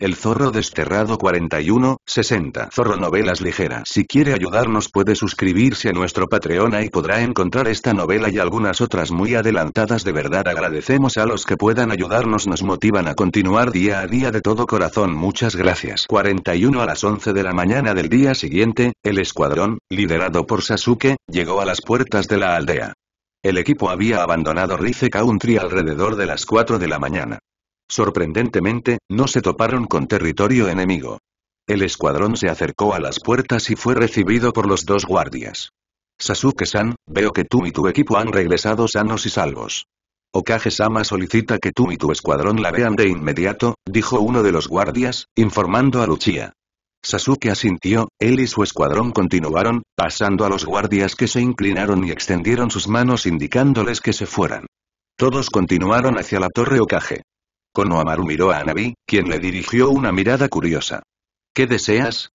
El Zorro Desterrado 41, 60 Zorro Novelas Ligeras Si quiere ayudarnos puede suscribirse a nuestro Patreon y podrá encontrar esta novela y algunas otras muy adelantadas de verdad agradecemos a los que puedan ayudarnos nos motivan a continuar día a día de todo corazón muchas gracias 41 a las 11 de la mañana del día siguiente, el escuadrón, liderado por Sasuke, llegó a las puertas de la aldea. El equipo había abandonado Rice Country alrededor de las 4 de la mañana. Sorprendentemente, no se toparon con territorio enemigo. El escuadrón se acercó a las puertas y fue recibido por los dos guardias. Sasuke-san, veo que tú y tu equipo han regresado sanos y salvos. Okage-sama solicita que tú y tu escuadrón la vean de inmediato, dijo uno de los guardias, informando a Luchia. Sasuke asintió, él y su escuadrón continuaron, pasando a los guardias que se inclinaron y extendieron sus manos indicándoles que se fueran. Todos continuaron hacia la torre Okage. Konohamaru miró a Anabi, quien le dirigió una mirada curiosa. ¿Qué deseas?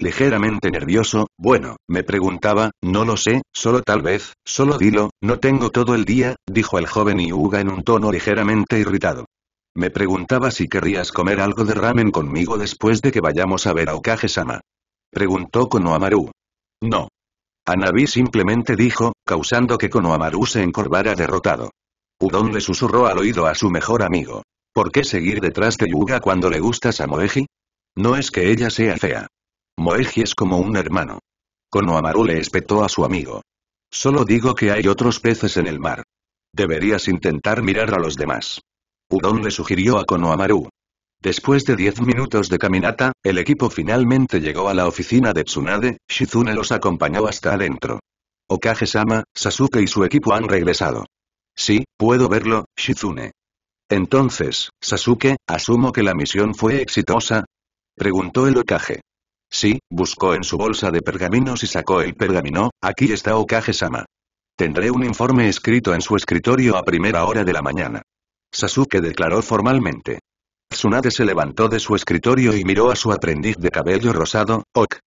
Ligeramente nervioso, bueno, me preguntaba, no lo sé, solo tal vez, solo dilo, no tengo todo el día, dijo el joven Iuga en un tono ligeramente irritado. Me preguntaba si querrías comer algo de ramen conmigo después de que vayamos a ver a Okage-sama. Preguntó Konohamaru. No. Anabi simplemente dijo, causando que Konohamaru se encorvara derrotado. Udon le susurró al oído a su mejor amigo. ¿Por qué seguir detrás de Yuga cuando le gustas a Moeji? No es que ella sea fea. Moeji es como un hermano. Kono le espetó a su amigo. Solo digo que hay otros peces en el mar. Deberías intentar mirar a los demás. Udon le sugirió a Konohamaru. Después de diez minutos de caminata, el equipo finalmente llegó a la oficina de Tsunade, Shizune los acompañó hasta adentro. Okage-sama, Sasuke y su equipo han regresado. Sí, puedo verlo, Shizune. Entonces, Sasuke, asumo que la misión fue exitosa? Preguntó el Okage. Sí, buscó en su bolsa de pergaminos y sacó el pergamino, aquí está Okage-sama. Tendré un informe escrito en su escritorio a primera hora de la mañana. Sasuke declaró formalmente. Tsunade se levantó de su escritorio y miró a su aprendiz de cabello rosado, Ok.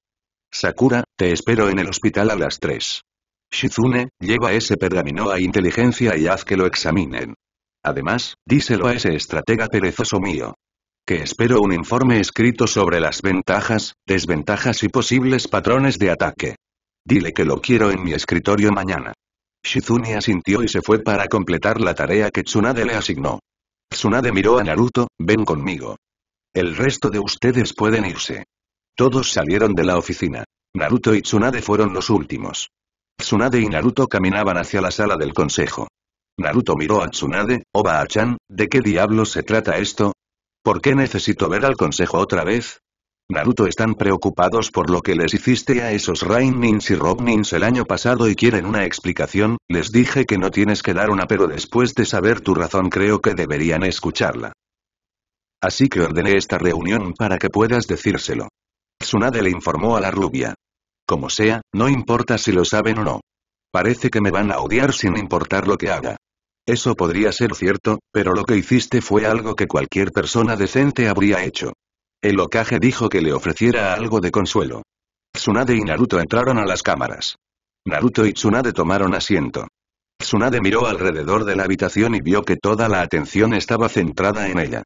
Sakura, te espero en el hospital a las 3. Shizune, lleva ese pergamino a inteligencia y haz que lo examinen. Además, díselo a ese estratega perezoso mío. Que espero un informe escrito sobre las ventajas, desventajas y posibles patrones de ataque. Dile que lo quiero en mi escritorio mañana. Shizune asintió y se fue para completar la tarea que Tsunade le asignó. Tsunade miró a Naruto, ven conmigo. El resto de ustedes pueden irse. Todos salieron de la oficina. Naruto y Tsunade fueron los últimos. Tsunade y Naruto caminaban hacia la sala del consejo. Naruto miró a Tsunade, Oba-chan, ¿de qué diablos se trata esto? ¿Por qué necesito ver al consejo otra vez? Naruto están preocupados por lo que les hiciste a esos Nins y Robnins el año pasado y quieren una explicación, les dije que no tienes que dar una pero después de saber tu razón creo que deberían escucharla. Así que ordené esta reunión para que puedas decírselo. Tsunade le informó a la rubia. Como sea, no importa si lo saben o no. Parece que me van a odiar sin importar lo que haga. Eso podría ser cierto, pero lo que hiciste fue algo que cualquier persona decente habría hecho. El ocaje dijo que le ofreciera algo de consuelo. Tsunade y Naruto entraron a las cámaras. Naruto y Tsunade tomaron asiento. Tsunade miró alrededor de la habitación y vio que toda la atención estaba centrada en ella.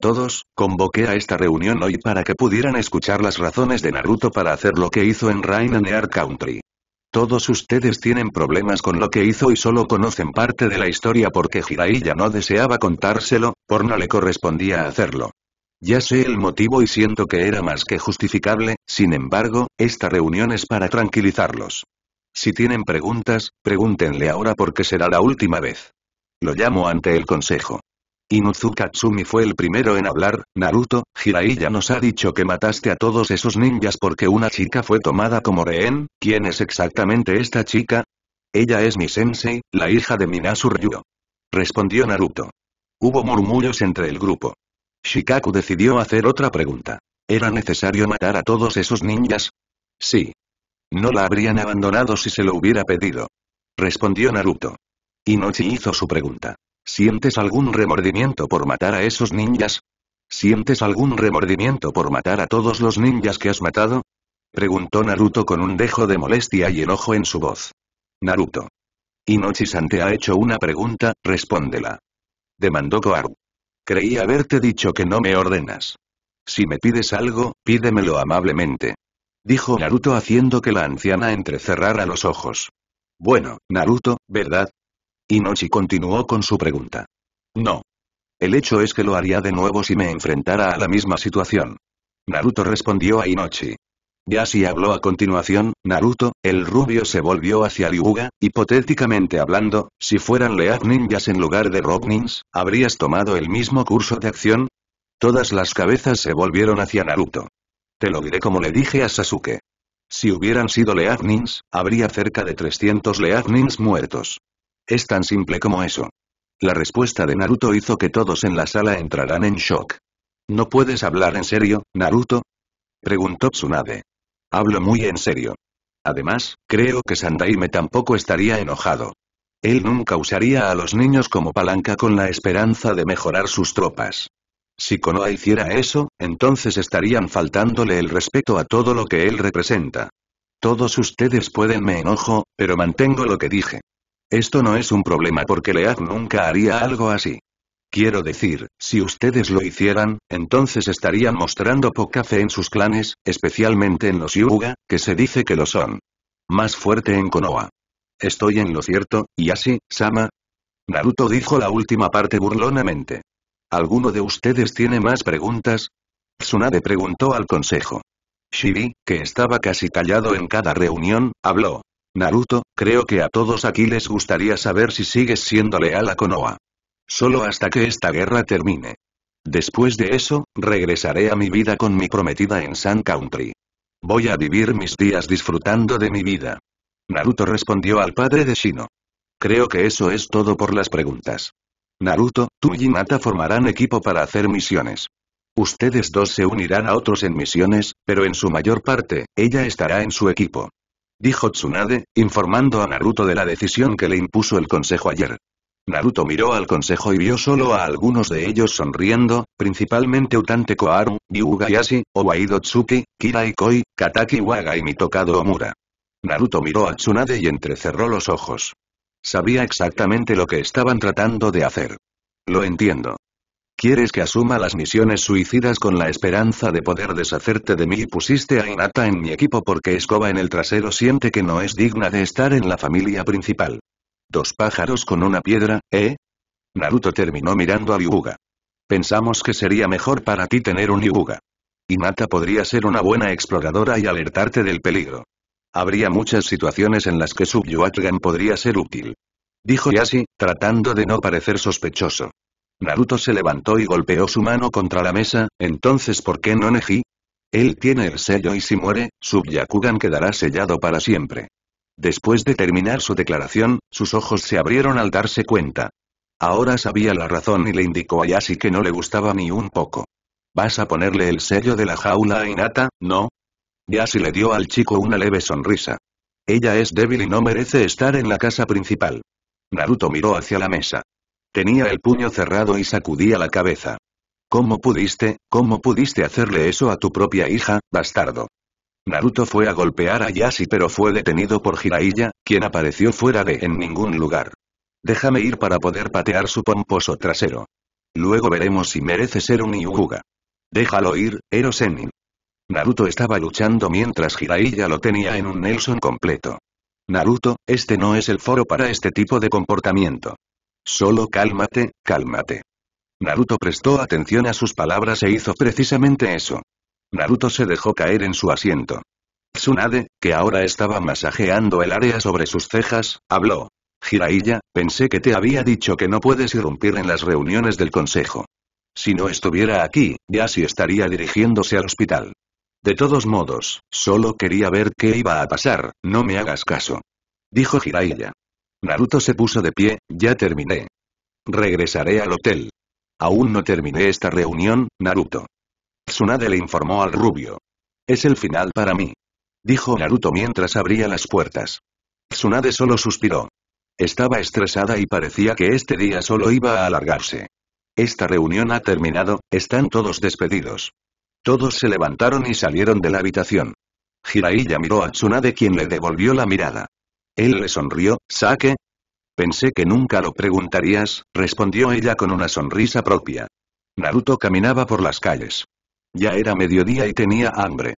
Todos, convoqué a esta reunión hoy para que pudieran escuchar las razones de Naruto para hacer lo que hizo en Rain and Country. Todos ustedes tienen problemas con lo que hizo y solo conocen parte de la historia porque Jiraiya no deseaba contárselo, por no le correspondía hacerlo. Ya sé el motivo y siento que era más que justificable, sin embargo, esta reunión es para tranquilizarlos. Si tienen preguntas, pregúntenle ahora porque será la última vez. Lo llamo ante el consejo. Inuzuka Tsumi fue el primero en hablar, Naruto, Jiraiya nos ha dicho que mataste a todos esos ninjas porque una chica fue tomada como rehén, ¿quién es exactamente esta chica? Ella es mi sensei, la hija de Minasu Respondió Naruto. Hubo murmullos entre el grupo. Shikaku decidió hacer otra pregunta. ¿Era necesario matar a todos esos ninjas? Sí. No la habrían abandonado si se lo hubiera pedido. Respondió Naruto. Inochi hizo su pregunta. ¿Sientes algún remordimiento por matar a esos ninjas? ¿Sientes algún remordimiento por matar a todos los ninjas que has matado? Preguntó Naruto con un dejo de molestia y enojo en su voz. Naruto. inochi te ha hecho una pregunta, respóndela. Demandó Koharu. Creí haberte dicho que no me ordenas. Si me pides algo, pídemelo amablemente. Dijo Naruto haciendo que la anciana entrecerrara los ojos. Bueno, Naruto, ¿verdad? Inochi continuó con su pregunta. No. El hecho es que lo haría de nuevo si me enfrentara a la misma situación. Naruto respondió a Inochi. si habló a continuación, Naruto, el rubio se volvió hacia Ryuga, hipotéticamente hablando, si fueran Lead Ninjas en lugar de Rocknins, ¿habrías tomado el mismo curso de acción? Todas las cabezas se volvieron hacia Naruto. Te lo diré como le dije a Sasuke. Si hubieran sido Ninjas, habría cerca de 300 Ninjas muertos. Es tan simple como eso. La respuesta de Naruto hizo que todos en la sala entraran en shock. ¿No puedes hablar en serio, Naruto? Preguntó Tsunade. Hablo muy en serio. Además, creo que Sandaime tampoco estaría enojado. Él nunca usaría a los niños como palanca con la esperanza de mejorar sus tropas. Si Konoha hiciera eso, entonces estarían faltándole el respeto a todo lo que él representa. Todos ustedes pueden me enojo, pero mantengo lo que dije. Esto no es un problema porque leath nunca haría algo así. Quiero decir, si ustedes lo hicieran, entonces estarían mostrando poca fe en sus clanes, especialmente en los Yuga, que se dice que lo son. Más fuerte en Konoha. Estoy en lo cierto, y así, Sama. Naruto dijo la última parte burlonamente. ¿Alguno de ustedes tiene más preguntas? Tsunade preguntó al consejo. Shibi, que estaba casi callado en cada reunión, habló. Naruto, creo que a todos aquí les gustaría saber si sigues siendo leal a Konoha. Solo hasta que esta guerra termine. Después de eso, regresaré a mi vida con mi prometida en Sun Country. Voy a vivir mis días disfrutando de mi vida. Naruto respondió al padre de Shino. Creo que eso es todo por las preguntas. Naruto, tú y Mata formarán equipo para hacer misiones. Ustedes dos se unirán a otros en misiones, pero en su mayor parte, ella estará en su equipo. Dijo Tsunade, informando a Naruto de la decisión que le impuso el consejo ayer. Naruto miró al consejo y vio solo a algunos de ellos sonriendo, principalmente Utante Koharu, Yugayashi, Yashi, Tsuki, Kira Koi, Kataki Waga y Mitokado Omura. Naruto miró a Tsunade y entrecerró los ojos. Sabía exactamente lo que estaban tratando de hacer. Lo entiendo. Quieres que asuma las misiones suicidas con la esperanza de poder deshacerte de mí y pusiste a Inata en mi equipo porque Escoba en el trasero siente que no es digna de estar en la familia principal. Dos pájaros con una piedra, ¿eh? Naruto terminó mirando a Yuga. Pensamos que sería mejor para ti tener un Yuga. Inata podría ser una buena exploradora y alertarte del peligro. Habría muchas situaciones en las que Yuatgan podría ser útil. Dijo Yashi, tratando de no parecer sospechoso. Naruto se levantó y golpeó su mano contra la mesa, entonces ¿por qué no Neji? Él tiene el sello y si muere, Subyakugan quedará sellado para siempre. Después de terminar su declaración, sus ojos se abrieron al darse cuenta. Ahora sabía la razón y le indicó a Yashi que no le gustaba ni un poco. ¿Vas a ponerle el sello de la jaula a Inata, no? Yashi le dio al chico una leve sonrisa. Ella es débil y no merece estar en la casa principal. Naruto miró hacia la mesa. Tenía el puño cerrado y sacudía la cabeza. ¿Cómo pudiste, cómo pudiste hacerle eso a tu propia hija, bastardo? Naruto fue a golpear a Yashi pero fue detenido por Jiraiya, quien apareció fuera de en ningún lugar. Déjame ir para poder patear su pomposo trasero. Luego veremos si merece ser un yuga Déjalo ir, Ero Senin. Naruto estaba luchando mientras Jiraiya lo tenía en un Nelson completo. Naruto, este no es el foro para este tipo de comportamiento. Solo cálmate, cálmate. Naruto prestó atención a sus palabras e hizo precisamente eso. Naruto se dejó caer en su asiento. Tsunade, que ahora estaba masajeando el área sobre sus cejas, habló. Jiraiya, pensé que te había dicho que no puedes irrumpir en las reuniones del consejo. Si no estuviera aquí, ya sí estaría dirigiéndose al hospital. De todos modos, solo quería ver qué iba a pasar, no me hagas caso. Dijo Jiraiya. Naruto se puso de pie, ya terminé. Regresaré al hotel. Aún no terminé esta reunión, Naruto. Tsunade le informó al rubio. Es el final para mí. Dijo Naruto mientras abría las puertas. Tsunade solo suspiró. Estaba estresada y parecía que este día solo iba a alargarse. Esta reunión ha terminado, están todos despedidos. Todos se levantaron y salieron de la habitación. Jiraiya miró a Tsunade quien le devolvió la mirada. Él le sonrió, Sake. Pensé que nunca lo preguntarías, respondió ella con una sonrisa propia. Naruto caminaba por las calles. Ya era mediodía y tenía hambre.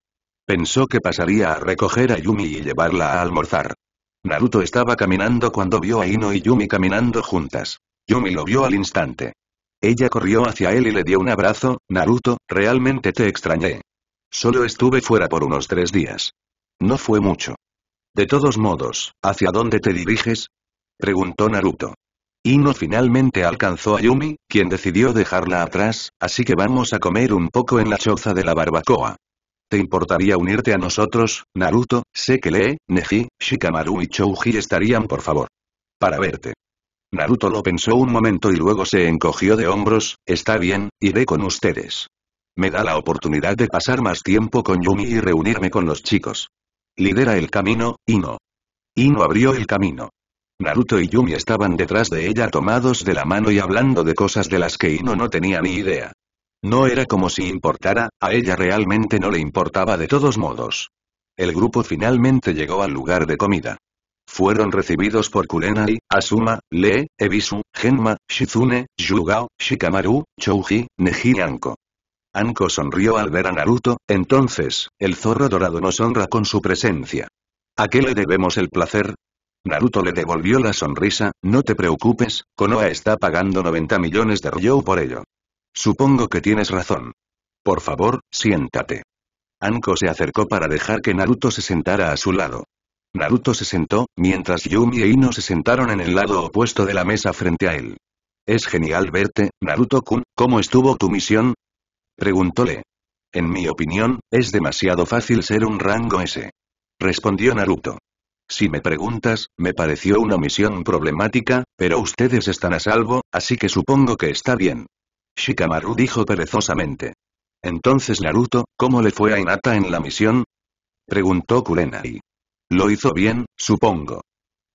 Pensó que pasaría a recoger a Yumi y llevarla a almorzar. Naruto estaba caminando cuando vio a Ino y Yumi caminando juntas. Yumi lo vio al instante. Ella corrió hacia él y le dio un abrazo, Naruto, realmente te extrañé. Solo estuve fuera por unos tres días. No fue mucho. De todos modos, ¿hacia dónde te diriges? Preguntó Naruto. no finalmente alcanzó a Yumi, quien decidió dejarla atrás, así que vamos a comer un poco en la choza de la barbacoa. ¿Te importaría unirte a nosotros, Naruto? Sé que Lee, Neji, Shikamaru y Chouji estarían por favor. Para verte. Naruto lo pensó un momento y luego se encogió de hombros, está bien, iré con ustedes. Me da la oportunidad de pasar más tiempo con Yumi y reunirme con los chicos. Lidera el camino, Ino. Ino abrió el camino. Naruto y Yumi estaban detrás de ella tomados de la mano y hablando de cosas de las que Ino no tenía ni idea. No era como si importara, a ella realmente no le importaba de todos modos. El grupo finalmente llegó al lugar de comida. Fueron recibidos por Kurenai, Asuma, Lee, Ebisu, Genma, Shizune, Yugao, Shikamaru, Chouji, Neji y Anko. Anko sonrió al ver a Naruto, entonces, el zorro dorado nos honra con su presencia. ¿A qué le debemos el placer? Naruto le devolvió la sonrisa, no te preocupes, Konoha está pagando 90 millones de Ryo por ello. Supongo que tienes razón. Por favor, siéntate. Anko se acercó para dejar que Naruto se sentara a su lado. Naruto se sentó, mientras Yumi e Ino se sentaron en el lado opuesto de la mesa frente a él. Es genial verte, Naruto-kun, ¿cómo estuvo tu misión? Preguntóle. En mi opinión, es demasiado fácil ser un rango ese». Respondió Naruto. Si me preguntas, me pareció una misión problemática, pero ustedes están a salvo, así que supongo que está bien. Shikamaru dijo perezosamente. Entonces Naruto, ¿cómo le fue a Inata en la misión? Preguntó Kurenai. Lo hizo bien, supongo.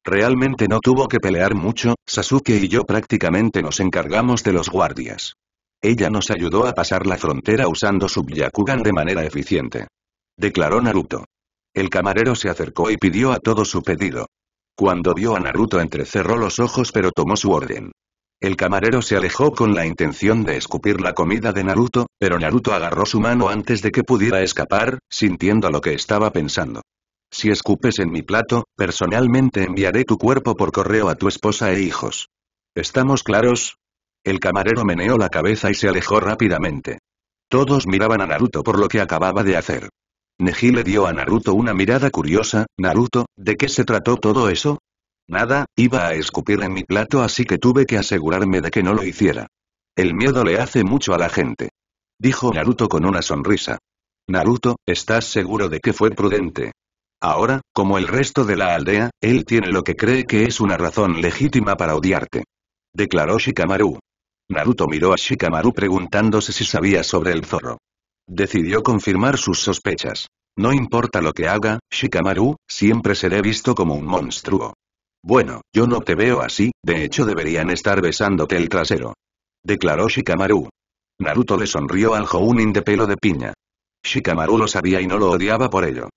Realmente no tuvo que pelear mucho, Sasuke y yo prácticamente nos encargamos de los guardias. Ella nos ayudó a pasar la frontera usando su Byakugan de manera eficiente. Declaró Naruto. El camarero se acercó y pidió a todo su pedido. Cuando vio a Naruto entrecerró los ojos pero tomó su orden. El camarero se alejó con la intención de escupir la comida de Naruto, pero Naruto agarró su mano antes de que pudiera escapar, sintiendo lo que estaba pensando. Si escupes en mi plato, personalmente enviaré tu cuerpo por correo a tu esposa e hijos. ¿Estamos claros? El camarero meneó la cabeza y se alejó rápidamente. Todos miraban a Naruto por lo que acababa de hacer. Neji le dio a Naruto una mirada curiosa, Naruto, ¿de qué se trató todo eso? Nada, iba a escupir en mi plato así que tuve que asegurarme de que no lo hiciera. El miedo le hace mucho a la gente. Dijo Naruto con una sonrisa. Naruto, ¿estás seguro de que fue prudente? Ahora, como el resto de la aldea, él tiene lo que cree que es una razón legítima para odiarte. Declaró Shikamaru. Naruto miró a Shikamaru preguntándose si sabía sobre el zorro. Decidió confirmar sus sospechas. No importa lo que haga, Shikamaru, siempre seré visto como un monstruo. Bueno, yo no te veo así, de hecho deberían estar besándote el trasero. Declaró Shikamaru. Naruto le sonrió al Jounin de pelo de piña. Shikamaru lo sabía y no lo odiaba por ello.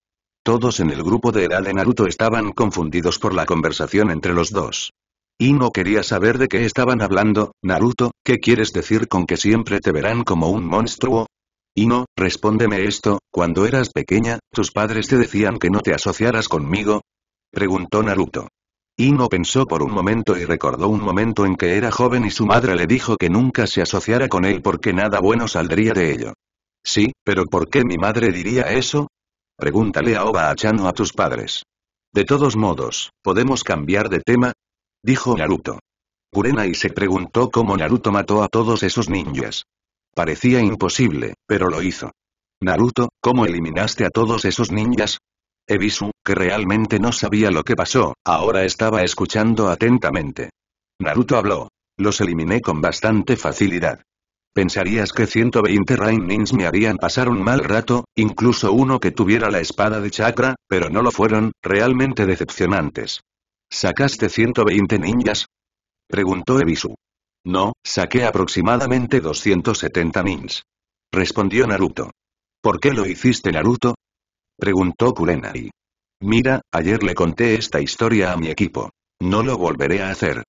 Todos en el grupo de edad de Naruto estaban confundidos por la conversación entre los dos. Y no quería saber de qué estaban hablando, Naruto, ¿qué quieres decir con que siempre te verán como un monstruo? Ino, respóndeme esto, cuando eras pequeña, tus padres te decían que no te asociaras conmigo? Preguntó Naruto. Ino pensó por un momento y recordó un momento en que era joven y su madre le dijo que nunca se asociara con él porque nada bueno saldría de ello. Sí, pero ¿por qué mi madre diría eso? Pregúntale a Oba Chano a tus padres. De todos modos, podemos cambiar de tema, dijo Naruto. y se preguntó cómo Naruto mató a todos esos ninjas. Parecía imposible, pero lo hizo. Naruto, ¿cómo eliminaste a todos esos ninjas? Ebisu, que realmente no sabía lo que pasó, ahora estaba escuchando atentamente. Naruto habló. Los eliminé con bastante facilidad. Pensarías que 120 Nins me harían pasar un mal rato, incluso uno que tuviera la espada de chakra, pero no lo fueron, realmente decepcionantes. ¿Sacaste 120 ninjas? Preguntó Ebisu. No, saqué aproximadamente 270 nins. Respondió Naruto. ¿Por qué lo hiciste Naruto? Preguntó Kurenai. Mira, ayer le conté esta historia a mi equipo. No lo volveré a hacer.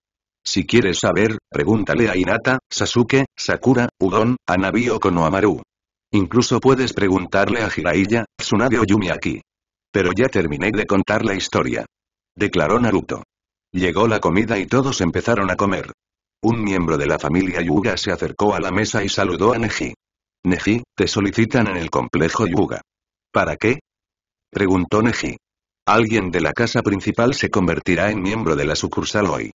Si quieres saber, pregúntale a Hinata, Sasuke, Sakura, Udon, a o Konohamaru. Incluso puedes preguntarle a Hiraiya, Tsunade o Yumiaki. Pero ya terminé de contar la historia declaró Naruto. Llegó la comida y todos empezaron a comer. Un miembro de la familia Yuga se acercó a la mesa y saludó a Neji. Neji, te solicitan en el complejo Yuga. ¿Para qué? Preguntó Neji. Alguien de la casa principal se convertirá en miembro de la sucursal hoy.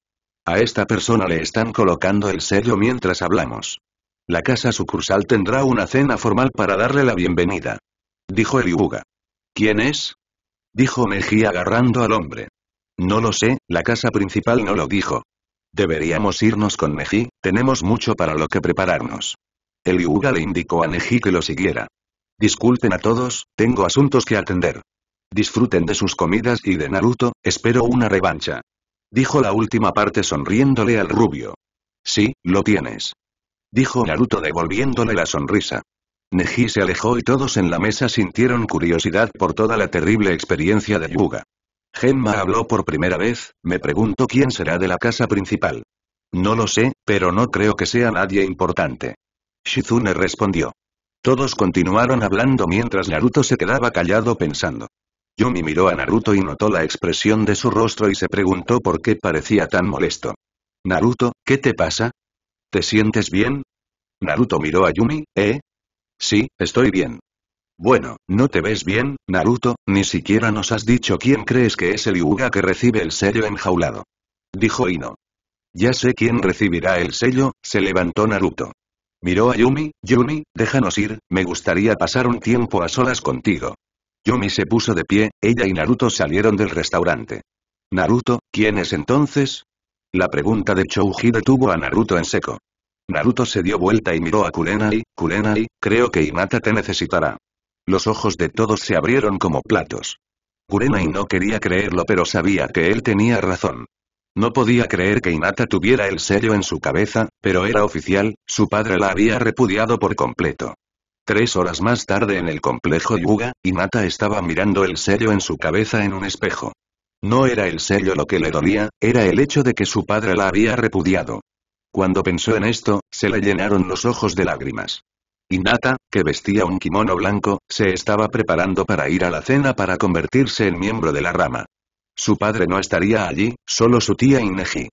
A esta persona le están colocando el sello mientras hablamos. La casa sucursal tendrá una cena formal para darle la bienvenida. Dijo el Yuga. ¿Quién es? Dijo Neji agarrando al hombre. No lo sé, la casa principal no lo dijo. Deberíamos irnos con Neji, tenemos mucho para lo que prepararnos. El Yuga le indicó a Neji que lo siguiera. Disculpen a todos, tengo asuntos que atender. Disfruten de sus comidas y de Naruto, espero una revancha. Dijo la última parte sonriéndole al rubio. Sí, lo tienes. Dijo Naruto devolviéndole la sonrisa. Neji se alejó y todos en la mesa sintieron curiosidad por toda la terrible experiencia de Yuga. Gemma habló por primera vez, me pregunto quién será de la casa principal. No lo sé, pero no creo que sea nadie importante. Shizune respondió. Todos continuaron hablando mientras Naruto se quedaba callado pensando. Yumi miró a Naruto y notó la expresión de su rostro y se preguntó por qué parecía tan molesto. Naruto, ¿qué te pasa? ¿Te sientes bien? Naruto miró a Yumi, ¿eh? Sí, estoy bien. Bueno, ¿no te ves bien, Naruto? Ni siquiera nos has dicho quién crees que es el Yuga que recibe el sello enjaulado. Dijo Ino. Ya sé quién recibirá el sello, se levantó Naruto. Miró a Yumi, Yumi, déjanos ir, me gustaría pasar un tiempo a solas contigo. Yumi se puso de pie, ella y Naruto salieron del restaurante. Naruto, ¿quién es entonces? La pregunta de Chouji detuvo a Naruto en seco. Naruto se dio vuelta y miró a Kurenai, Kurenai, creo que Imata te necesitará. Los ojos de todos se abrieron como platos. Kurenai no quería creerlo pero sabía que él tenía razón. No podía creer que Inata tuviera el sello en su cabeza, pero era oficial, su padre la había repudiado por completo. Tres horas más tarde en el complejo Yuga, Inata estaba mirando el sello en su cabeza en un espejo. No era el sello lo que le dolía, era el hecho de que su padre la había repudiado. Cuando pensó en esto, se le llenaron los ojos de lágrimas. Inata, que vestía un kimono blanco, se estaba preparando para ir a la cena para convertirse en miembro de la rama. Su padre no estaría allí, solo su tía Ineji.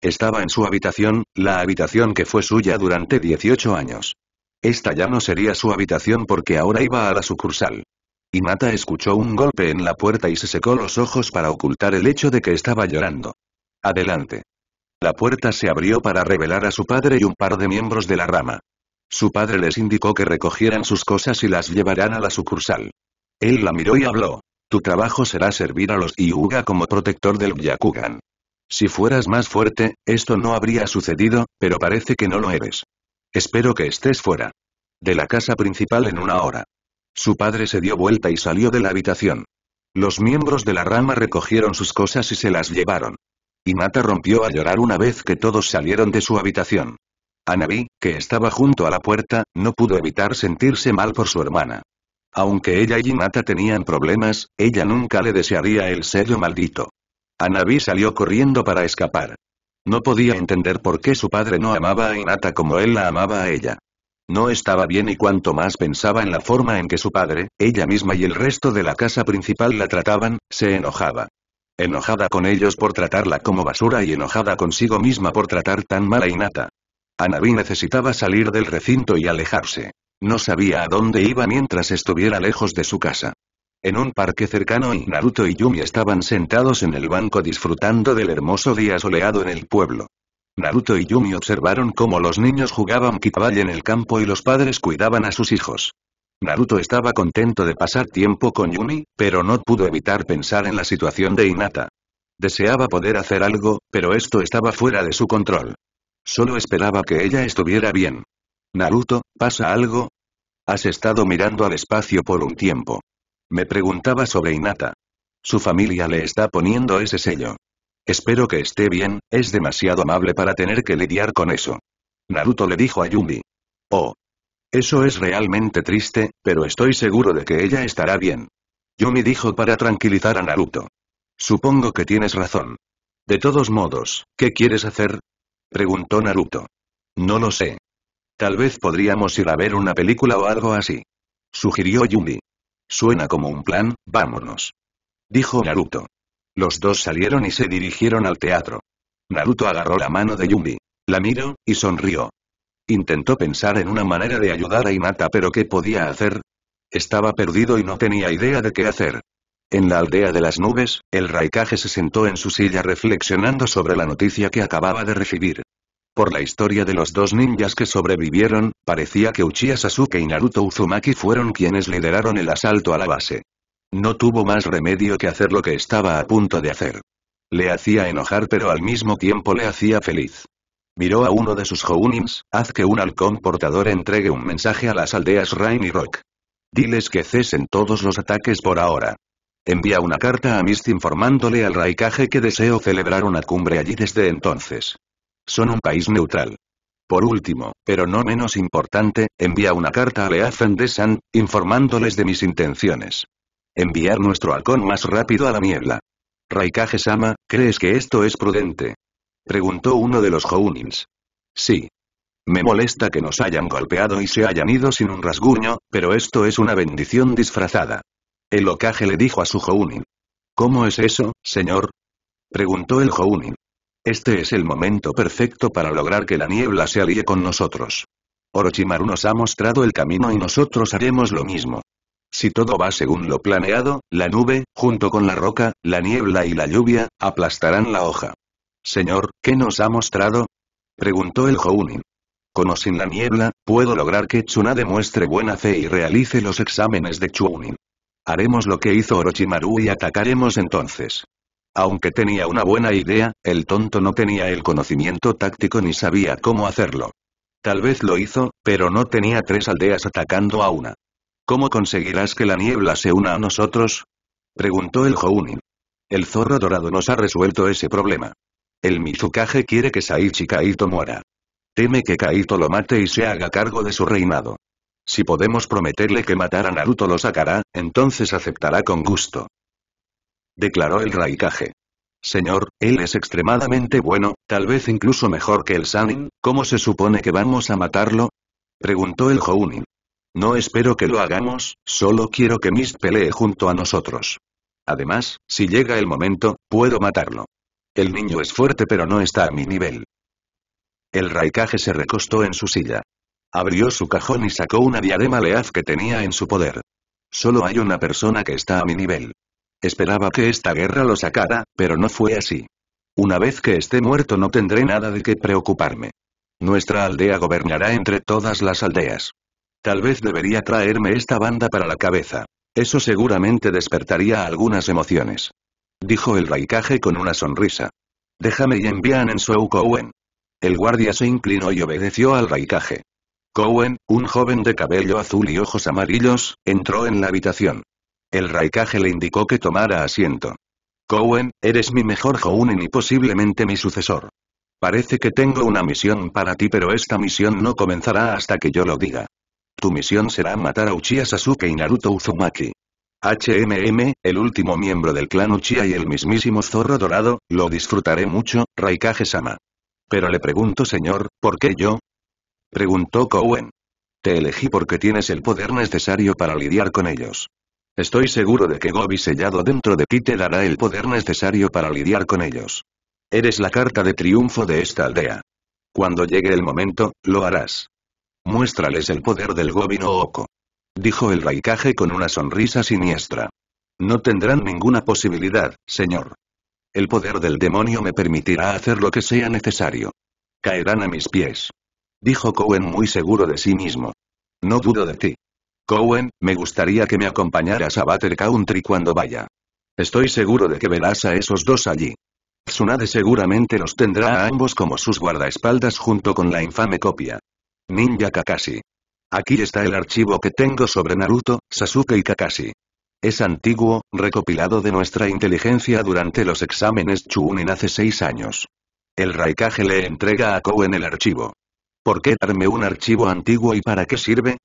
Estaba en su habitación, la habitación que fue suya durante 18 años. Esta ya no sería su habitación porque ahora iba a la sucursal. Inata escuchó un golpe en la puerta y se secó los ojos para ocultar el hecho de que estaba llorando. Adelante. La puerta se abrió para revelar a su padre y un par de miembros de la rama. Su padre les indicó que recogieran sus cosas y las llevaran a la sucursal. Él la miró y habló. Tu trabajo será servir a los Iuga como protector del Yakugan. Si fueras más fuerte, esto no habría sucedido, pero parece que no lo eres. Espero que estés fuera. De la casa principal en una hora. Su padre se dio vuelta y salió de la habitación. Los miembros de la rama recogieron sus cosas y se las llevaron. Y Mata rompió a llorar una vez que todos salieron de su habitación. Anabí, que estaba junto a la puerta, no pudo evitar sentirse mal por su hermana. Aunque ella y Inata tenían problemas, ella nunca le desearía el sello maldito. Anabí salió corriendo para escapar. No podía entender por qué su padre no amaba a Inata como él la amaba a ella. No estaba bien y cuanto más pensaba en la forma en que su padre, ella misma y el resto de la casa principal la trataban, se enojaba. Enojada con ellos por tratarla como basura y enojada consigo misma por tratar tan mal a Inata. Anabi necesitaba salir del recinto y alejarse. No sabía a dónde iba mientras estuviera lejos de su casa. En un parque cercano y Naruto y Yumi estaban sentados en el banco disfrutando del hermoso día soleado en el pueblo. Naruto y Yumi observaron cómo los niños jugaban Kitabay en el campo y los padres cuidaban a sus hijos. Naruto estaba contento de pasar tiempo con Yumi, pero no pudo evitar pensar en la situación de Hinata. Deseaba poder hacer algo, pero esto estaba fuera de su control. Solo esperaba que ella estuviera bien. Naruto, ¿pasa algo? Has estado mirando al espacio por un tiempo. Me preguntaba sobre Inata. Su familia le está poniendo ese sello. Espero que esté bien, es demasiado amable para tener que lidiar con eso. Naruto le dijo a Yumi. Oh. Eso es realmente triste, pero estoy seguro de que ella estará bien. Yumi dijo para tranquilizar a Naruto. Supongo que tienes razón. De todos modos, ¿qué quieres hacer? Preguntó Naruto. No lo sé. Tal vez podríamos ir a ver una película o algo así. Sugirió Yumi. Suena como un plan, vámonos. Dijo Naruto. Los dos salieron y se dirigieron al teatro. Naruto agarró la mano de Yumi. La miró, y sonrió. Intentó pensar en una manera de ayudar a Inata pero ¿qué podía hacer? Estaba perdido y no tenía idea de qué hacer. En la aldea de las nubes, el Raikage se sentó en su silla reflexionando sobre la noticia que acababa de recibir. Por la historia de los dos ninjas que sobrevivieron, parecía que Uchiha Sasuke y Naruto Uzumaki fueron quienes lideraron el asalto a la base. No tuvo más remedio que hacer lo que estaba a punto de hacer. Le hacía enojar pero al mismo tiempo le hacía feliz. Miró a uno de sus jounins, haz que un halcón portador entregue un mensaje a las aldeas Rain y Rock. Diles que cesen todos los ataques por ahora. Envía una carta a Mist informándole al Raikage que deseo celebrar una cumbre allí desde entonces. Son un país neutral. Por último, pero no menos importante, envía una carta a Leafen de San, informándoles de mis intenciones. Enviar nuestro halcón más rápido a la niebla. Raikage-sama, ¿crees que esto es prudente? Preguntó uno de los Hounins. Sí. Me molesta que nos hayan golpeado y se hayan ido sin un rasguño, pero esto es una bendición disfrazada. El ocaje le dijo a su Jounin. ¿Cómo es eso, señor? Preguntó el Jounin. Este es el momento perfecto para lograr que la niebla se alíe con nosotros. Orochimaru nos ha mostrado el camino y nosotros haremos lo mismo. Si todo va según lo planeado, la nube, junto con la roca, la niebla y la lluvia, aplastarán la hoja. Señor, ¿qué nos ha mostrado? Preguntó el Jounin. Con sin la niebla, puedo lograr que Tsunade demuestre buena fe y realice los exámenes de Chunin. Haremos lo que hizo Orochimaru y atacaremos entonces. Aunque tenía una buena idea, el tonto no tenía el conocimiento táctico ni sabía cómo hacerlo. Tal vez lo hizo, pero no tenía tres aldeas atacando a una. ¿Cómo conseguirás que la niebla se una a nosotros? Preguntó el Jounin. El zorro dorado nos ha resuelto ese problema. El Mizukage quiere que Saichi Kaito muera. Teme que Kaito lo mate y se haga cargo de su reinado. Si podemos prometerle que matar a Naruto lo sacará, entonces aceptará con gusto. Declaró el Raikage. Señor, él es extremadamente bueno, tal vez incluso mejor que el Sanin, ¿cómo se supone que vamos a matarlo? Preguntó el Jounin. No espero que lo hagamos, solo quiero que Mist pelee junto a nosotros. Además, si llega el momento, puedo matarlo. El niño es fuerte pero no está a mi nivel. El Raikage se recostó en su silla. Abrió su cajón y sacó una diadema leaz que tenía en su poder. Solo hay una persona que está a mi nivel. Esperaba que esta guerra lo sacara, pero no fue así. Una vez que esté muerto no tendré nada de qué preocuparme. Nuestra aldea gobernará entre todas las aldeas. Tal vez debería traerme esta banda para la cabeza. Eso seguramente despertaría algunas emociones. Dijo el Raikage con una sonrisa. Déjame y envían en su El guardia se inclinó y obedeció al Raikage. Cowen, un joven de cabello azul y ojos amarillos, entró en la habitación. El raikage le indicó que tomara asiento. Cowen, eres mi mejor Jounin y posiblemente mi sucesor. Parece que tengo una misión para ti pero esta misión no comenzará hasta que yo lo diga. Tu misión será matar a Uchiha Sasuke y Naruto Uzumaki. HMM, el último miembro del clan Uchiha y el mismísimo zorro dorado, lo disfrutaré mucho, Raikage-sama. Pero le pregunto señor, ¿por qué yo? Preguntó Cowen. Te elegí porque tienes el poder necesario para lidiar con ellos. Estoy seguro de que Gobi sellado dentro de ti te dará el poder necesario para lidiar con ellos. Eres la carta de triunfo de esta aldea. Cuando llegue el momento, lo harás. Muéstrales el poder del Gobi no Dijo el Raikage con una sonrisa siniestra. No tendrán ninguna posibilidad, señor. El poder del demonio me permitirá hacer lo que sea necesario. Caerán a mis pies dijo Cohen muy seguro de sí mismo. No dudo de ti. Cohen, me gustaría que me acompañaras a Butter Country cuando vaya. Estoy seguro de que verás a esos dos allí. Tsunade seguramente los tendrá a ambos como sus guardaespaldas junto con la infame copia. Ninja Kakashi. Aquí está el archivo que tengo sobre Naruto, Sasuke y Kakashi. Es antiguo, recopilado de nuestra inteligencia durante los exámenes Chunin hace seis años. El Raikage le entrega a Cohen el archivo. ¿Por qué darme un archivo antiguo y para qué sirve?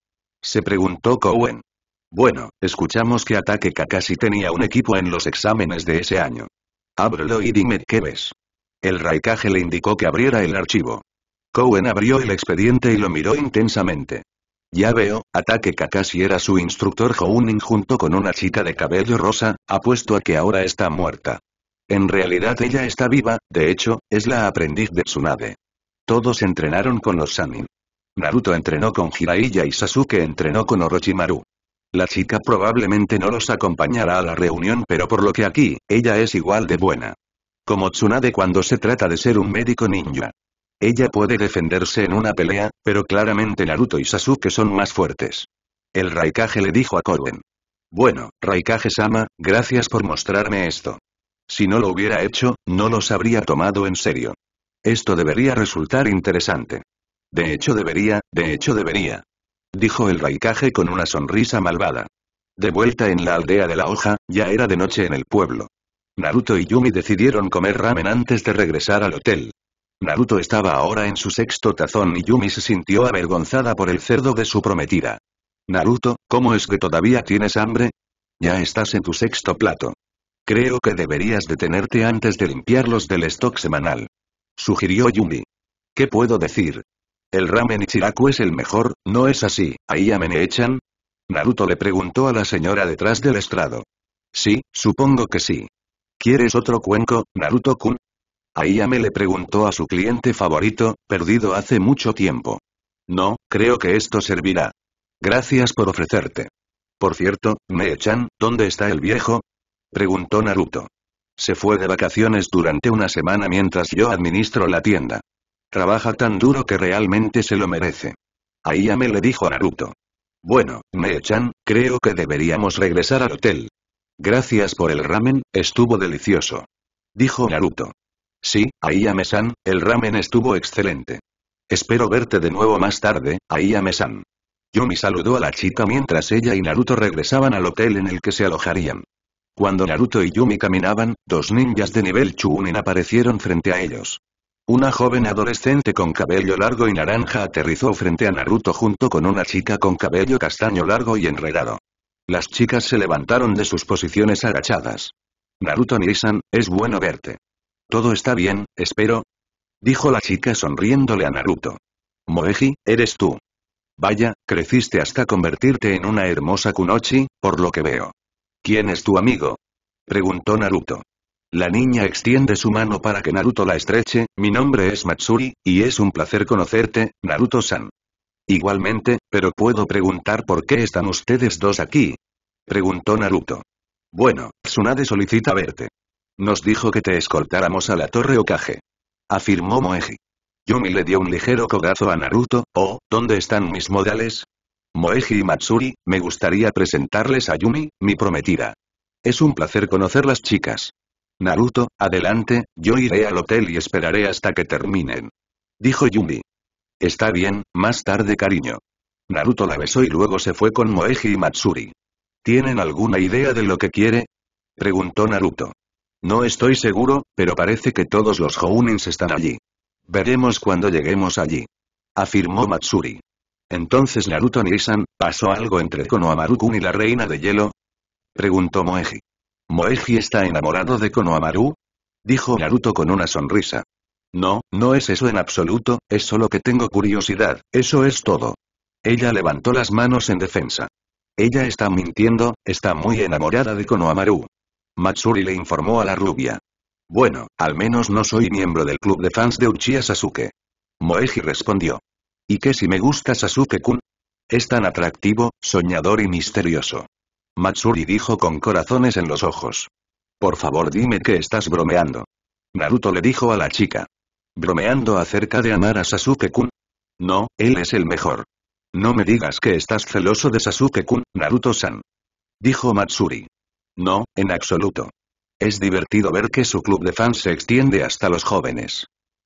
Se preguntó Cowen. Bueno, escuchamos que Ataque Kakashi tenía un equipo en los exámenes de ese año. Ábrelo y dime qué ves. El Raikage le indicó que abriera el archivo. Cowen abrió el expediente y lo miró intensamente. Ya veo, Ataque Kakashi era su instructor Hounin junto con una chica de cabello rosa, apuesto a que ahora está muerta. En realidad ella está viva, de hecho, es la aprendiz de Tsunade. Todos entrenaron con los Sanin. Naruto entrenó con Jiraiya y Sasuke entrenó con Orochimaru. La chica probablemente no los acompañará a la reunión pero por lo que aquí, ella es igual de buena. Como Tsunade cuando se trata de ser un médico ninja. Ella puede defenderse en una pelea, pero claramente Naruto y Sasuke son más fuertes. El Raikage le dijo a Korwen. Bueno, Raikage-sama, gracias por mostrarme esto. Si no lo hubiera hecho, no los habría tomado en serio. Esto debería resultar interesante. De hecho debería, de hecho debería. Dijo el Raikage con una sonrisa malvada. De vuelta en la aldea de la hoja, ya era de noche en el pueblo. Naruto y Yumi decidieron comer ramen antes de regresar al hotel. Naruto estaba ahora en su sexto tazón y Yumi se sintió avergonzada por el cerdo de su prometida. Naruto, ¿cómo es que todavía tienes hambre? Ya estás en tu sexto plato. Creo que deberías detenerte antes de limpiarlos del stock semanal. Sugirió Yumi. ¿Qué puedo decir? El ramen Ichiraku es el mejor, ¿no es así, Aya me echan. Naruto le preguntó a la señora detrás del estrado. Sí, supongo que sí. ¿Quieres otro cuenco, Naruto-kun? me le preguntó a su cliente favorito, perdido hace mucho tiempo. No, creo que esto servirá. Gracias por ofrecerte. Por cierto, me echan. ¿dónde está el viejo? Preguntó Naruto. Se fue de vacaciones durante una semana mientras yo administro la tienda. Trabaja tan duro que realmente se lo merece. me le dijo a Naruto. Bueno, me chan creo que deberíamos regresar al hotel. Gracias por el ramen, estuvo delicioso. Dijo Naruto. Sí, Aiyame-san, el ramen estuvo excelente. Espero verte de nuevo más tarde, Aiyame-san. Yumi saludó a la chica mientras ella y Naruto regresaban al hotel en el que se alojarían. Cuando Naruto y Yumi caminaban, dos ninjas de nivel Chunin aparecieron frente a ellos. Una joven adolescente con cabello largo y naranja aterrizó frente a Naruto junto con una chica con cabello castaño largo y enredado. Las chicas se levantaron de sus posiciones agachadas. Naruto Nisan, es bueno verte. Todo está bien, espero. Dijo la chica sonriéndole a Naruto. Moeji, eres tú. Vaya, creciste hasta convertirte en una hermosa kunochi, por lo que veo. ¿Quién es tu amigo? Preguntó Naruto. La niña extiende su mano para que Naruto la estreche, mi nombre es Matsuri, y es un placer conocerte, Naruto-san. Igualmente, pero puedo preguntar por qué están ustedes dos aquí. Preguntó Naruto. Bueno, Tsunade solicita verte. Nos dijo que te escoltáramos a la torre Okage. Afirmó Moeji. Yumi le dio un ligero cogazo a Naruto, oh, ¿dónde están mis modales? Moeji y Matsuri, me gustaría presentarles a Yumi, mi prometida. Es un placer conocer las chicas. Naruto, adelante, yo iré al hotel y esperaré hasta que terminen. Dijo Yumi. Está bien, más tarde cariño. Naruto la besó y luego se fue con Moeji y Matsuri. ¿Tienen alguna idea de lo que quiere? Preguntó Naruto. No estoy seguro, pero parece que todos los Hounins están allí. Veremos cuando lleguemos allí. Afirmó Matsuri. Entonces Naruto Nisan, ¿pasó algo entre Konohamaru-kun y la reina de hielo? Preguntó Moeji. ¿Moeji está enamorado de Konohamaru? Dijo Naruto con una sonrisa. No, no es eso en absoluto, es solo que tengo curiosidad, eso es todo. Ella levantó las manos en defensa. Ella está mintiendo, está muy enamorada de Konohamaru. Matsuri le informó a la rubia. Bueno, al menos no soy miembro del club de fans de Uchiha Sasuke. Moeji respondió. ¿Y qué si me gusta Sasuke-kun? Es tan atractivo, soñador y misterioso. Matsuri dijo con corazones en los ojos. Por favor dime que estás bromeando. Naruto le dijo a la chica. ¿Bromeando acerca de amar a Sasuke-kun? No, él es el mejor. No me digas que estás celoso de Sasuke-kun, Naruto-san. Dijo Matsuri. No, en absoluto. Es divertido ver que su club de fans se extiende hasta los jóvenes.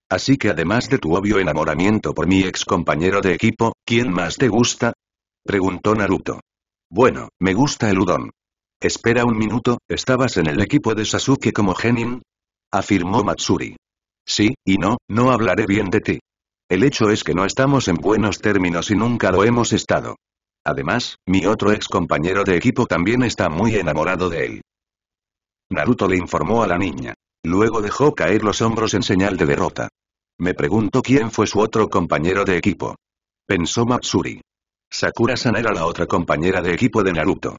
Así que además de tu obvio enamoramiento por mi ex compañero de equipo, ¿quién más te gusta? Preguntó Naruto. Bueno, me gusta el udon. Espera un minuto, ¿estabas en el equipo de Sasuke como genin? Afirmó Matsuri. Sí, y no, no hablaré bien de ti. El hecho es que no estamos en buenos términos y nunca lo hemos estado. Además, mi otro ex compañero de equipo también está muy enamorado de él. Naruto le informó a la niña. Luego dejó caer los hombros en señal de derrota. Me pregunto quién fue su otro compañero de equipo. Pensó Matsuri. Sakura-san era la otra compañera de equipo de Naruto.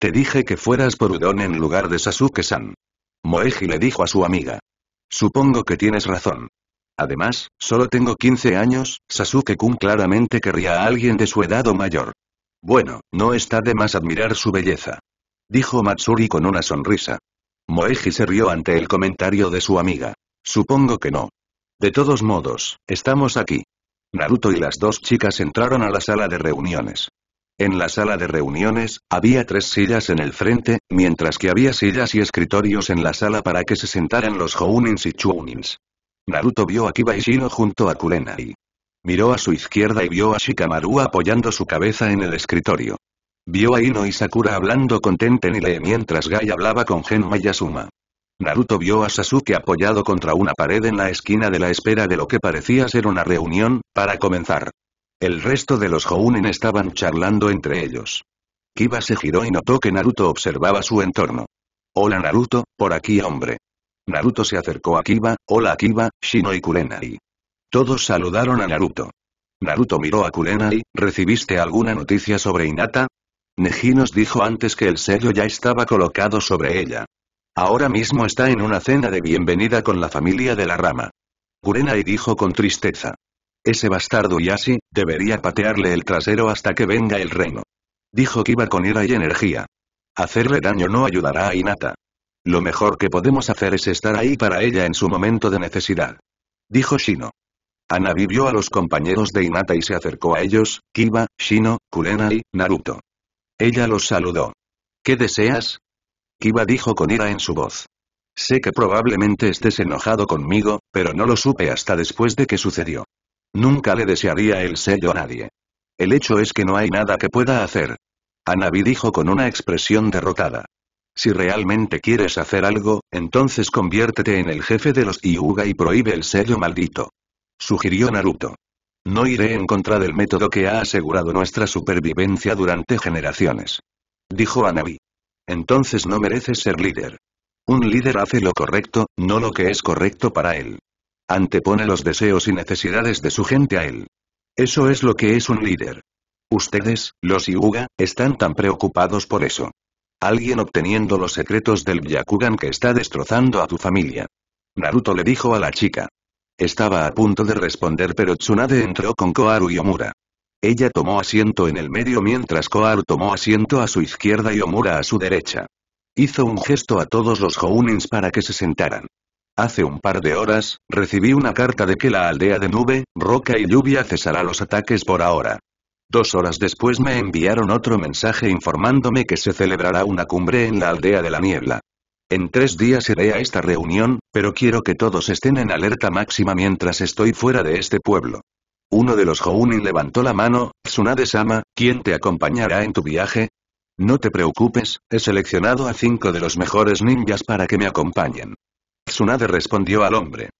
Te dije que fueras por Udon en lugar de Sasuke-san. Moeji le dijo a su amiga. Supongo que tienes razón. Además, solo tengo 15 años, Sasuke-kun claramente querría a alguien de su edad o mayor. Bueno, no está de más admirar su belleza. Dijo Matsuri con una sonrisa. Moeji se rió ante el comentario de su amiga. Supongo que no. De todos modos, estamos aquí. Naruto y las dos chicas entraron a la sala de reuniones. En la sala de reuniones, había tres sillas en el frente, mientras que había sillas y escritorios en la sala para que se sentaran los Hounins y Chuunins. Naruto vio a Kiba junto a Kurenai. Miró a su izquierda y vio a Shikamaru apoyando su cabeza en el escritorio. Vio a Ino y Sakura hablando con Tentenile mientras Gai hablaba con Genma y Asuma. Naruto vio a Sasuke apoyado contra una pared en la esquina de la espera de lo que parecía ser una reunión, para comenzar. El resto de los Hounen estaban charlando entre ellos. Kiba se giró y notó que Naruto observaba su entorno. Hola Naruto, por aquí hombre. Naruto se acercó a Kiba, hola Kiba, Shino y Kurenai. Todos saludaron a Naruto. Naruto miró a Kurenai, ¿recibiste alguna noticia sobre Inata? Neji nos dijo antes que el sello ya estaba colocado sobre ella. Ahora mismo está en una cena de bienvenida con la familia de la rama. Kurenai dijo con tristeza. Ese bastardo así, debería patearle el trasero hasta que venga el reino. Dijo Kiba con ira y energía. Hacerle daño no ayudará a Inata. Lo mejor que podemos hacer es estar ahí para ella en su momento de necesidad. Dijo Shino. Ana vio a los compañeros de Inata y se acercó a ellos, Kiba, Shino, Kurenai, Naruto. Ella los saludó. ¿Qué deseas? Kiba dijo con ira en su voz. Sé que probablemente estés enojado conmigo, pero no lo supe hasta después de que sucedió. Nunca le desearía el sello a nadie. El hecho es que no hay nada que pueda hacer. Anabi dijo con una expresión derrotada. Si realmente quieres hacer algo, entonces conviértete en el jefe de los yuga y prohíbe el sello maldito. Sugirió Naruto. No iré en contra del método que ha asegurado nuestra supervivencia durante generaciones. Dijo Anabi. Entonces no mereces ser líder. Un líder hace lo correcto, no lo que es correcto para él. Antepone los deseos y necesidades de su gente a él. Eso es lo que es un líder. Ustedes, los Yuga, están tan preocupados por eso. Alguien obteniendo los secretos del Byakugan que está destrozando a tu familia. Naruto le dijo a la chica. Estaba a punto de responder pero Tsunade entró con Koaru y Omura. Ella tomó asiento en el medio mientras Koharu tomó asiento a su izquierda y Omura a su derecha. Hizo un gesto a todos los Hounins para que se sentaran. Hace un par de horas, recibí una carta de que la aldea de nube, roca y lluvia cesará los ataques por ahora. Dos horas después me enviaron otro mensaje informándome que se celebrará una cumbre en la aldea de la niebla. En tres días iré a esta reunión, pero quiero que todos estén en alerta máxima mientras estoy fuera de este pueblo. Uno de los Jounin levantó la mano, Tsunade-sama, ¿quién te acompañará en tu viaje? No te preocupes, he seleccionado a cinco de los mejores ninjas para que me acompañen. Tsunade respondió al hombre.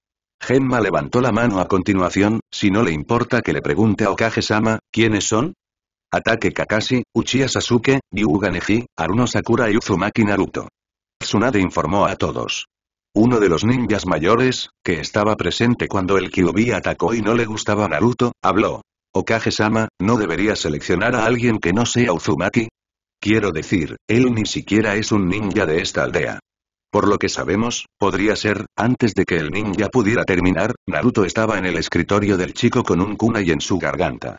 Genma levantó la mano a continuación, si no le importa que le pregunte a Okage-sama, ¿quiénes son? Ataque Kakashi, Uchiha Sasuke, Aruno Sakura y Uzumaki Naruto. Tsunade informó a todos. Uno de los ninjas mayores, que estaba presente cuando el Kyubi atacó y no le gustaba Naruto, habló. Okage-sama, ¿no debería seleccionar a alguien que no sea Uzumaki? Quiero decir, él ni siquiera es un ninja de esta aldea. Por lo que sabemos, podría ser, antes de que el ninja pudiera terminar, Naruto estaba en el escritorio del chico con un kunai en su garganta.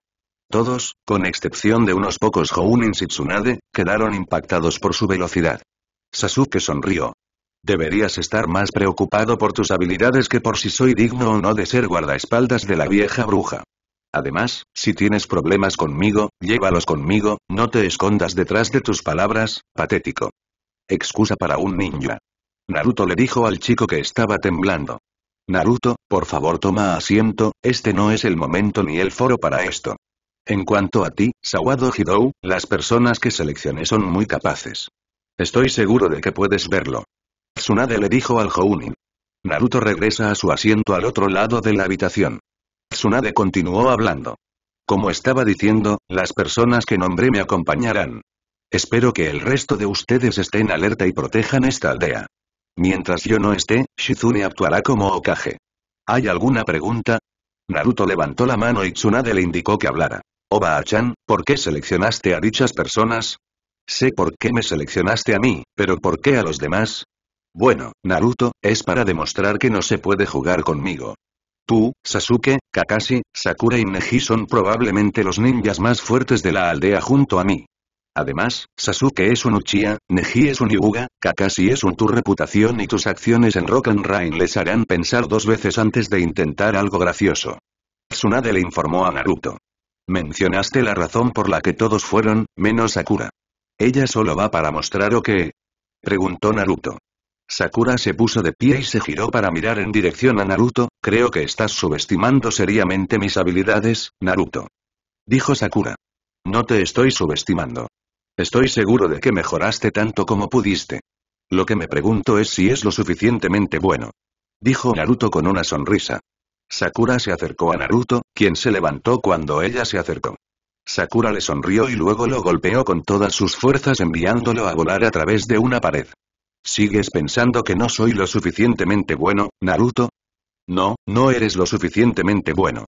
Todos, con excepción de unos pocos Jounin Tsunade, quedaron impactados por su velocidad. Sasuke sonrió. Deberías estar más preocupado por tus habilidades que por si soy digno o no de ser guardaespaldas de la vieja bruja. Además, si tienes problemas conmigo, llévalos conmigo, no te escondas detrás de tus palabras, patético. Excusa para un ninja. Naruto le dijo al chico que estaba temblando. Naruto, por favor toma asiento, este no es el momento ni el foro para esto. En cuanto a ti, Sawado Hidou, las personas que seleccioné son muy capaces. Estoy seguro de que puedes verlo. Tsunade le dijo al Jounin. Naruto regresa a su asiento al otro lado de la habitación. Tsunade continuó hablando. Como estaba diciendo, las personas que nombré me acompañarán. Espero que el resto de ustedes estén alerta y protejan esta aldea. Mientras yo no esté, Shizune actuará como Okage. ¿Hay alguna pregunta? Naruto levantó la mano y Tsunade le indicó que hablara. Oba-chan, ¿por qué seleccionaste a dichas personas? Sé por qué me seleccionaste a mí, pero ¿por qué a los demás? Bueno, Naruto, es para demostrar que no se puede jugar conmigo. Tú, Sasuke, Kakashi, Sakura y Neji son probablemente los ninjas más fuertes de la aldea junto a mí. Además, Sasuke es un Uchiha, Neji es un Yuga, Kakashi es un tu reputación y tus acciones en Rock and Rain les harán pensar dos veces antes de intentar algo gracioso. Tsunade le informó a Naruto. Mencionaste la razón por la que todos fueron, menos Sakura. ¿Ella solo va para mostrar o qué? Preguntó Naruto. Sakura se puso de pie y se giró para mirar en dirección a Naruto, creo que estás subestimando seriamente mis habilidades, Naruto. Dijo Sakura. No te estoy subestimando. Estoy seguro de que mejoraste tanto como pudiste. Lo que me pregunto es si es lo suficientemente bueno. Dijo Naruto con una sonrisa. Sakura se acercó a Naruto, quien se levantó cuando ella se acercó. Sakura le sonrió y luego lo golpeó con todas sus fuerzas enviándolo a volar a través de una pared. ¿Sigues pensando que no soy lo suficientemente bueno, Naruto? No, no eres lo suficientemente bueno.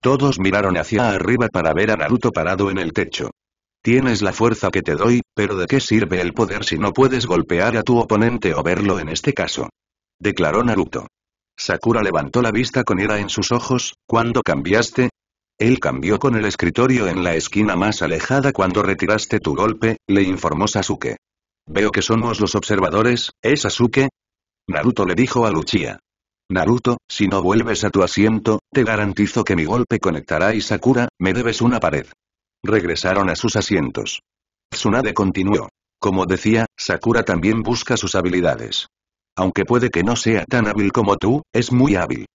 Todos miraron hacia arriba para ver a Naruto parado en el techo. Tienes la fuerza que te doy, pero ¿de qué sirve el poder si no puedes golpear a tu oponente o verlo en este caso? Declaró Naruto. Sakura levantó la vista con ira en sus ojos, cuando cambiaste? Él cambió con el escritorio en la esquina más alejada cuando retiraste tu golpe, le informó Sasuke. Veo que somos los observadores, ¿es Sasuke? Naruto le dijo a Luchia. Naruto, si no vuelves a tu asiento, te garantizo que mi golpe conectará y Sakura, me debes una pared. Regresaron a sus asientos. Tsunade continuó. Como decía, Sakura también busca sus habilidades. Aunque puede que no sea tan hábil como tú, es muy hábil.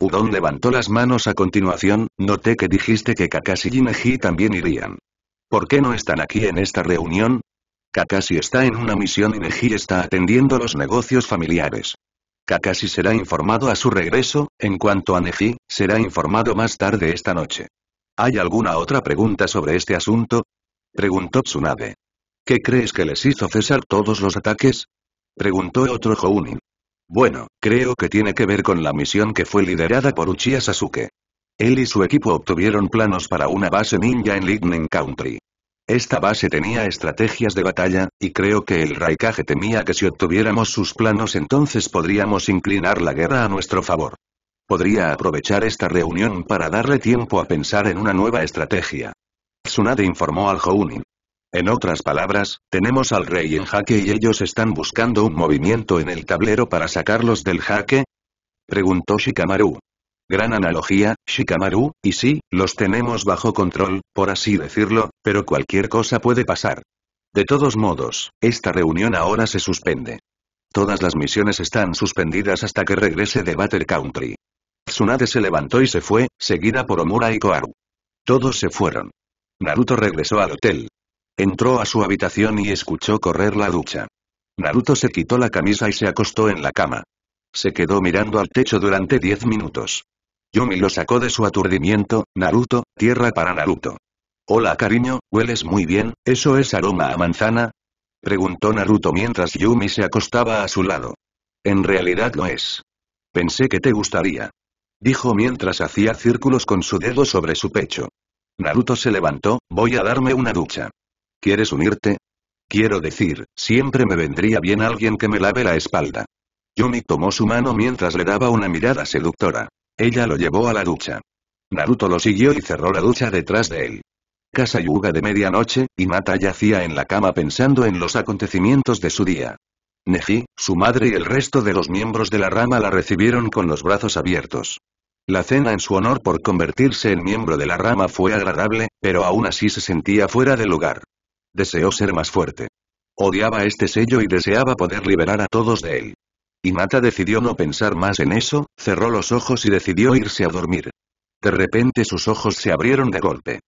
Udon levantó las manos a continuación, noté que dijiste que Kakashi y Neji también irían. ¿Por qué no están aquí en esta reunión? Kakashi está en una misión y Neji está atendiendo los negocios familiares. Kakashi será informado a su regreso, en cuanto a Neji, será informado más tarde esta noche. ¿Hay alguna otra pregunta sobre este asunto? Preguntó Tsunade. ¿Qué crees que les hizo cesar todos los ataques? Preguntó otro Jounin. Bueno, creo que tiene que ver con la misión que fue liderada por Uchiha Sasuke. Él y su equipo obtuvieron planos para una base ninja en Lightning Country. Esta base tenía estrategias de batalla, y creo que el Raikage temía que si obtuviéramos sus planos entonces podríamos inclinar la guerra a nuestro favor. Podría aprovechar esta reunión para darle tiempo a pensar en una nueva estrategia. Tsunade informó al Hounin. En otras palabras, tenemos al rey en jaque y ellos están buscando un movimiento en el tablero para sacarlos del jaque? Preguntó Shikamaru. Gran analogía, Shikamaru, y sí, los tenemos bajo control, por así decirlo, pero cualquier cosa puede pasar. De todos modos, esta reunión ahora se suspende. Todas las misiones están suspendidas hasta que regrese de Battle Country. Tsunade se levantó y se fue, seguida por Omura y Koaru. Todos se fueron. Naruto regresó al hotel. Entró a su habitación y escuchó correr la ducha. Naruto se quitó la camisa y se acostó en la cama. Se quedó mirando al techo durante diez minutos. Yumi lo sacó de su aturdimiento, Naruto, tierra para Naruto. Hola cariño, hueles muy bien, ¿eso es aroma a manzana? Preguntó Naruto mientras Yumi se acostaba a su lado. En realidad no es. Pensé que te gustaría. Dijo mientras hacía círculos con su dedo sobre su pecho. Naruto se levantó, voy a darme una ducha. ¿Quieres unirte? Quiero decir, siempre me vendría bien alguien que me lave la espalda. Yumi tomó su mano mientras le daba una mirada seductora. Ella lo llevó a la ducha. Naruto lo siguió y cerró la ducha detrás de él. Casa yuga de medianoche, y Mata yacía en la cama pensando en los acontecimientos de su día. Neji, su madre y el resto de los miembros de la rama la recibieron con los brazos abiertos. La cena en su honor por convertirse en miembro de la rama fue agradable, pero aún así se sentía fuera de lugar. Deseó ser más fuerte. Odiaba este sello y deseaba poder liberar a todos de él. Y Mata decidió no pensar más en eso, cerró los ojos y decidió irse a dormir. De repente sus ojos se abrieron de golpe.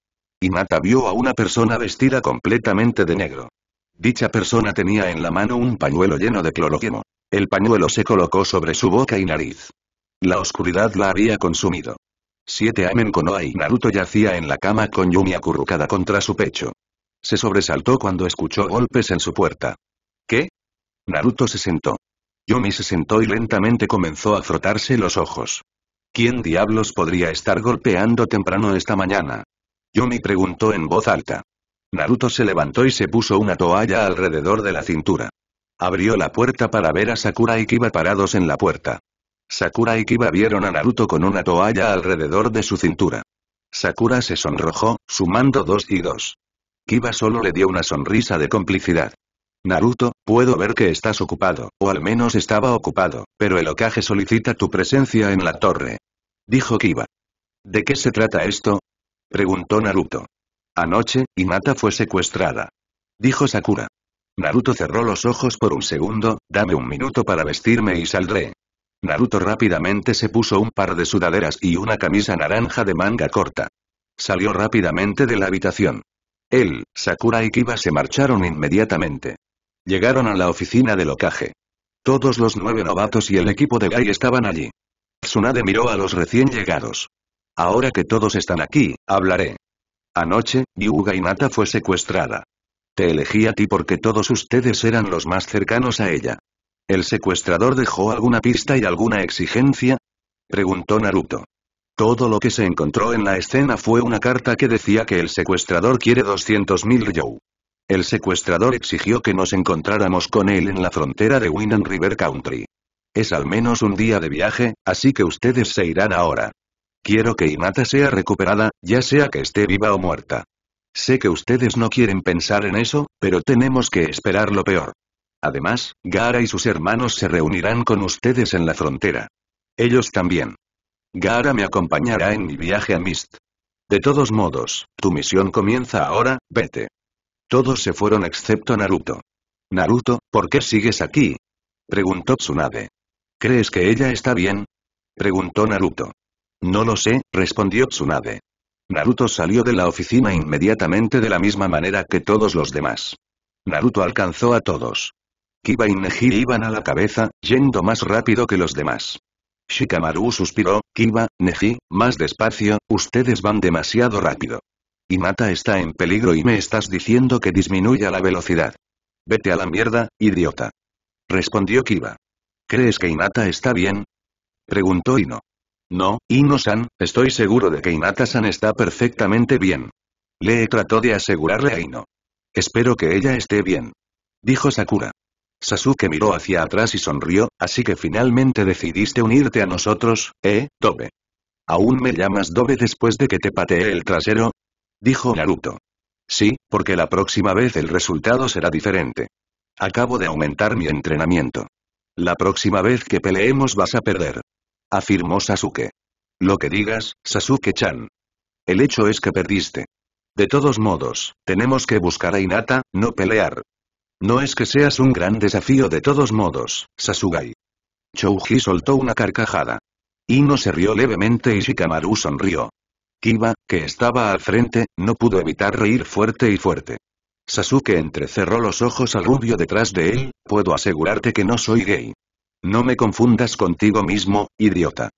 Y Mata vio a una persona vestida completamente de negro. Dicha persona tenía en la mano un pañuelo lleno de cloroquemo. El pañuelo se colocó sobre su boca y nariz. La oscuridad la había consumido. Siete Amen Konoha y Naruto yacía en la cama con Yumi acurrucada contra su pecho. Se sobresaltó cuando escuchó golpes en su puerta. ¿Qué? Naruto se sentó. Yomi se sentó y lentamente comenzó a frotarse los ojos. ¿Quién diablos podría estar golpeando temprano esta mañana? Yomi preguntó en voz alta. Naruto se levantó y se puso una toalla alrededor de la cintura. Abrió la puerta para ver a Sakura y Kiba parados en la puerta. Sakura y Kiba vieron a Naruto con una toalla alrededor de su cintura. Sakura se sonrojó, sumando dos y dos. Kiba solo le dio una sonrisa de complicidad. Naruto, puedo ver que estás ocupado, o al menos estaba ocupado, pero el ocaje solicita tu presencia en la torre. Dijo Kiba. ¿De qué se trata esto? Preguntó Naruto. Anoche, Hinata fue secuestrada. Dijo Sakura. Naruto cerró los ojos por un segundo, dame un minuto para vestirme y saldré. Naruto rápidamente se puso un par de sudaderas y una camisa naranja de manga corta. Salió rápidamente de la habitación. Él, Sakura y Kiba se marcharon inmediatamente. Llegaron a la oficina del ocaje. Todos los nueve novatos y el equipo de Gai estaban allí. Tsunade miró a los recién llegados. Ahora que todos están aquí, hablaré. Anoche, Yuga Nata fue secuestrada. Te elegí a ti porque todos ustedes eran los más cercanos a ella. ¿El secuestrador dejó alguna pista y alguna exigencia? Preguntó Naruto. Todo lo que se encontró en la escena fue una carta que decía que el secuestrador quiere 200.000 Ryou. El secuestrador exigió que nos encontráramos con él en la frontera de Winan River Country. Es al menos un día de viaje, así que ustedes se irán ahora. Quiero que Inata sea recuperada, ya sea que esté viva o muerta. Sé que ustedes no quieren pensar en eso, pero tenemos que esperar lo peor. Además, Gara y sus hermanos se reunirán con ustedes en la frontera. Ellos también. Gara me acompañará en mi viaje a Mist. De todos modos, tu misión comienza ahora, vete. Todos se fueron excepto Naruto. Naruto, ¿por qué sigues aquí? Preguntó Tsunade. ¿Crees que ella está bien? Preguntó Naruto. No lo sé, respondió Tsunade. Naruto salió de la oficina inmediatamente de la misma manera que todos los demás. Naruto alcanzó a todos. Kiba y Neji iban a la cabeza, yendo más rápido que los demás. Shikamaru suspiró, Kiba, Neji, más despacio, ustedes van demasiado rápido. Inata está en peligro y me estás diciendo que disminuya la velocidad. Vete a la mierda, idiota. Respondió Kiba. ¿Crees que Inata está bien? Preguntó Ino. No, Ino-san, estoy seguro de que inata san está perfectamente bien. Lee trató de asegurarle a Ino. Espero que ella esté bien. Dijo Sakura. Sasuke miró hacia atrás y sonrió, así que finalmente decidiste unirte a nosotros, ¿eh, Dobe? ¿Aún me llamas Dobe después de que te pateé el trasero? Dijo Naruto. Sí, porque la próxima vez el resultado será diferente. Acabo de aumentar mi entrenamiento. La próxima vez que peleemos vas a perder. Afirmó Sasuke. Lo que digas, Sasuke-chan. El hecho es que perdiste. De todos modos, tenemos que buscar a Inata, no pelear. No es que seas un gran desafío de todos modos, Sasugai. Chouji soltó una carcajada. Ino se rió levemente y Shikamaru sonrió. Kiba, que estaba al frente, no pudo evitar reír fuerte y fuerte. Sasuke entrecerró los ojos al rubio detrás de él, puedo asegurarte que no soy gay. No me confundas contigo mismo, idiota.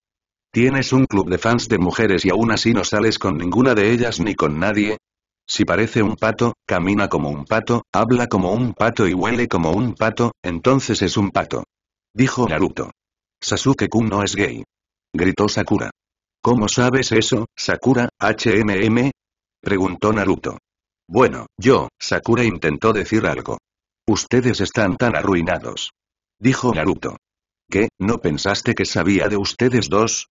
Tienes un club de fans de mujeres y aún así no sales con ninguna de ellas ni con nadie, si parece un pato, camina como un pato, habla como un pato y huele como un pato, entonces es un pato. Dijo Naruto. Sasuke-kun no es gay. Gritó Sakura. ¿Cómo sabes eso, Sakura, HMM? Preguntó Naruto. Bueno, yo, Sakura intentó decir algo. Ustedes están tan arruinados. Dijo Naruto. ¿Qué, no pensaste que sabía de ustedes dos?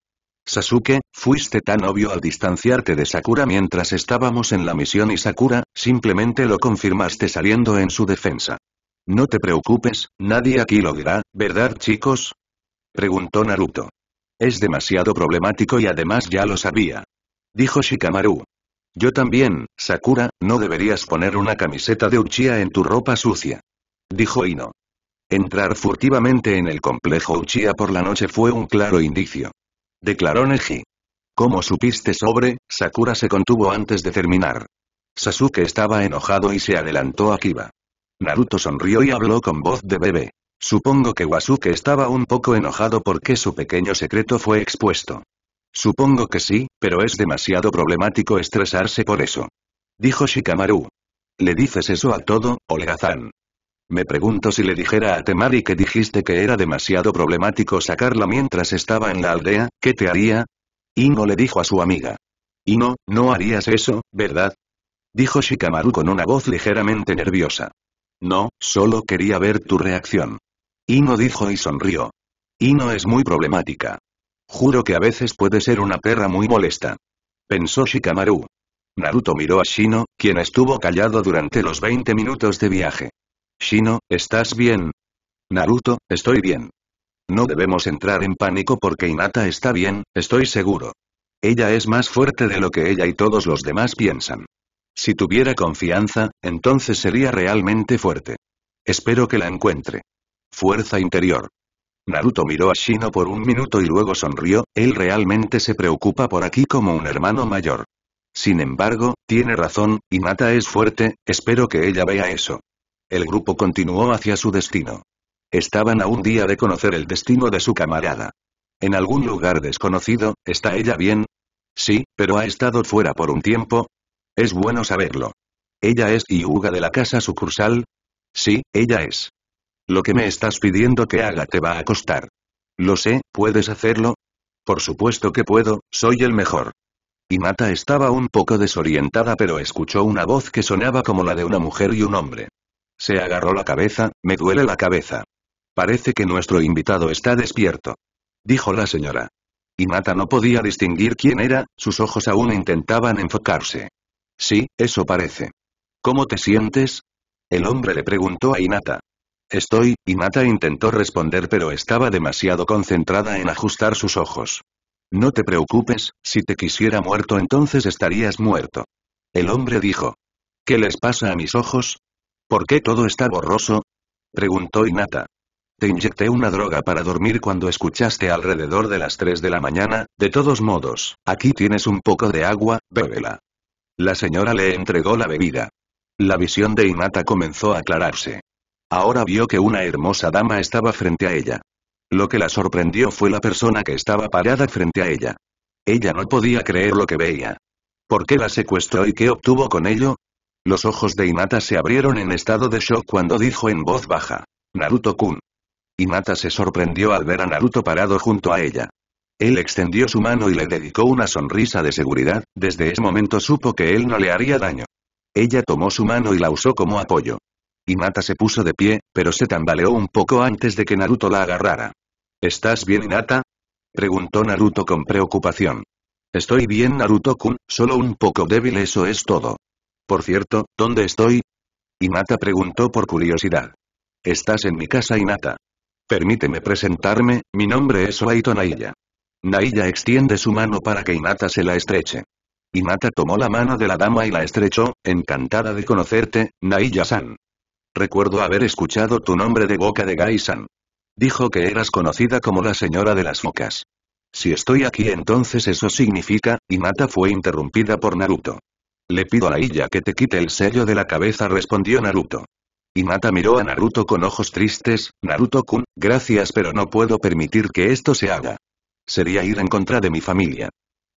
Sasuke, fuiste tan obvio al distanciarte de Sakura mientras estábamos en la misión y Sakura, simplemente lo confirmaste saliendo en su defensa. No te preocupes, nadie aquí lo dirá, ¿verdad chicos? Preguntó Naruto. Es demasiado problemático y además ya lo sabía. Dijo Shikamaru. Yo también, Sakura, no deberías poner una camiseta de Uchiha en tu ropa sucia. Dijo Ino. Entrar furtivamente en el complejo Uchiha por la noche fue un claro indicio declaró Neji. Como supiste sobre? Sakura se contuvo antes de terminar. Sasuke estaba enojado y se adelantó a Kiba. Naruto sonrió y habló con voz de bebé. Supongo que Wasuke estaba un poco enojado porque su pequeño secreto fue expuesto. Supongo que sí, pero es demasiado problemático estresarse por eso. Dijo Shikamaru. Le dices eso a todo, Olegazan? Me pregunto si le dijera a Temari que dijiste que era demasiado problemático sacarla mientras estaba en la aldea, ¿qué te haría? Ino le dijo a su amiga. Ino, no harías eso, ¿verdad? Dijo Shikamaru con una voz ligeramente nerviosa. No, solo quería ver tu reacción. Ino dijo y sonrió. Ino es muy problemática. Juro que a veces puede ser una perra muy molesta. Pensó Shikamaru. Naruto miró a Shino, quien estuvo callado durante los 20 minutos de viaje. Shino, ¿estás bien? Naruto, estoy bien. No debemos entrar en pánico porque Inata está bien, estoy seguro. Ella es más fuerte de lo que ella y todos los demás piensan. Si tuviera confianza, entonces sería realmente fuerte. Espero que la encuentre. Fuerza interior. Naruto miró a Shino por un minuto y luego sonrió, él realmente se preocupa por aquí como un hermano mayor. Sin embargo, tiene razón, Inata es fuerte, espero que ella vea eso el grupo continuó hacia su destino. Estaban a un día de conocer el destino de su camarada. En algún lugar desconocido, ¿está ella bien? Sí, pero ha estado fuera por un tiempo. Es bueno saberlo. ¿Ella es Yuga de la casa sucursal? Sí, ella es. Lo que me estás pidiendo que haga te va a costar. Lo sé, ¿puedes hacerlo? Por supuesto que puedo, soy el mejor. Y Mata estaba un poco desorientada pero escuchó una voz que sonaba como la de una mujer y un hombre. Se agarró la cabeza, me duele la cabeza. Parece que nuestro invitado está despierto. Dijo la señora. Inata no podía distinguir quién era, sus ojos aún intentaban enfocarse. Sí, eso parece. ¿Cómo te sientes? El hombre le preguntó a Inata. Estoy, Inata intentó responder pero estaba demasiado concentrada en ajustar sus ojos. No te preocupes, si te quisiera muerto entonces estarías muerto. El hombre dijo. ¿Qué les pasa a mis ojos? ¿Por qué todo está borroso? Preguntó Inata. Te inyecté una droga para dormir cuando escuchaste alrededor de las 3 de la mañana, de todos modos, aquí tienes un poco de agua, bébela. La señora le entregó la bebida. La visión de Inata comenzó a aclararse. Ahora vio que una hermosa dama estaba frente a ella. Lo que la sorprendió fue la persona que estaba parada frente a ella. Ella no podía creer lo que veía. ¿Por qué la secuestró y qué obtuvo con ello? Los ojos de Inata se abrieron en estado de shock cuando dijo en voz baja. Naruto-kun. Inata se sorprendió al ver a Naruto parado junto a ella. Él extendió su mano y le dedicó una sonrisa de seguridad, desde ese momento supo que él no le haría daño. Ella tomó su mano y la usó como apoyo. Inata se puso de pie, pero se tambaleó un poco antes de que Naruto la agarrara. ¿Estás bien Inata? Preguntó Naruto con preocupación. Estoy bien Naruto-kun, solo un poco débil eso es todo. Por cierto, ¿dónde estoy? Inata preguntó por curiosidad. Estás en mi casa Inata. Permíteme presentarme, mi nombre es Oaito Nailla. Nailla extiende su mano para que Inata se la estreche. Inata tomó la mano de la dama y la estrechó, encantada de conocerte, Nailla-san. Recuerdo haber escuchado tu nombre de boca de Gai-san. Dijo que eras conocida como la señora de las focas. Si estoy aquí entonces eso significa, Inata fue interrumpida por Naruto. Le pido a la que te quite el sello de la cabeza respondió Naruto. Inata miró a Naruto con ojos tristes, Naruto-kun, gracias pero no puedo permitir que esto se haga. Sería ir en contra de mi familia.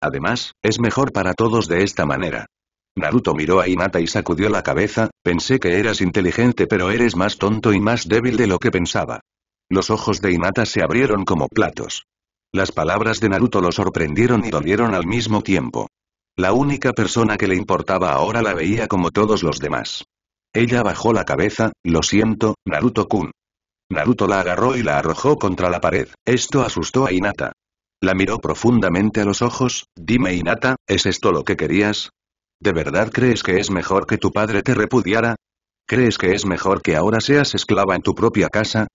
Además, es mejor para todos de esta manera. Naruto miró a Hinata y sacudió la cabeza, pensé que eras inteligente pero eres más tonto y más débil de lo que pensaba. Los ojos de Hinata se abrieron como platos. Las palabras de Naruto lo sorprendieron y dolieron al mismo tiempo. La única persona que le importaba ahora la veía como todos los demás. Ella bajó la cabeza, lo siento, Naruto-kun. Naruto la agarró y la arrojó contra la pared, esto asustó a Inata. La miró profundamente a los ojos, dime Inata, ¿es esto lo que querías? ¿De verdad crees que es mejor que tu padre te repudiara? ¿Crees que es mejor que ahora seas esclava en tu propia casa?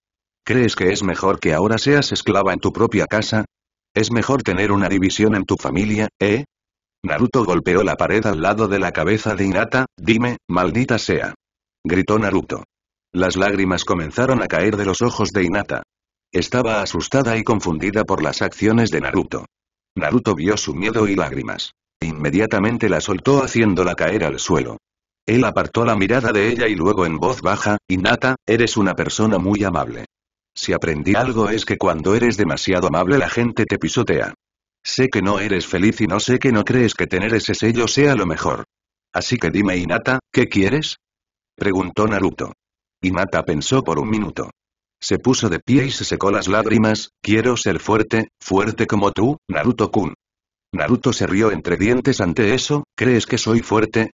¿Crees que es mejor que ahora seas esclava en tu propia casa? ¿Es mejor tener una división en tu familia, eh? Naruto golpeó la pared al lado de la cabeza de Hinata, dime, maldita sea. Gritó Naruto. Las lágrimas comenzaron a caer de los ojos de Hinata. Estaba asustada y confundida por las acciones de Naruto. Naruto vio su miedo y lágrimas. Inmediatamente la soltó haciéndola caer al suelo. Él apartó la mirada de ella y luego en voz baja, Hinata, eres una persona muy amable. Si aprendí algo es que cuando eres demasiado amable la gente te pisotea. Sé que no eres feliz y no sé que no crees que tener ese sello sea lo mejor. Así que dime Inata, ¿qué quieres? Preguntó Naruto. Inata pensó por un minuto. Se puso de pie y se secó las lágrimas, quiero ser fuerte, fuerte como tú, Naruto-kun. Naruto se rió entre dientes ante eso, ¿crees que soy fuerte?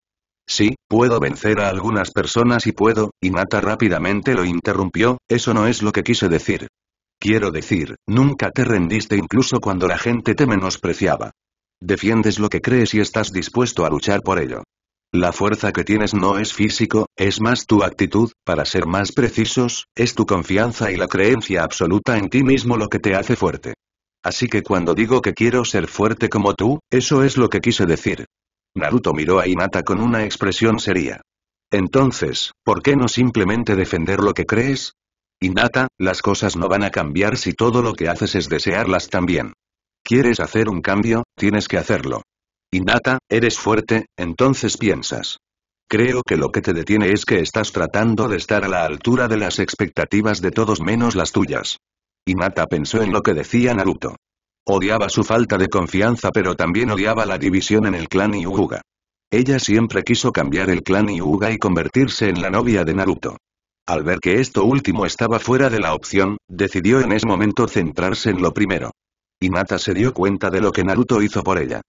Sí, puedo vencer a algunas personas y puedo, Inata rápidamente lo interrumpió, eso no es lo que quise decir. Quiero decir, nunca te rendiste incluso cuando la gente te menospreciaba. Defiendes lo que crees y estás dispuesto a luchar por ello. La fuerza que tienes no es físico, es más tu actitud, para ser más precisos, es tu confianza y la creencia absoluta en ti mismo lo que te hace fuerte. Así que cuando digo que quiero ser fuerte como tú, eso es lo que quise decir. Naruto miró a Hinata con una expresión seria. Entonces, ¿por qué no simplemente defender lo que crees? Nata, las cosas no van a cambiar si todo lo que haces es desearlas también. ¿Quieres hacer un cambio? Tienes que hacerlo. Inata, eres fuerte, entonces piensas. Creo que lo que te detiene es que estás tratando de estar a la altura de las expectativas de todos menos las tuyas. Inata pensó en lo que decía Naruto. Odiaba su falta de confianza pero también odiaba la división en el clan Hyuga. Ella siempre quiso cambiar el clan Yuga y convertirse en la novia de Naruto. Al ver que esto último estaba fuera de la opción, decidió en ese momento centrarse en lo primero. Y se dio cuenta de lo que Naruto hizo por ella.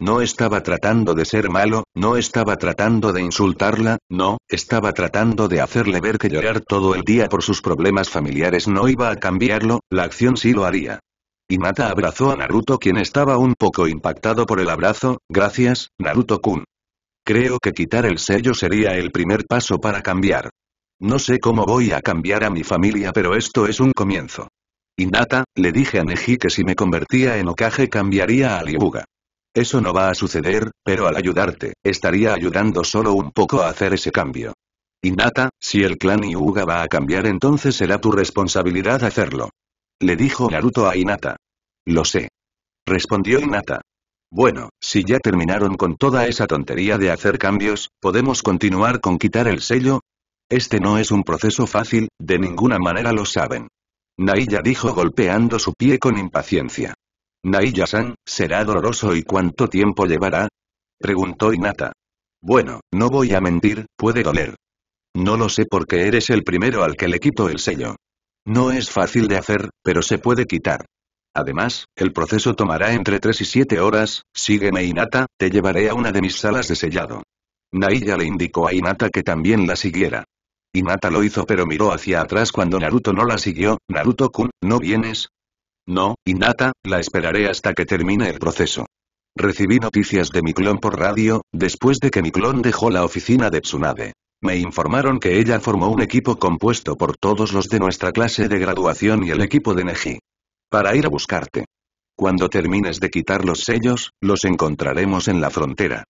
No estaba tratando de ser malo, no estaba tratando de insultarla, no, estaba tratando de hacerle ver que llorar todo el día por sus problemas familiares no iba a cambiarlo, la acción sí lo haría. Hinata abrazó a Naruto quien estaba un poco impactado por el abrazo, gracias, Naruto-kun. Creo que quitar el sello sería el primer paso para cambiar. No sé cómo voy a cambiar a mi familia pero esto es un comienzo. Inata, le dije a Neji que si me convertía en Okage cambiaría a Libuga. Eso no va a suceder, pero al ayudarte, estaría ayudando solo un poco a hacer ese cambio. Inata, si el clan Iuga va a cambiar entonces será tu responsabilidad hacerlo. Le dijo Naruto a Inata. Lo sé. Respondió Inata. Bueno, si ya terminaron con toda esa tontería de hacer cambios, ¿podemos continuar con quitar el sello? Este no es un proceso fácil, de ninguna manera lo saben. Nailla dijo golpeando su pie con impaciencia. nailla san ¿será doloroso y cuánto tiempo llevará? Preguntó Inata. Bueno, no voy a mentir, puede doler. No lo sé porque eres el primero al que le quito el sello. No es fácil de hacer, pero se puede quitar. Además, el proceso tomará entre 3 y 7 horas, sígueme Inata, te llevaré a una de mis salas de sellado. Nailla le indicó a Inata que también la siguiera. Nata lo hizo pero miró hacia atrás cuando Naruto no la siguió, Naruto-kun, ¿no vienes? No, Hinata, la esperaré hasta que termine el proceso. Recibí noticias de mi clon por radio, después de que mi clon dejó la oficina de Tsunade. Me informaron que ella formó un equipo compuesto por todos los de nuestra clase de graduación y el equipo de Neji. Para ir a buscarte. Cuando termines de quitar los sellos, los encontraremos en la frontera.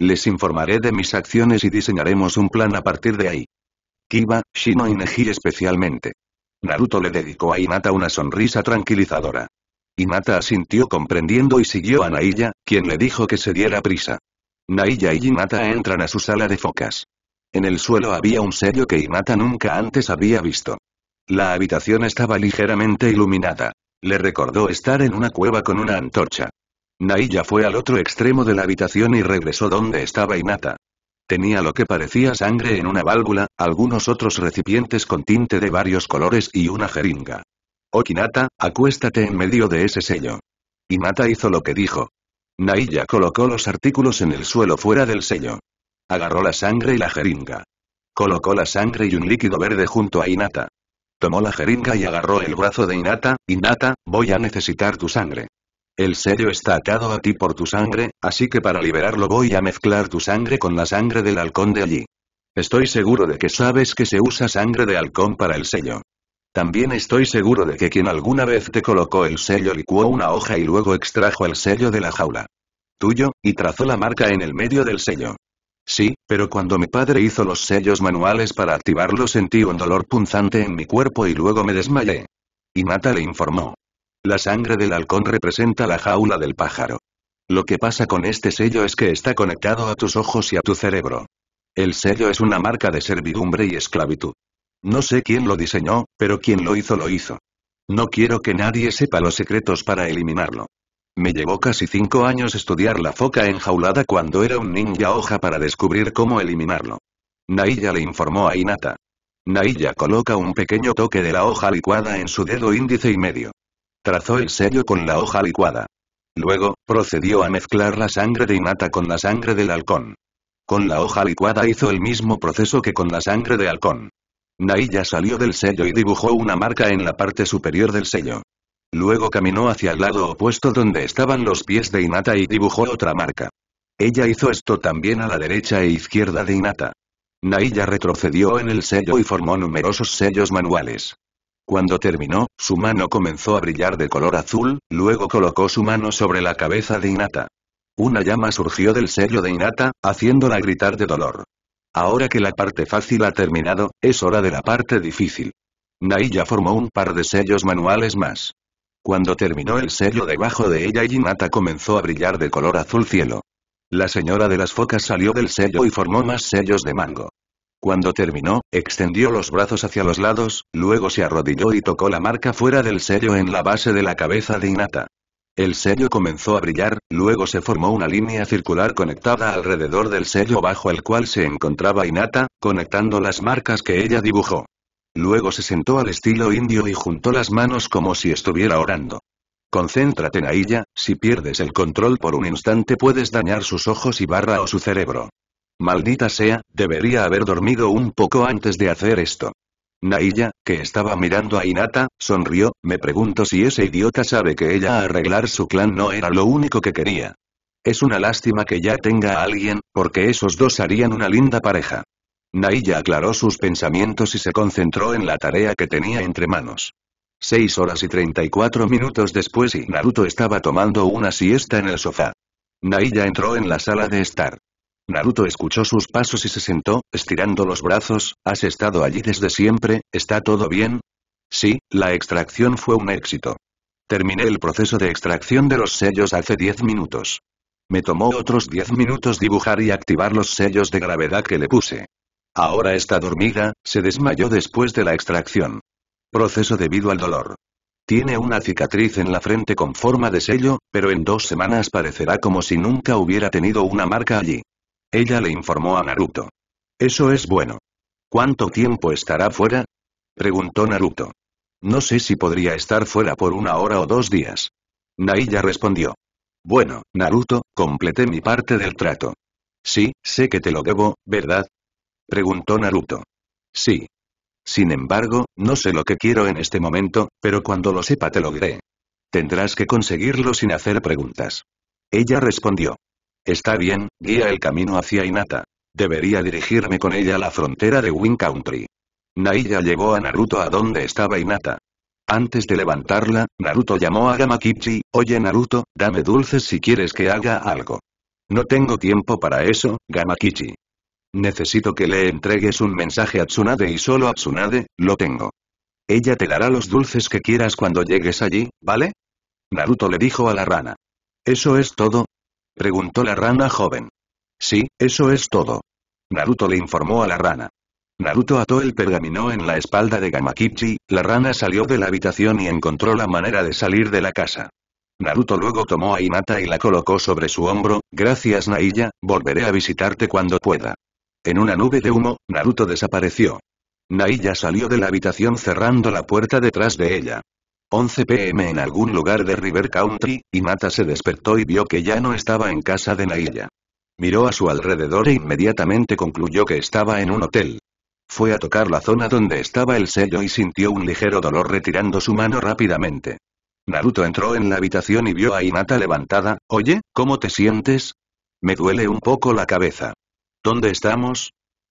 Les informaré de mis acciones y diseñaremos un plan a partir de ahí. Kiba, Shino y Neji especialmente. Naruto le dedicó a Hinata una sonrisa tranquilizadora. Hinata asintió comprendiendo y siguió a Naiya, quien le dijo que se diera prisa. Naiya y Hinata entran a su sala de focas. En el suelo había un sello que Inata nunca antes había visto. La habitación estaba ligeramente iluminada. Le recordó estar en una cueva con una antorcha. Naiya fue al otro extremo de la habitación y regresó donde estaba Hinata. Tenía lo que parecía sangre en una válvula, algunos otros recipientes con tinte de varios colores y una jeringa. Okinata, acuéstate en medio de ese sello. Inata hizo lo que dijo. Nailla colocó los artículos en el suelo fuera del sello. Agarró la sangre y la jeringa. Colocó la sangre y un líquido verde junto a Inata. Tomó la jeringa y agarró el brazo de Inata, Inata, voy a necesitar tu sangre. El sello está atado a ti por tu sangre, así que para liberarlo voy a mezclar tu sangre con la sangre del halcón de allí. Estoy seguro de que sabes que se usa sangre de halcón para el sello. También estoy seguro de que quien alguna vez te colocó el sello licuó una hoja y luego extrajo el sello de la jaula. Tuyo, y trazó la marca en el medio del sello. Sí, pero cuando mi padre hizo los sellos manuales para activarlo sentí un dolor punzante en mi cuerpo y luego me desmayé. Y Mata le informó. La sangre del halcón representa la jaula del pájaro. Lo que pasa con este sello es que está conectado a tus ojos y a tu cerebro. El sello es una marca de servidumbre y esclavitud. No sé quién lo diseñó, pero quien lo hizo lo hizo. No quiero que nadie sepa los secretos para eliminarlo. Me llevó casi cinco años estudiar la foca enjaulada cuando era un ninja hoja para descubrir cómo eliminarlo. Nailla le informó a Inata. Nailla coloca un pequeño toque de la hoja licuada en su dedo índice y medio. Trazó el sello con la hoja licuada. Luego, procedió a mezclar la sangre de Inata con la sangre del halcón. Con la hoja licuada hizo el mismo proceso que con la sangre de halcón. Nailla salió del sello y dibujó una marca en la parte superior del sello. Luego caminó hacia el lado opuesto donde estaban los pies de Inata y dibujó otra marca. Ella hizo esto también a la derecha e izquierda de Inata. Nailla retrocedió en el sello y formó numerosos sellos manuales. Cuando terminó, su mano comenzó a brillar de color azul, luego colocó su mano sobre la cabeza de Inata. Una llama surgió del sello de Inata, haciéndola gritar de dolor. Ahora que la parte fácil ha terminado, es hora de la parte difícil. Nailla formó un par de sellos manuales más. Cuando terminó el sello debajo de ella Inata comenzó a brillar de color azul cielo. La señora de las focas salió del sello y formó más sellos de mango. Cuando terminó, extendió los brazos hacia los lados, luego se arrodilló y tocó la marca fuera del sello en la base de la cabeza de Inata. El sello comenzó a brillar, luego se formó una línea circular conectada alrededor del sello bajo el cual se encontraba Inata, conectando las marcas que ella dibujó. Luego se sentó al estilo indio y juntó las manos como si estuviera orando. Concéntrate en ella, si pierdes el control por un instante puedes dañar sus ojos y barra o su cerebro. Maldita sea, debería haber dormido un poco antes de hacer esto. Nailla, que estaba mirando a Inata, sonrió, me pregunto si ese idiota sabe que ella arreglar su clan no era lo único que quería. Es una lástima que ya tenga a alguien, porque esos dos harían una linda pareja. Nailla aclaró sus pensamientos y se concentró en la tarea que tenía entre manos. Seis horas y treinta y cuatro minutos después y Naruto estaba tomando una siesta en el sofá. Nailla entró en la sala de estar. Naruto escuchó sus pasos y se sentó, estirando los brazos, has estado allí desde siempre, ¿está todo bien? Sí, la extracción fue un éxito. Terminé el proceso de extracción de los sellos hace 10 minutos. Me tomó otros 10 minutos dibujar y activar los sellos de gravedad que le puse. Ahora está dormida, se desmayó después de la extracción. Proceso debido al dolor. Tiene una cicatriz en la frente con forma de sello, pero en dos semanas parecerá como si nunca hubiera tenido una marca allí. Ella le informó a Naruto. Eso es bueno. ¿Cuánto tiempo estará fuera? Preguntó Naruto. No sé si podría estar fuera por una hora o dos días. Naiya respondió. Bueno, Naruto, completé mi parte del trato. Sí, sé que te lo debo, ¿verdad? Preguntó Naruto. Sí. Sin embargo, no sé lo que quiero en este momento, pero cuando lo sepa te lo diré. Tendrás que conseguirlo sin hacer preguntas. Ella respondió. Está bien, guía el camino hacia Hinata. Debería dirigirme con ella a la frontera de Wing Country. Naiya llevó a Naruto a donde estaba Hinata. Antes de levantarla, Naruto llamó a Gamakichi, oye Naruto, dame dulces si quieres que haga algo. No tengo tiempo para eso, Gamakichi. Necesito que le entregues un mensaje a Tsunade y solo a Tsunade, lo tengo. Ella te dará los dulces que quieras cuando llegues allí, ¿vale? Naruto le dijo a la rana. Eso es todo, Preguntó la rana joven. Sí, eso es todo. Naruto le informó a la rana. Naruto ató el pergamino en la espalda de Gamakichi, la rana salió de la habitación y encontró la manera de salir de la casa. Naruto luego tomó a inata y la colocó sobre su hombro, gracias nailla volveré a visitarte cuando pueda. En una nube de humo, Naruto desapareció. nailla salió de la habitación cerrando la puerta detrás de ella. 11 pm en algún lugar de River Country, y Mata se despertó y vio que ya no estaba en casa de Nailla. Miró a su alrededor e inmediatamente concluyó que estaba en un hotel. Fue a tocar la zona donde estaba el sello y sintió un ligero dolor retirando su mano rápidamente. Naruto entró en la habitación y vio a Inata levantada. Oye, ¿cómo te sientes? Me duele un poco la cabeza. ¿Dónde estamos?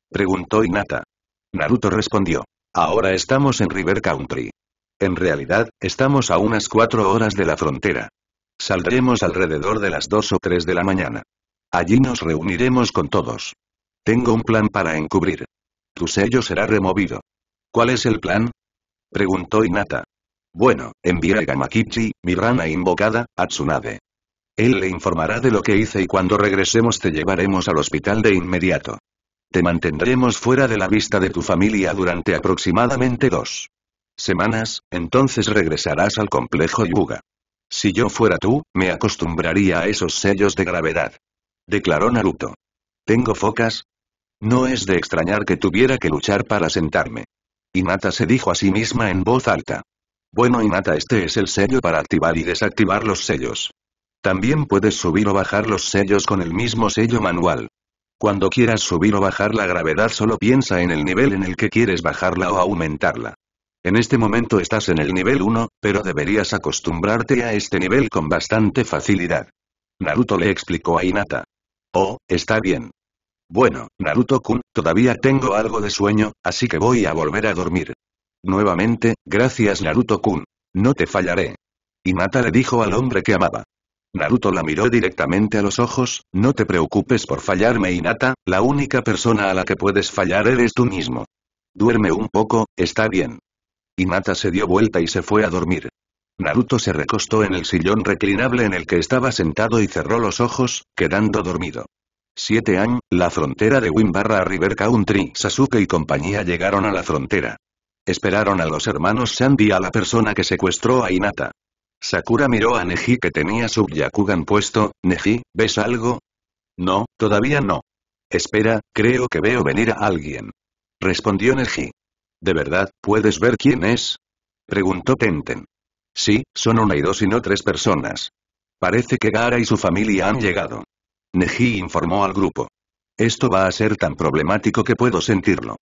Preguntó Inata. Naruto respondió. Ahora estamos en River Country. En realidad, estamos a unas cuatro horas de la frontera. Saldremos alrededor de las dos o tres de la mañana. Allí nos reuniremos con todos. Tengo un plan para encubrir. Tu sello será removido. ¿Cuál es el plan? Preguntó Inata. Bueno, envía a Gamakichi, mi rana invocada, a Tsunade. Él le informará de lo que hice y cuando regresemos te llevaremos al hospital de inmediato. Te mantendremos fuera de la vista de tu familia durante aproximadamente dos semanas, entonces regresarás al complejo yuga. Si yo fuera tú, me acostumbraría a esos sellos de gravedad. Declaró Naruto. ¿Tengo focas? No es de extrañar que tuviera que luchar para sentarme. Inata se dijo a sí misma en voz alta. Bueno Inata, este es el sello para activar y desactivar los sellos. También puedes subir o bajar los sellos con el mismo sello manual. Cuando quieras subir o bajar la gravedad solo piensa en el nivel en el que quieres bajarla o aumentarla. En este momento estás en el nivel 1, pero deberías acostumbrarte a este nivel con bastante facilidad. Naruto le explicó a Hinata. Oh, está bien. Bueno, Naruto-kun, todavía tengo algo de sueño, así que voy a volver a dormir. Nuevamente, gracias Naruto-kun. No te fallaré. Hinata le dijo al hombre que amaba. Naruto la miró directamente a los ojos, no te preocupes por fallarme Hinata, la única persona a la que puedes fallar eres tú mismo. Duerme un poco, está bien. Inata se dio vuelta y se fue a dormir. Naruto se recostó en el sillón reclinable en el que estaba sentado y cerró los ojos, quedando dormido. siete años, la frontera de Wimbarra a River Country, Sasuke y compañía llegaron a la frontera. Esperaron a los hermanos Sandy a la persona que secuestró a Hinata. Sakura miró a Neji que tenía su Yakugan puesto, Neji, ¿ves algo? No, todavía no. Espera, creo que veo venir a alguien. Respondió Neji. ¿De verdad, puedes ver quién es? Preguntó Tenten. Sí, son una y dos y no tres personas. Parece que Gara y su familia han llegado. Neji informó al grupo. Esto va a ser tan problemático que puedo sentirlo.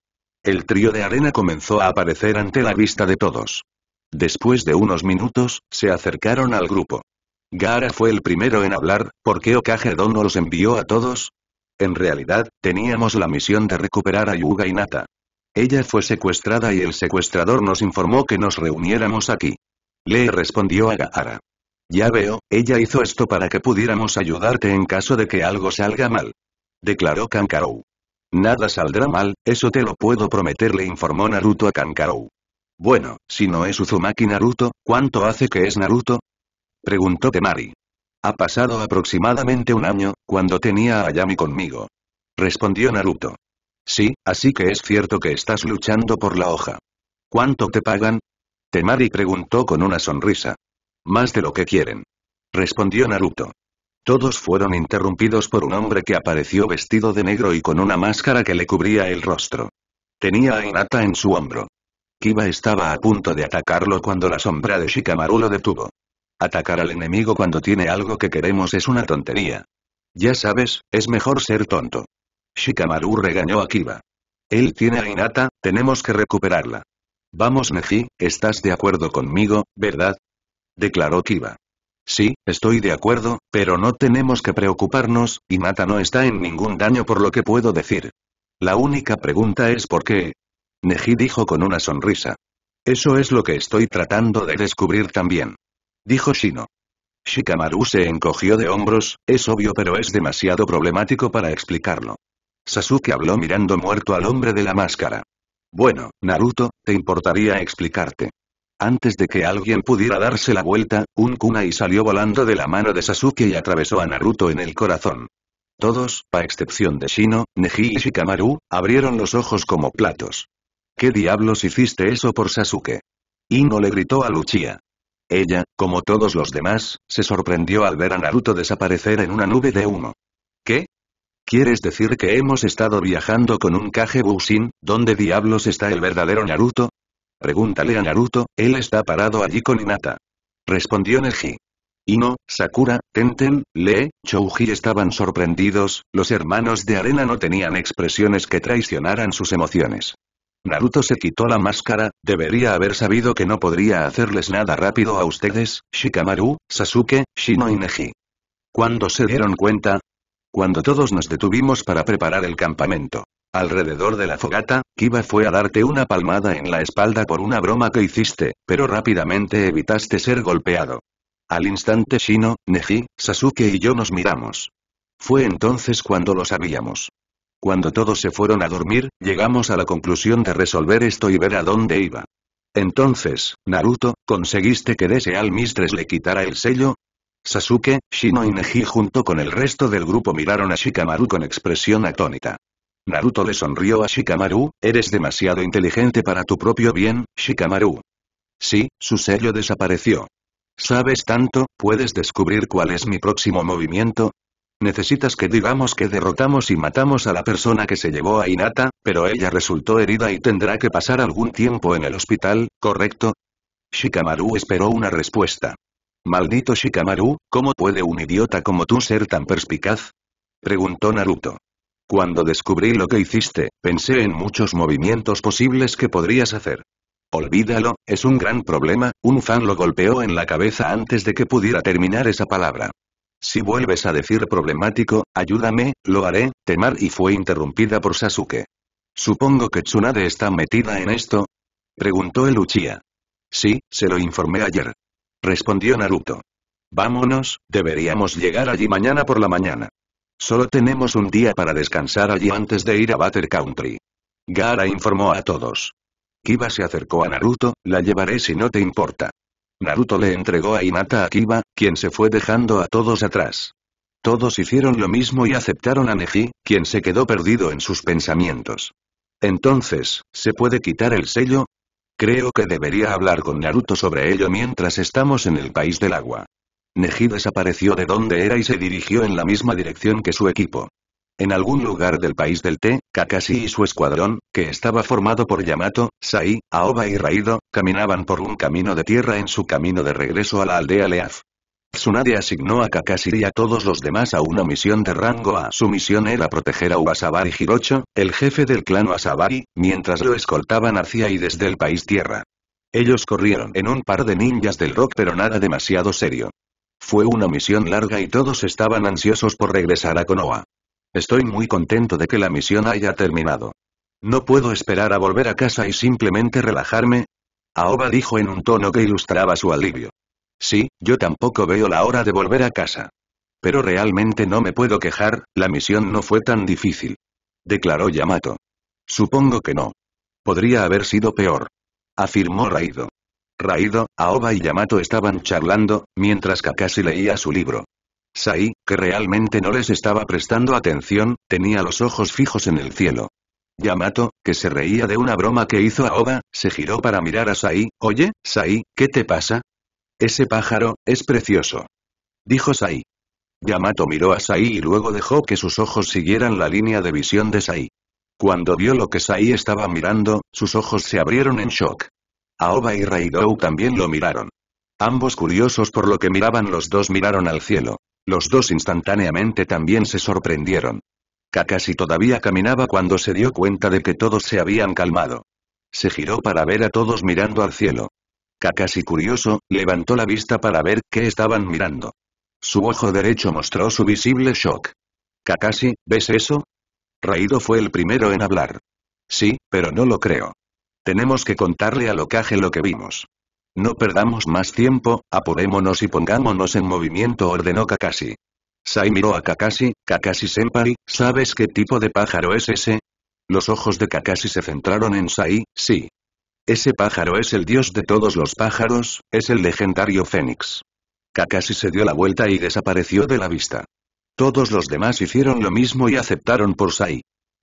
El trío de arena comenzó a aparecer ante la vista de todos. Después de unos minutos, se acercaron al grupo. Gara fue el primero en hablar, ¿por qué no los envió a todos? En realidad, teníamos la misión de recuperar a Yuga y Nata. Ella fue secuestrada y el secuestrador nos informó que nos reuniéramos aquí. Le respondió a Gaara. Ya veo, ella hizo esto para que pudiéramos ayudarte en caso de que algo salga mal. Declaró Kankarou. Nada saldrá mal, eso te lo puedo prometer le informó Naruto a Kankarou. Bueno, si no es Uzumaki Naruto, ¿cuánto hace que es Naruto? Preguntó Temari. Ha pasado aproximadamente un año, cuando tenía a Ayami conmigo. Respondió Naruto. Sí, así que es cierto que estás luchando por la hoja. ¿Cuánto te pagan? Temari preguntó con una sonrisa. Más de lo que quieren. Respondió Naruto. Todos fueron interrumpidos por un hombre que apareció vestido de negro y con una máscara que le cubría el rostro. Tenía a Hinata en su hombro. Kiba estaba a punto de atacarlo cuando la sombra de Shikamaru lo detuvo. Atacar al enemigo cuando tiene algo que queremos es una tontería. Ya sabes, es mejor ser tonto. Shikamaru regañó a Kiba. Él tiene a Inata, tenemos que recuperarla. Vamos Neji, estás de acuerdo conmigo, ¿verdad? Declaró Kiba. Sí, estoy de acuerdo, pero no tenemos que preocuparnos, Inata no está en ningún daño por lo que puedo decir. La única pregunta es por qué. Neji dijo con una sonrisa. Eso es lo que estoy tratando de descubrir también. Dijo Shino. Shikamaru se encogió de hombros, es obvio pero es demasiado problemático para explicarlo. Sasuke habló mirando muerto al hombre de la máscara. Bueno, Naruto, te importaría explicarte. Antes de que alguien pudiera darse la vuelta, un kunai salió volando de la mano de Sasuke y atravesó a Naruto en el corazón. Todos, a excepción de Shino, Neji y Shikamaru, abrieron los ojos como platos. ¿Qué diablos hiciste eso por Sasuke? Ino le gritó a Luchia. Ella, como todos los demás, se sorprendió al ver a Naruto desaparecer en una nube de humo. ¿Qué? ¿Quieres decir que hemos estado viajando con un Kage ¿Dónde diablos está el verdadero Naruto? Pregúntale a Naruto, él está parado allí con Inata. Respondió Neji. Ino, Sakura, Tenten, Lee, Chouji estaban sorprendidos, los hermanos de arena no tenían expresiones que traicionaran sus emociones. Naruto se quitó la máscara, debería haber sabido que no podría hacerles nada rápido a ustedes, Shikamaru, Sasuke, Shino y Neji. Cuando se dieron cuenta, cuando todos nos detuvimos para preparar el campamento. Alrededor de la fogata, Kiba fue a darte una palmada en la espalda por una broma que hiciste, pero rápidamente evitaste ser golpeado. Al instante Shino, Neji, Sasuke y yo nos miramos. Fue entonces cuando lo sabíamos. Cuando todos se fueron a dormir, llegamos a la conclusión de resolver esto y ver a dónde iba. Entonces, Naruto, ¿conseguiste que Deseal Mistress le quitara el sello? Sasuke, Shino y Neji junto con el resto del grupo miraron a Shikamaru con expresión atónita. Naruto le sonrió a Shikamaru, eres demasiado inteligente para tu propio bien, Shikamaru. Sí, su sello desapareció. ¿Sabes tanto, puedes descubrir cuál es mi próximo movimiento? Necesitas que digamos que derrotamos y matamos a la persona que se llevó a Hinata, pero ella resultó herida y tendrá que pasar algún tiempo en el hospital, ¿correcto? Shikamaru esperó una respuesta. Maldito Shikamaru, ¿cómo puede un idiota como tú ser tan perspicaz? Preguntó Naruto. Cuando descubrí lo que hiciste, pensé en muchos movimientos posibles que podrías hacer. Olvídalo, es un gran problema, un fan lo golpeó en la cabeza antes de que pudiera terminar esa palabra. Si vuelves a decir problemático, ayúdame, lo haré, Temar y fue interrumpida por Sasuke. Supongo que Tsunade está metida en esto. Preguntó el Uchiha. Sí, se lo informé ayer respondió Naruto. Vámonos, deberíamos llegar allí mañana por la mañana. Solo tenemos un día para descansar allí antes de ir a Butter Country. Gara informó a todos. Kiba se acercó a Naruto, la llevaré si no te importa. Naruto le entregó a Hinata a Kiba, quien se fue dejando a todos atrás. Todos hicieron lo mismo y aceptaron a Neji, quien se quedó perdido en sus pensamientos. Entonces, ¿se puede quitar el sello? Creo que debería hablar con Naruto sobre ello mientras estamos en el país del agua. Neji desapareció de donde era y se dirigió en la misma dirección que su equipo. En algún lugar del país del té, Kakashi y su escuadrón, que estaba formado por Yamato, Sai, Aoba y Raido, caminaban por un camino de tierra en su camino de regreso a la aldea Leaf. Tsunade asignó a Kakashi y a todos los demás a una misión de rango A. Su misión era proteger a Ubasabari Hirocho, el jefe del clan Asabari, mientras lo escoltaban hacia y desde el país tierra. Ellos corrieron en un par de ninjas del rock pero nada demasiado serio. Fue una misión larga y todos estaban ansiosos por regresar a Konoha. Estoy muy contento de que la misión haya terminado. No puedo esperar a volver a casa y simplemente relajarme. Aoba dijo en un tono que ilustraba su alivio. Sí, yo tampoco veo la hora de volver a casa. Pero realmente no me puedo quejar, la misión no fue tan difícil. Declaró Yamato. Supongo que no. Podría haber sido peor. Afirmó Raido. Raido, Aoba y Yamato estaban charlando, mientras Kakashi leía su libro. Sai, que realmente no les estaba prestando atención, tenía los ojos fijos en el cielo. Yamato, que se reía de una broma que hizo Aoba, se giró para mirar a Sai, oye, Sai, ¿qué te pasa? Ese pájaro, es precioso. Dijo Sai. Yamato miró a Sai y luego dejó que sus ojos siguieran la línea de visión de Sai. Cuando vio lo que Sai estaba mirando, sus ojos se abrieron en shock. Aoba y Raidou también lo miraron. Ambos curiosos por lo que miraban los dos miraron al cielo. Los dos instantáneamente también se sorprendieron. Kakashi todavía caminaba cuando se dio cuenta de que todos se habían calmado. Se giró para ver a todos mirando al cielo. Kakashi curioso, levantó la vista para ver qué estaban mirando. Su ojo derecho mostró su visible shock. Kakashi, ¿ves eso? Raido fue el primero en hablar. Sí, pero no lo creo. Tenemos que contarle a locaje lo que vimos. No perdamos más tiempo, apurémonos y pongámonos en movimiento ordenó Kakashi. Sai miró a Kakashi, Kakashi-senpai, ¿sabes qué tipo de pájaro es ese? Los ojos de Kakashi se centraron en Sai, sí. Ese pájaro es el dios de todos los pájaros, es el legendario Fénix. Kakashi se dio la vuelta y desapareció de la vista. Todos los demás hicieron lo mismo y aceptaron por Sai.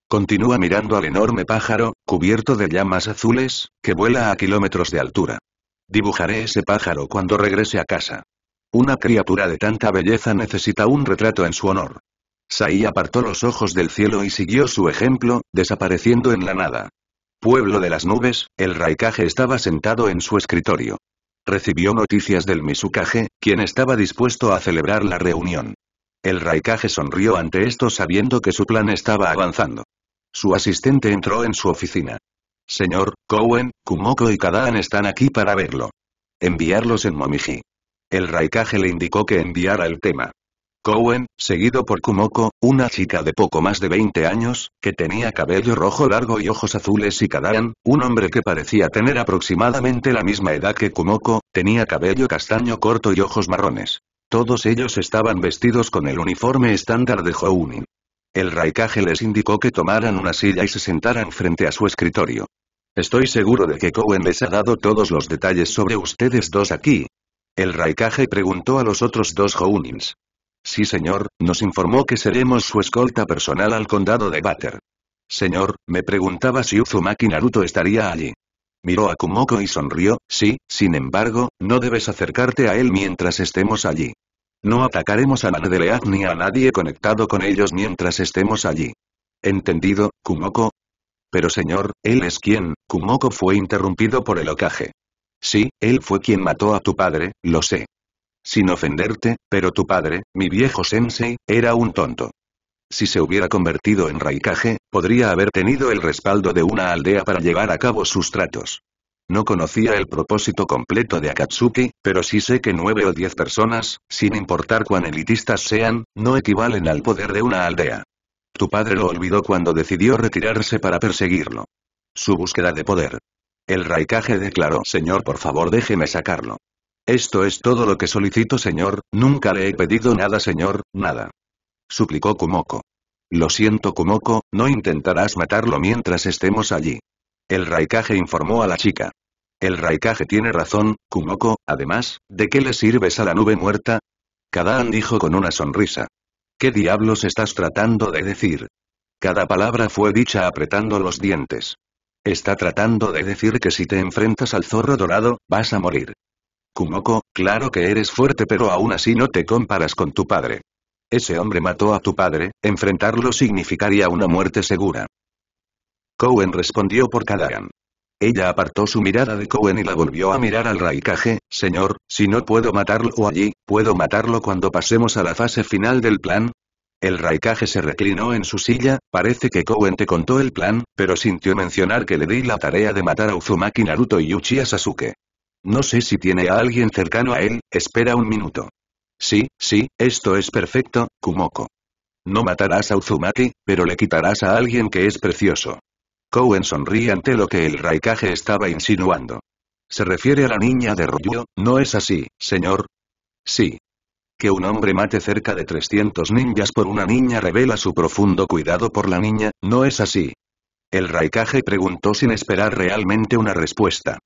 Continúa mirando al enorme pájaro, cubierto de llamas azules, que vuela a kilómetros de altura. Dibujaré ese pájaro cuando regrese a casa. Una criatura de tanta belleza necesita un retrato en su honor. Sai apartó los ojos del cielo y siguió su ejemplo, desapareciendo en la nada pueblo de las nubes, el Raikage estaba sentado en su escritorio. Recibió noticias del Misukage, quien estaba dispuesto a celebrar la reunión. El Raikage sonrió ante esto sabiendo que su plan estaba avanzando. Su asistente entró en su oficina. Señor, Kowen, Kumoko y Kadaan están aquí para verlo. Enviarlos en Momiji. El Raikage le indicó que enviara el tema. Cowen, seguido por Kumoko, una chica de poco más de 20 años, que tenía cabello rojo largo y ojos azules y Kadaran, un hombre que parecía tener aproximadamente la misma edad que Kumoko, tenía cabello castaño corto y ojos marrones. Todos ellos estaban vestidos con el uniforme estándar de Hounin. El Raikage les indicó que tomaran una silla y se sentaran frente a su escritorio. Estoy seguro de que Cowen les ha dado todos los detalles sobre ustedes dos aquí. El Raikage preguntó a los otros dos Hounins. Sí señor, nos informó que seremos su escolta personal al condado de Batter. Señor, me preguntaba si Uzumaki Naruto estaría allí. Miró a Kumoko y sonrió, sí, sin embargo, no debes acercarte a él mientras estemos allí. No atacaremos a Nadeleaz ni a nadie conectado con ellos mientras estemos allí. ¿Entendido, Kumoko? Pero señor, él es quien, Kumoko fue interrumpido por el ocaje. Sí, él fue quien mató a tu padre, lo sé. Sin ofenderte, pero tu padre, mi viejo sensei, era un tonto. Si se hubiera convertido en Raikage, podría haber tenido el respaldo de una aldea para llevar a cabo sus tratos. No conocía el propósito completo de Akatsuki, pero sí sé que nueve o diez personas, sin importar cuán elitistas sean, no equivalen al poder de una aldea. Tu padre lo olvidó cuando decidió retirarse para perseguirlo. Su búsqueda de poder. El Raikage declaró Señor por favor déjeme sacarlo. Esto es todo lo que solicito señor, nunca le he pedido nada señor, nada. Suplicó Kumoko. Lo siento Kumoko, no intentarás matarlo mientras estemos allí. El Raikage informó a la chica. El Raikage tiene razón, Kumoko, además, ¿de qué le sirves a la nube muerta? Kadaan dijo con una sonrisa. ¿Qué diablos estás tratando de decir? Cada palabra fue dicha apretando los dientes. Está tratando de decir que si te enfrentas al zorro dorado, vas a morir. Kumoko, claro que eres fuerte pero aún así no te comparas con tu padre. Ese hombre mató a tu padre, enfrentarlo significaría una muerte segura. Cohen respondió por Kadagan. Ella apartó su mirada de Cohen y la volvió a mirar al Raikage, señor, si no puedo matarlo allí, ¿puedo matarlo cuando pasemos a la fase final del plan? El Raikage se reclinó en su silla, parece que Cohen te contó el plan, pero sintió mencionar que le di la tarea de matar a Uzumaki Naruto y Uchiha Sasuke. No sé si tiene a alguien cercano a él, espera un minuto. Sí, sí, esto es perfecto, Kumoko. No matarás a Uzumaki, pero le quitarás a alguien que es precioso. Cohen sonríe ante lo que el Raikage estaba insinuando. Se refiere a la niña de Rubio, ¿no es así, señor? Sí. Que un hombre mate cerca de 300 ninjas por una niña revela su profundo cuidado por la niña, ¿no es así? El Raikage preguntó sin esperar realmente una respuesta.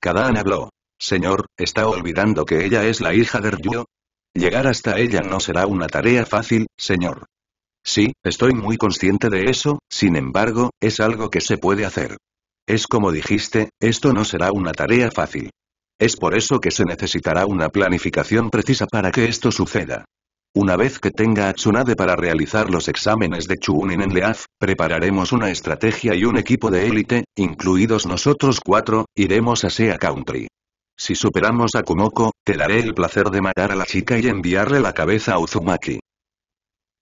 Kadaan habló. Señor, ¿está olvidando que ella es la hija de Ryu. Llegar hasta ella no será una tarea fácil, señor. Sí, estoy muy consciente de eso, sin embargo, es algo que se puede hacer. Es como dijiste, esto no será una tarea fácil. Es por eso que se necesitará una planificación precisa para que esto suceda. Una vez que tenga a Tsunade para realizar los exámenes de Chunin en Leaf, prepararemos una estrategia y un equipo de élite, incluidos nosotros cuatro, iremos a Sea Country. Si superamos a Kumoko, te daré el placer de matar a la chica y enviarle la cabeza a Uzumaki.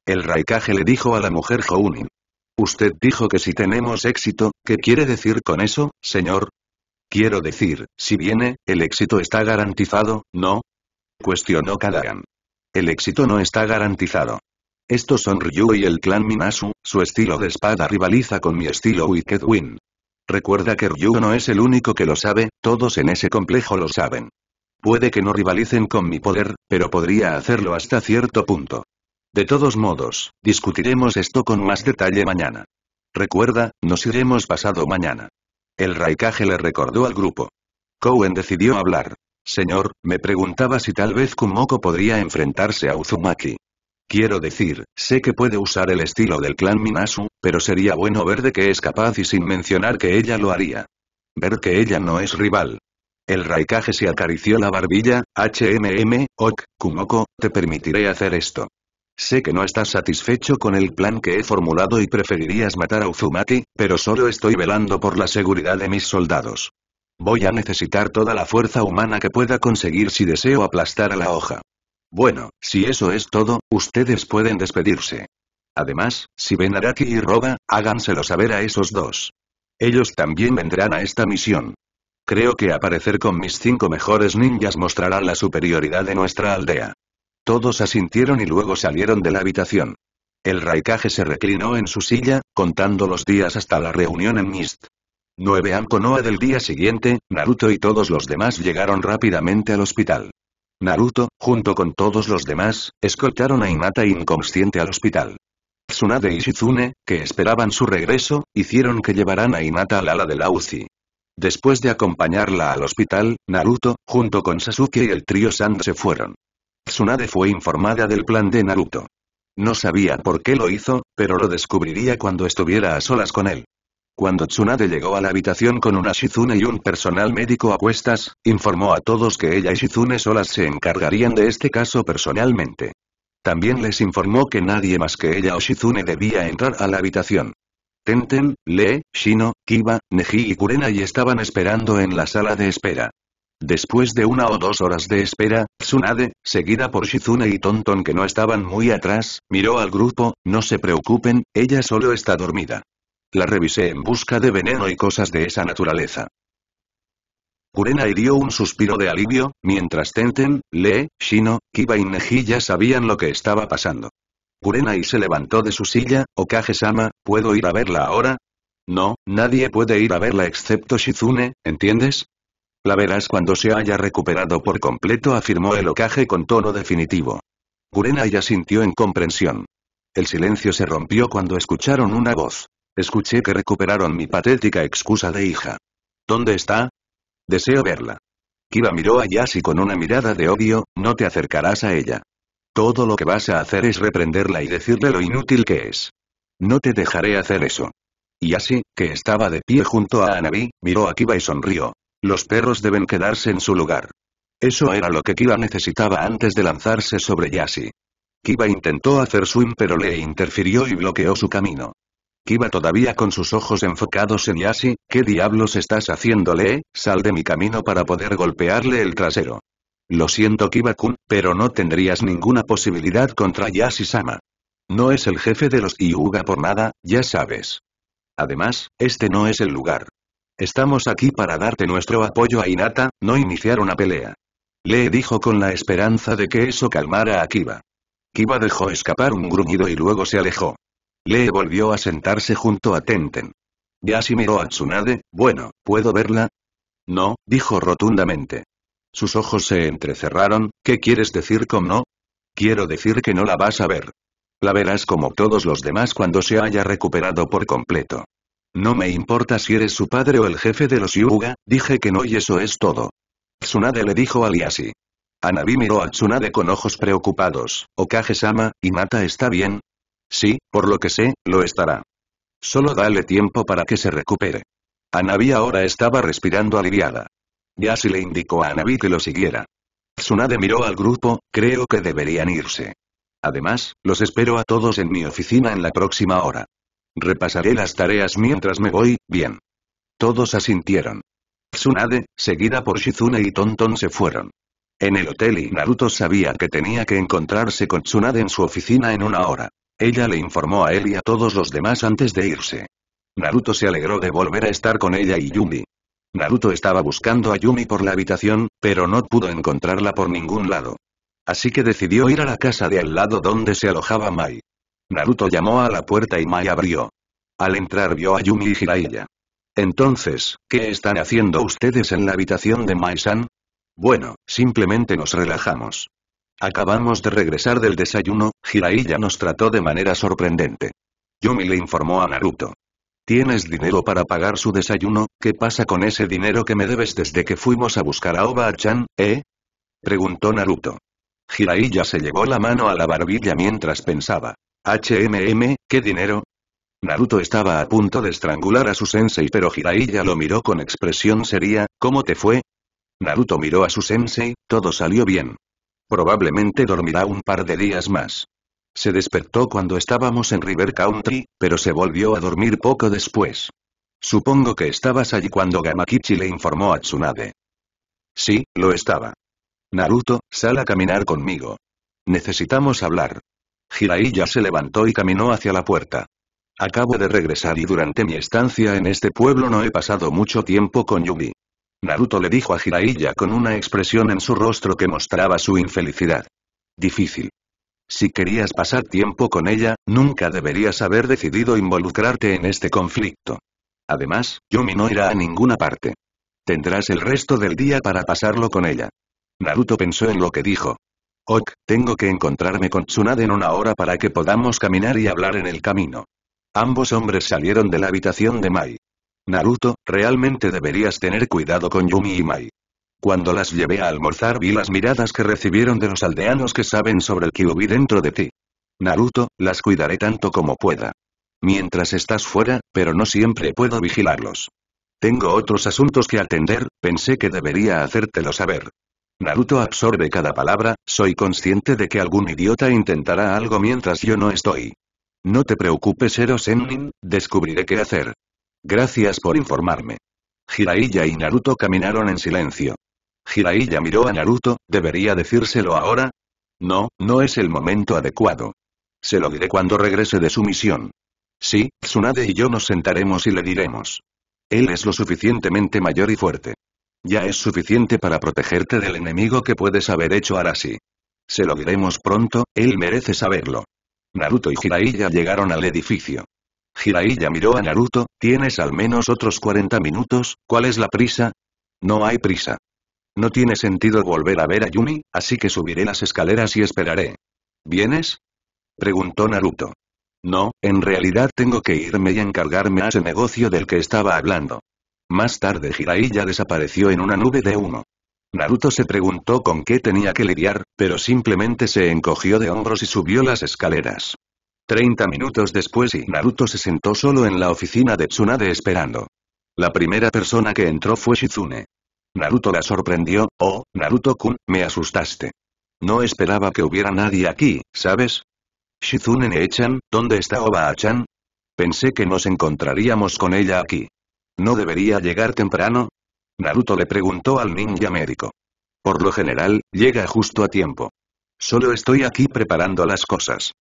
El Raikage le dijo a la mujer Jounin. Usted dijo que si tenemos éxito, ¿qué quiere decir con eso, señor? Quiero decir, si viene, el éxito está garantizado, ¿no? Cuestionó Kadagan. El éxito no está garantizado. Estos son Ryu y el clan Minasu, su estilo de espada rivaliza con mi estilo Wicked Win. Recuerda que Ryu no es el único que lo sabe, todos en ese complejo lo saben. Puede que no rivalicen con mi poder, pero podría hacerlo hasta cierto punto. De todos modos, discutiremos esto con más detalle mañana. Recuerda, nos iremos pasado mañana. El Raikage le recordó al grupo. Cohen decidió hablar. Señor, me preguntaba si tal vez Kumoko podría enfrentarse a Uzumaki. Quiero decir, sé que puede usar el estilo del clan Minasu, pero sería bueno ver de qué es capaz y sin mencionar que ella lo haría. Ver que ella no es rival. El Raikage se acarició la barbilla, HMM, Ok, Kumoko, te permitiré hacer esto. Sé que no estás satisfecho con el plan que he formulado y preferirías matar a Uzumaki, pero solo estoy velando por la seguridad de mis soldados. Voy a necesitar toda la fuerza humana que pueda conseguir si deseo aplastar a la hoja. Bueno, si eso es todo, ustedes pueden despedirse. Además, si ven Araki y Roba, háganselo saber a esos dos. Ellos también vendrán a esta misión. Creo que aparecer con mis cinco mejores ninjas mostrará la superioridad de nuestra aldea. Todos asintieron y luego salieron de la habitación. El Raikage se reclinó en su silla, contando los días hasta la reunión en Mist. 9 Ankonoa del día siguiente, Naruto y todos los demás llegaron rápidamente al hospital. Naruto, junto con todos los demás, escoltaron a Inata inconsciente al hospital. Tsunade y Shizune, que esperaban su regreso, hicieron que llevaran a Hinata al ala de la UCI. Después de acompañarla al hospital, Naruto, junto con Sasuke y el trío Sand se fueron. Tsunade fue informada del plan de Naruto. No sabía por qué lo hizo, pero lo descubriría cuando estuviera a solas con él. Cuando Tsunade llegó a la habitación con una Shizune y un personal médico a cuestas, informó a todos que ella y Shizune solas se encargarían de este caso personalmente. También les informó que nadie más que ella o Shizune debía entrar a la habitación. Tenten, Lee, Shino, Kiba, Neji y Kurenai estaban esperando en la sala de espera. Después de una o dos horas de espera, Tsunade, seguida por Shizune y Tonton que no estaban muy atrás, miró al grupo, no se preocupen, ella solo está dormida. La revisé en busca de veneno y cosas de esa naturaleza. Kurena hirió un suspiro de alivio, mientras Tenten, Lee, Shino, Kiba y Neji ya sabían lo que estaba pasando. y se levantó de su silla, Okage-sama, ¿puedo ir a verla ahora? No, nadie puede ir a verla excepto Shizune, ¿entiendes? La verás cuando se haya recuperado por completo afirmó el Okage con tono definitivo. ya sintió en comprensión. El silencio se rompió cuando escucharon una voz. Escuché que recuperaron mi patética excusa de hija. ¿Dónde está? Deseo verla. Kiba miró a Yashi con una mirada de odio, no te acercarás a ella. Todo lo que vas a hacer es reprenderla y decirle lo inútil que es. No te dejaré hacer eso. Yashi, que estaba de pie junto a Anabi, miró a Kiba y sonrió. Los perros deben quedarse en su lugar. Eso era lo que Kiba necesitaba antes de lanzarse sobre Yashi. Kiba intentó hacer swim pero le interfirió y bloqueó su camino. Kiba todavía con sus ojos enfocados en Yashi, ¿qué diablos estás haciéndole? Sal de mi camino para poder golpearle el trasero. Lo siento Kiba-kun, pero no tendrías ninguna posibilidad contra Yashi-sama. No es el jefe de los Yuga por nada, ya sabes. Además, este no es el lugar. Estamos aquí para darte nuestro apoyo a Inata, no iniciar una pelea. Lee dijo con la esperanza de que eso calmara a Kiba. Kiba dejó escapar un gruñido y luego se alejó. Lee volvió a sentarse junto a Tenten. Yashi miró a Tsunade, bueno, ¿puedo verla? No, dijo rotundamente. Sus ojos se entrecerraron, ¿qué quieres decir con no? Quiero decir que no la vas a ver. La verás como todos los demás cuando se haya recuperado por completo. No me importa si eres su padre o el jefe de los Yuga, dije que no y eso es todo. Tsunade le dijo a Liasi. Anabi miró a Tsunade con ojos preocupados, okage y Mata está bien? Sí, por lo que sé, lo estará. Solo dale tiempo para que se recupere. Anabi ahora estaba respirando aliviada. Yasi le indicó a Anabi que lo siguiera. Tsunade miró al grupo, creo que deberían irse. Además, los espero a todos en mi oficina en la próxima hora. Repasaré las tareas mientras me voy, bien. Todos asintieron. Tsunade, seguida por Shizune y Tonton se fueron. En el hotel y Naruto sabía que tenía que encontrarse con Tsunade en su oficina en una hora. Ella le informó a él y a todos los demás antes de irse. Naruto se alegró de volver a estar con ella y Yumi. Naruto estaba buscando a Yumi por la habitación, pero no pudo encontrarla por ningún lado. Así que decidió ir a la casa de al lado donde se alojaba Mai. Naruto llamó a la puerta y Mai abrió. Al entrar vio a Yumi y ella. Entonces, ¿qué están haciendo ustedes en la habitación de Mai-san? Bueno, simplemente nos relajamos. Acabamos de regresar del desayuno, Jiraiya nos trató de manera sorprendente. Yumi le informó a Naruto. Tienes dinero para pagar su desayuno, ¿qué pasa con ese dinero que me debes desde que fuimos a buscar a Oba-chan, eh? Preguntó Naruto. Jiraiya se llevó la mano a la barbilla mientras pensaba. HMM, ¿qué dinero? Naruto estaba a punto de estrangular a su sensei pero Jiraiya lo miró con expresión seria, ¿cómo te fue? Naruto miró a su sensei, todo salió bien. Probablemente dormirá un par de días más. Se despertó cuando estábamos en River Country, pero se volvió a dormir poco después. Supongo que estabas allí cuando Gamakichi le informó a Tsunade. Sí, lo estaba. Naruto, sal a caminar conmigo. Necesitamos hablar. Jiraiya se levantó y caminó hacia la puerta. Acabo de regresar y durante mi estancia en este pueblo no he pasado mucho tiempo con Yubi. Naruto le dijo a Jiraiya con una expresión en su rostro que mostraba su infelicidad. Difícil. Si querías pasar tiempo con ella, nunca deberías haber decidido involucrarte en este conflicto. Además, Yumi no irá a ninguna parte. Tendrás el resto del día para pasarlo con ella. Naruto pensó en lo que dijo. Ok, tengo que encontrarme con Tsunade en una hora para que podamos caminar y hablar en el camino. Ambos hombres salieron de la habitación de Mai. Naruto, realmente deberías tener cuidado con Yumi y Mai. Cuando las llevé a almorzar vi las miradas que recibieron de los aldeanos que saben sobre el Kyubi dentro de ti. Naruto, las cuidaré tanto como pueda. Mientras estás fuera, pero no siempre puedo vigilarlos. Tengo otros asuntos que atender, pensé que debería hacértelo saber. Naruto absorbe cada palabra, soy consciente de que algún idiota intentará algo mientras yo no estoy. No te preocupes Ero descubriré qué hacer. Gracias por informarme. Jiraiya y Naruto caminaron en silencio. Jiraiya miró a Naruto, ¿debería decírselo ahora? No, no es el momento adecuado. Se lo diré cuando regrese de su misión. Sí, Tsunade y yo nos sentaremos y le diremos. Él es lo suficientemente mayor y fuerte. Ya es suficiente para protegerte del enemigo que puedes haber hecho sí. Se lo diremos pronto, él merece saberlo. Naruto y Jiraiya llegaron al edificio. Jiraiya miró a Naruto, tienes al menos otros 40 minutos, ¿cuál es la prisa? No hay prisa. No tiene sentido volver a ver a Yumi, así que subiré las escaleras y esperaré. ¿Vienes? Preguntó Naruto. No, en realidad tengo que irme y encargarme a ese negocio del que estaba hablando. Más tarde Jiraiya desapareció en una nube de humo. Naruto se preguntó con qué tenía que lidiar, pero simplemente se encogió de hombros y subió las escaleras. Treinta minutos después y Naruto se sentó solo en la oficina de Tsunade esperando. La primera persona que entró fue Shizune. Naruto la sorprendió, oh, Naruto-kun, me asustaste. No esperaba que hubiera nadie aquí, ¿sabes? Shizune Shizune-ne-chan, ¿dónde está Oba-chan? Pensé que nos encontraríamos con ella aquí. ¿No debería llegar temprano? Naruto le preguntó al ninja médico. Por lo general, llega justo a tiempo. Solo estoy aquí preparando las cosas.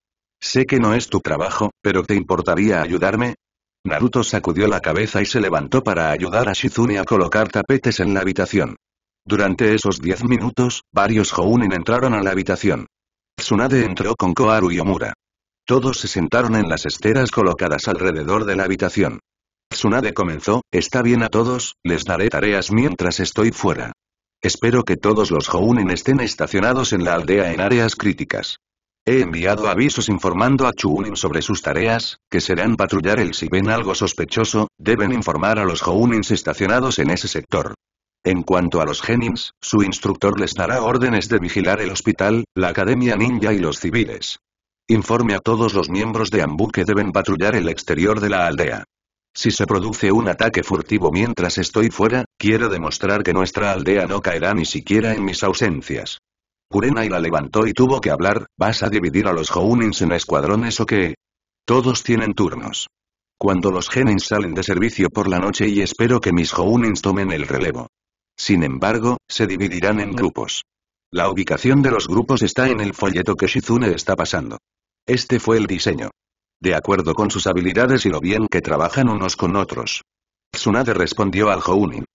Sé que no es tu trabajo, pero ¿te importaría ayudarme? Naruto sacudió la cabeza y se levantó para ayudar a Shizune a colocar tapetes en la habitación. Durante esos diez minutos, varios Jounin entraron a la habitación. Tsunade entró con Koharu y Omura. Todos se sentaron en las esteras colocadas alrededor de la habitación. Tsunade comenzó, está bien a todos, les daré tareas mientras estoy fuera. Espero que todos los Jounin estén estacionados en la aldea en áreas críticas. He enviado avisos informando a Chunin sobre sus tareas, que serán patrullar el si ven algo sospechoso, deben informar a los Hounins estacionados en ese sector. En cuanto a los Genins, su instructor les dará órdenes de vigilar el hospital, la academia ninja y los civiles. Informe a todos los miembros de Ambu que deben patrullar el exterior de la aldea. Si se produce un ataque furtivo mientras estoy fuera, quiero demostrar que nuestra aldea no caerá ni siquiera en mis ausencias. Kurenai la levantó y tuvo que hablar, ¿vas a dividir a los Hounins en escuadrones o qué? Todos tienen turnos. Cuando los Genins salen de servicio por la noche y espero que mis Hounins tomen el relevo. Sin embargo, se dividirán en grupos. La ubicación de los grupos está en el folleto que Shizune está pasando. Este fue el diseño. De acuerdo con sus habilidades y lo bien que trabajan unos con otros. Tsunade respondió al Hounin.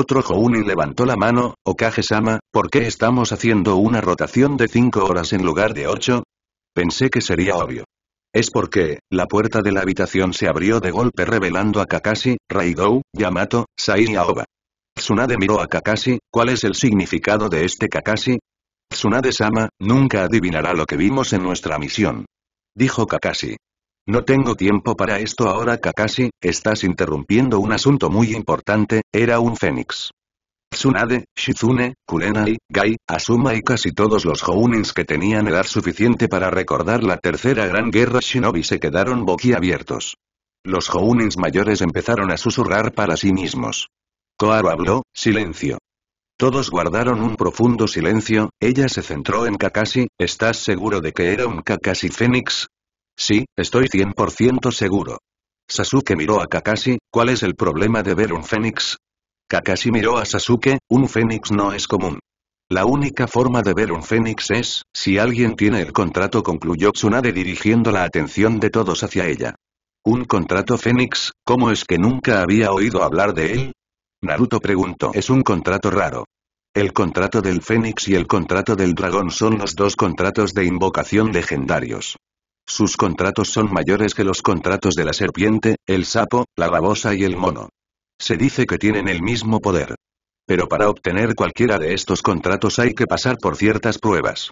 Otro Jouni levantó la mano, Okage-sama, ¿por qué estamos haciendo una rotación de 5 horas en lugar de 8? Pensé que sería obvio. Es porque, la puerta de la habitación se abrió de golpe revelando a Kakashi, Raidou, Yamato, Sai y Aoba. Tsunade miró a Kakashi, ¿cuál es el significado de este Kakashi? Tsunade-sama, nunca adivinará lo que vimos en nuestra misión. Dijo Kakashi. No tengo tiempo para esto ahora Kakashi, estás interrumpiendo un asunto muy importante, era un fénix. Tsunade, Shizune, Kurenai, Gai, Asuma y casi todos los Jounins que tenían edad suficiente para recordar la tercera gran guerra shinobi se quedaron boquiabiertos. Los Jounins mayores empezaron a susurrar para sí mismos. Koaro habló, silencio. Todos guardaron un profundo silencio, ella se centró en Kakashi, ¿estás seguro de que era un Kakashi Fénix? Sí, estoy 100% seguro. Sasuke miró a Kakashi, ¿cuál es el problema de ver un fénix? Kakashi miró a Sasuke, un fénix no es común. La única forma de ver un fénix es, si alguien tiene el contrato concluyó Tsunade dirigiendo la atención de todos hacia ella. ¿Un contrato fénix? ¿Cómo es que nunca había oído hablar de él? Naruto preguntó. Es un contrato raro. El contrato del fénix y el contrato del dragón son los dos contratos de invocación legendarios. Sus contratos son mayores que los contratos de la serpiente, el sapo, la rabosa y el mono. Se dice que tienen el mismo poder. Pero para obtener cualquiera de estos contratos hay que pasar por ciertas pruebas.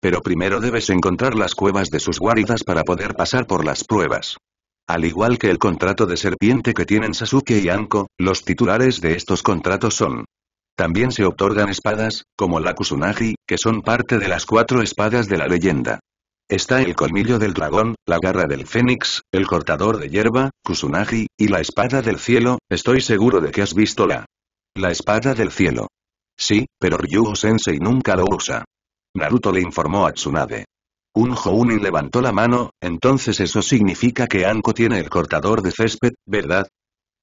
Pero primero debes encontrar las cuevas de sus guaridas para poder pasar por las pruebas. Al igual que el contrato de serpiente que tienen Sasuke y Anko, los titulares de estos contratos son. También se otorgan espadas, como la Kusunagi, que son parte de las cuatro espadas de la leyenda. Está el colmillo del dragón, la garra del fénix, el cortador de hierba, Kusunagi, y la espada del cielo, estoy seguro de que has visto la... La espada del cielo. Sí, pero ryuho sensei nunca lo usa. Naruto le informó a Tsunade. Un Jounin levantó la mano, entonces eso significa que Anko tiene el cortador de césped, ¿verdad?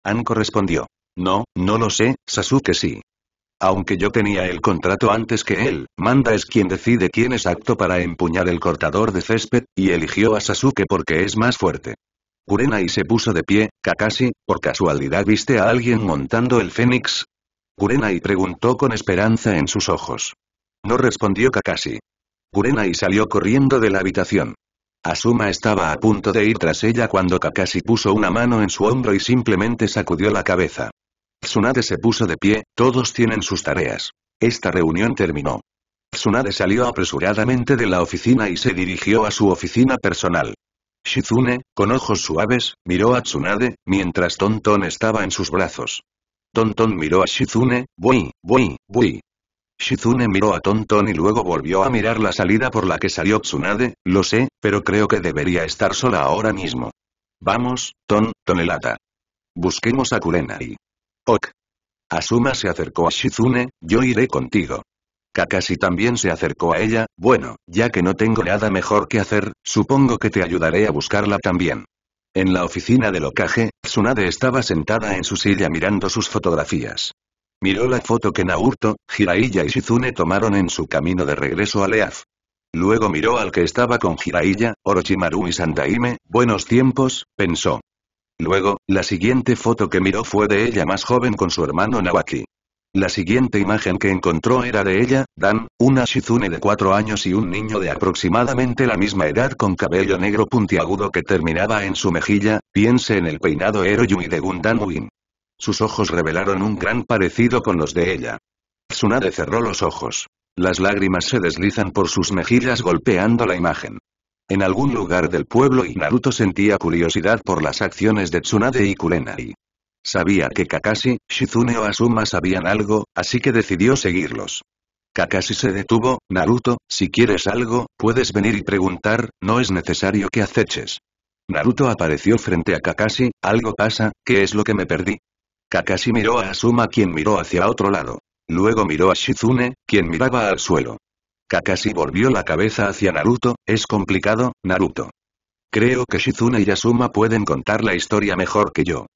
Anko respondió. No, no lo sé, Sasuke sí. Aunque yo tenía el contrato antes que él, Manda es quien decide quién es apto para empuñar el cortador de césped, y eligió a Sasuke porque es más fuerte. Kurenai se puso de pie, Kakashi, ¿por casualidad viste a alguien montando el fénix? Kurenai preguntó con esperanza en sus ojos. No respondió Kakashi. Kurenai salió corriendo de la habitación. Asuma estaba a punto de ir tras ella cuando Kakashi puso una mano en su hombro y simplemente sacudió la cabeza. Tsunade se puso de pie, todos tienen sus tareas. Esta reunión terminó. Tsunade salió apresuradamente de la oficina y se dirigió a su oficina personal. Shizune, con ojos suaves, miró a Tsunade, mientras Tonton estaba en sus brazos. Tonton miró a Shizune, voy, voy, voy. Shizune miró a Tonton y luego volvió a mirar la salida por la que salió Tsunade, lo sé, pero creo que debería estar sola ahora mismo. Vamos, Ton, tonelata. Busquemos a Kurenai. Ok. Asuma se acercó a Shizune, yo iré contigo. Kakashi también se acercó a ella, bueno, ya que no tengo nada mejor que hacer, supongo que te ayudaré a buscarla también. En la oficina del Okage, Tsunade estaba sentada en su silla mirando sus fotografías. Miró la foto que Naurto, Jiraiya y Shizune tomaron en su camino de regreso a Leaf. Luego miró al que estaba con Jiraiya, Orochimaru y Sandaime, buenos tiempos, pensó. Luego, la siguiente foto que miró fue de ella más joven con su hermano Nawaki. La siguiente imagen que encontró era de ella, Dan, una Shizune de cuatro años y un niño de aproximadamente la misma edad con cabello negro puntiagudo que terminaba en su mejilla, piense en el peinado y de Gundam Win. Sus ojos revelaron un gran parecido con los de ella. Tsunade cerró los ojos. Las lágrimas se deslizan por sus mejillas golpeando la imagen. En algún lugar del pueblo y Naruto sentía curiosidad por las acciones de Tsunade y Kurenai. Sabía que Kakashi, Shizune o Asuma sabían algo, así que decidió seguirlos. Kakashi se detuvo, Naruto, si quieres algo, puedes venir y preguntar, no es necesario que aceches. Naruto apareció frente a Kakashi, algo pasa, ¿qué es lo que me perdí? Kakashi miró a Asuma quien miró hacia otro lado. Luego miró a Shizune, quien miraba al suelo. Kakashi volvió la cabeza hacia Naruto, es complicado, Naruto. Creo que Shizune y Yasuma pueden contar la historia mejor que yo.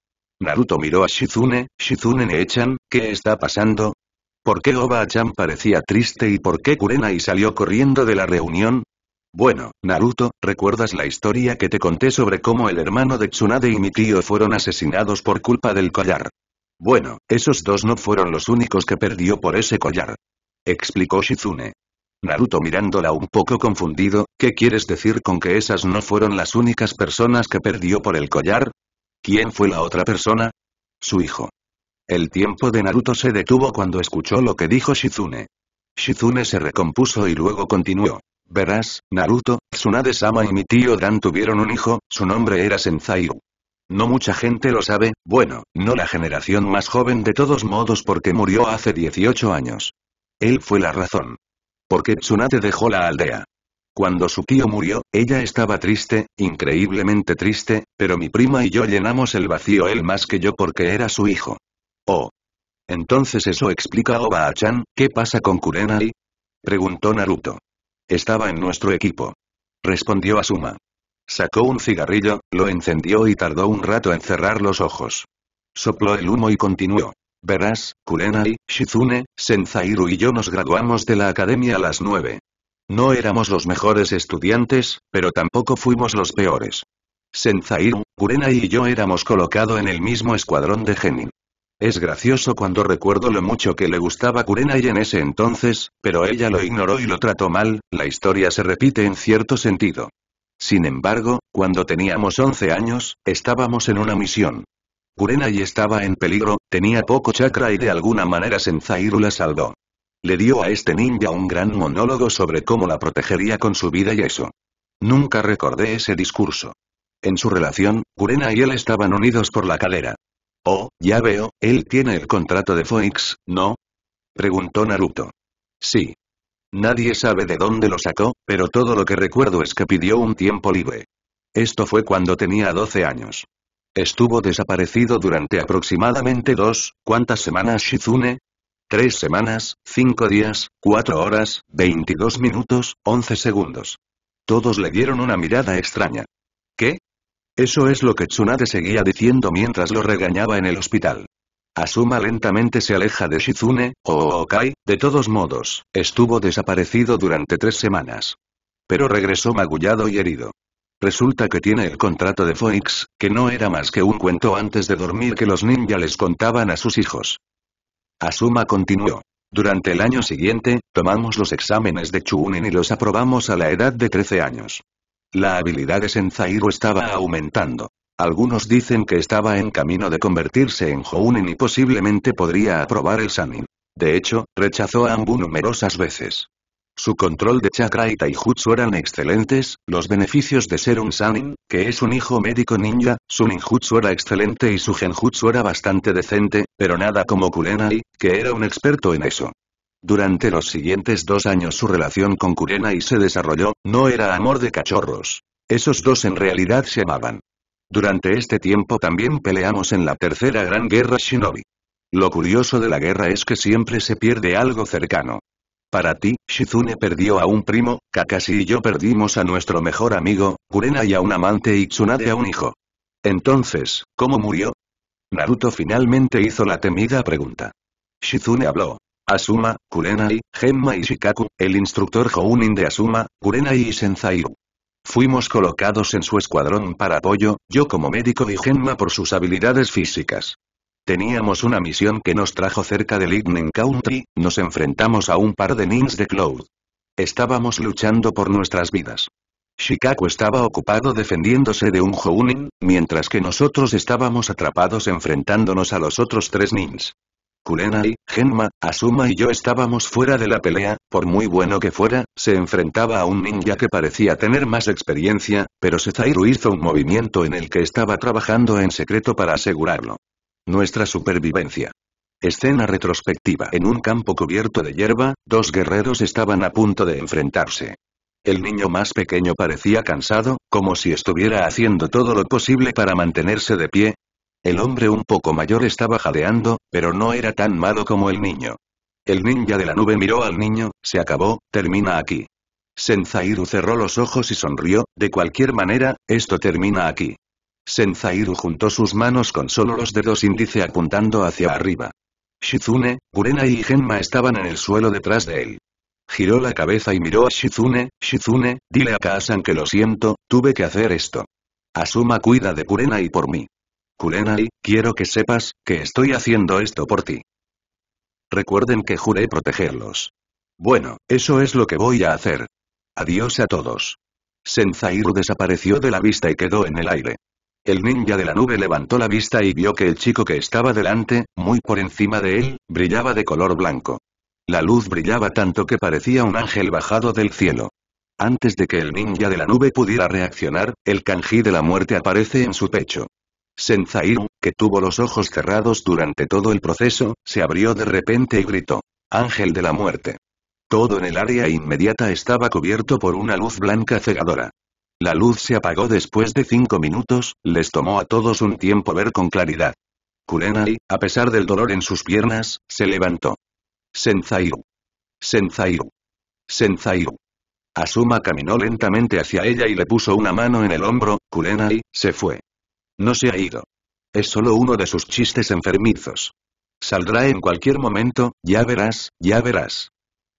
Naruto miró a Shizune, Shizune echan. ¿qué está pasando? ¿Por qué Oba-chan parecía triste y por qué Kurenai salió corriendo de la reunión? Bueno, Naruto, ¿recuerdas la historia que te conté sobre cómo el hermano de Tsunade y mi tío fueron asesinados por culpa del collar? Bueno, esos dos no fueron los únicos que perdió por ese collar. Explicó Shizune. Naruto mirándola un poco confundido, ¿qué quieres decir con que esas no fueron las únicas personas que perdió por el collar? ¿Quién fue la otra persona? Su hijo. El tiempo de Naruto se detuvo cuando escuchó lo que dijo Shizune. Shizune se recompuso y luego continuó. Verás, Naruto, Tsunade-sama y mi tío Dan tuvieron un hijo, su nombre era Senzaiu. No mucha gente lo sabe, bueno, no la generación más joven de todos modos porque murió hace 18 años. Él fue la razón porque Tsunade dejó la aldea. Cuando su tío murió, ella estaba triste, increíblemente triste, pero mi prima y yo llenamos el vacío él más que yo porque era su hijo. Oh. Entonces eso explica Oba-chan, ¿qué pasa con Kurenai? Preguntó Naruto. Estaba en nuestro equipo. Respondió Asuma. Sacó un cigarrillo, lo encendió y tardó un rato en cerrar los ojos. Sopló el humo y continuó. Verás, Kurenai, Shizune, Senzairu y yo nos graduamos de la academia a las nueve. No éramos los mejores estudiantes, pero tampoco fuimos los peores. Senzairu, Kurenai y yo éramos colocados en el mismo escuadrón de Genin. Es gracioso cuando recuerdo lo mucho que le gustaba Kurenai en ese entonces, pero ella lo ignoró y lo trató mal, la historia se repite en cierto sentido. Sin embargo, cuando teníamos 11 años, estábamos en una misión. Kurenai estaba en peligro, tenía poco chakra y de alguna manera Senzairu la salvó. Le dio a este ninja un gran monólogo sobre cómo la protegería con su vida y eso. Nunca recordé ese discurso. En su relación, Kurena y él estaban unidos por la calera. Oh, ya veo, él tiene el contrato de Foix, ¿no? Preguntó Naruto. Sí. Nadie sabe de dónde lo sacó, pero todo lo que recuerdo es que pidió un tiempo libre. Esto fue cuando tenía 12 años. Estuvo desaparecido durante aproximadamente dos, ¿cuántas semanas Shizune? Tres semanas, cinco días, cuatro horas, veintidós minutos, once segundos. Todos le dieron una mirada extraña. ¿Qué? Eso es lo que Tsunade seguía diciendo mientras lo regañaba en el hospital. Asuma lentamente se aleja de Shizune, o Okai, de todos modos, estuvo desaparecido durante tres semanas. Pero regresó magullado y herido. Resulta que tiene el contrato de Phoenix, que no era más que un cuento antes de dormir que los ninja les contaban a sus hijos. Asuma continuó. Durante el año siguiente, tomamos los exámenes de Chunin y los aprobamos a la edad de 13 años. La habilidad de Senzairo estaba aumentando. Algunos dicen que estaba en camino de convertirse en Jounin y posiblemente podría aprobar el Sanin. De hecho, rechazó a Ambu numerosas veces. Su control de chakra y taijutsu eran excelentes, los beneficios de ser un Sanin, que es un hijo médico ninja, su ninjutsu era excelente y su genjutsu era bastante decente, pero nada como Kurenai, que era un experto en eso. Durante los siguientes dos años su relación con Kurenai se desarrolló, no era amor de cachorros. Esos dos en realidad se amaban. Durante este tiempo también peleamos en la tercera gran guerra shinobi. Lo curioso de la guerra es que siempre se pierde algo cercano. Para ti, Shizune perdió a un primo, Kakashi y yo perdimos a nuestro mejor amigo, Kurena y a un amante y Tsunade a un hijo. Entonces, ¿cómo murió? Naruto finalmente hizo la temida pregunta. Shizune habló. Asuma, Kurenai, Gemma y Shikaku, el instructor Jounin de Asuma, Kurenai y Senzairu. Fuimos colocados en su escuadrón para apoyo, yo como médico y Gemma por sus habilidades físicas. Teníamos una misión que nos trajo cerca de Lightning Country, nos enfrentamos a un par de ninjas de Cloud. Estábamos luchando por nuestras vidas. Shikaku estaba ocupado defendiéndose de un Hounin, mientras que nosotros estábamos atrapados enfrentándonos a los otros tres ninjas. Kurenai, Genma, Asuma y yo estábamos fuera de la pelea, por muy bueno que fuera, se enfrentaba a un ninja que parecía tener más experiencia, pero Sezairu hizo un movimiento en el que estaba trabajando en secreto para asegurarlo. Nuestra supervivencia. Escena retrospectiva. En un campo cubierto de hierba, dos guerreros estaban a punto de enfrentarse. El niño más pequeño parecía cansado, como si estuviera haciendo todo lo posible para mantenerse de pie. El hombre un poco mayor estaba jadeando, pero no era tan malo como el niño. El ninja de la nube miró al niño, se acabó, termina aquí. Senzairu cerró los ojos y sonrió, de cualquier manera, esto termina aquí. Senzairo juntó sus manos con solo los dedos índice apuntando hacia arriba. Shizune, Kurena y Genma estaban en el suelo detrás de él. Giró la cabeza y miró a Shizune, Shizune, dile a Kasan que lo siento, tuve que hacer esto. Asuma cuida de Kurena y por mí. Kurenai, quiero que sepas, que estoy haciendo esto por ti. Recuerden que juré protegerlos. Bueno, eso es lo que voy a hacer. Adiós a todos. Senzairo desapareció de la vista y quedó en el aire. El ninja de la nube levantó la vista y vio que el chico que estaba delante, muy por encima de él, brillaba de color blanco. La luz brillaba tanto que parecía un ángel bajado del cielo. Antes de que el ninja de la nube pudiera reaccionar, el kanji de la muerte aparece en su pecho. Senzairu, que tuvo los ojos cerrados durante todo el proceso, se abrió de repente y gritó. Ángel de la muerte. Todo en el área inmediata estaba cubierto por una luz blanca cegadora. La luz se apagó después de cinco minutos, les tomó a todos un tiempo ver con claridad. Kurenai, a pesar del dolor en sus piernas, se levantó. Senzairu. Senzairu. Senzairu. Asuma caminó lentamente hacia ella y le puso una mano en el hombro, Kurenai, se fue. No se ha ido. Es solo uno de sus chistes enfermizos. Saldrá en cualquier momento, ya verás, ya verás.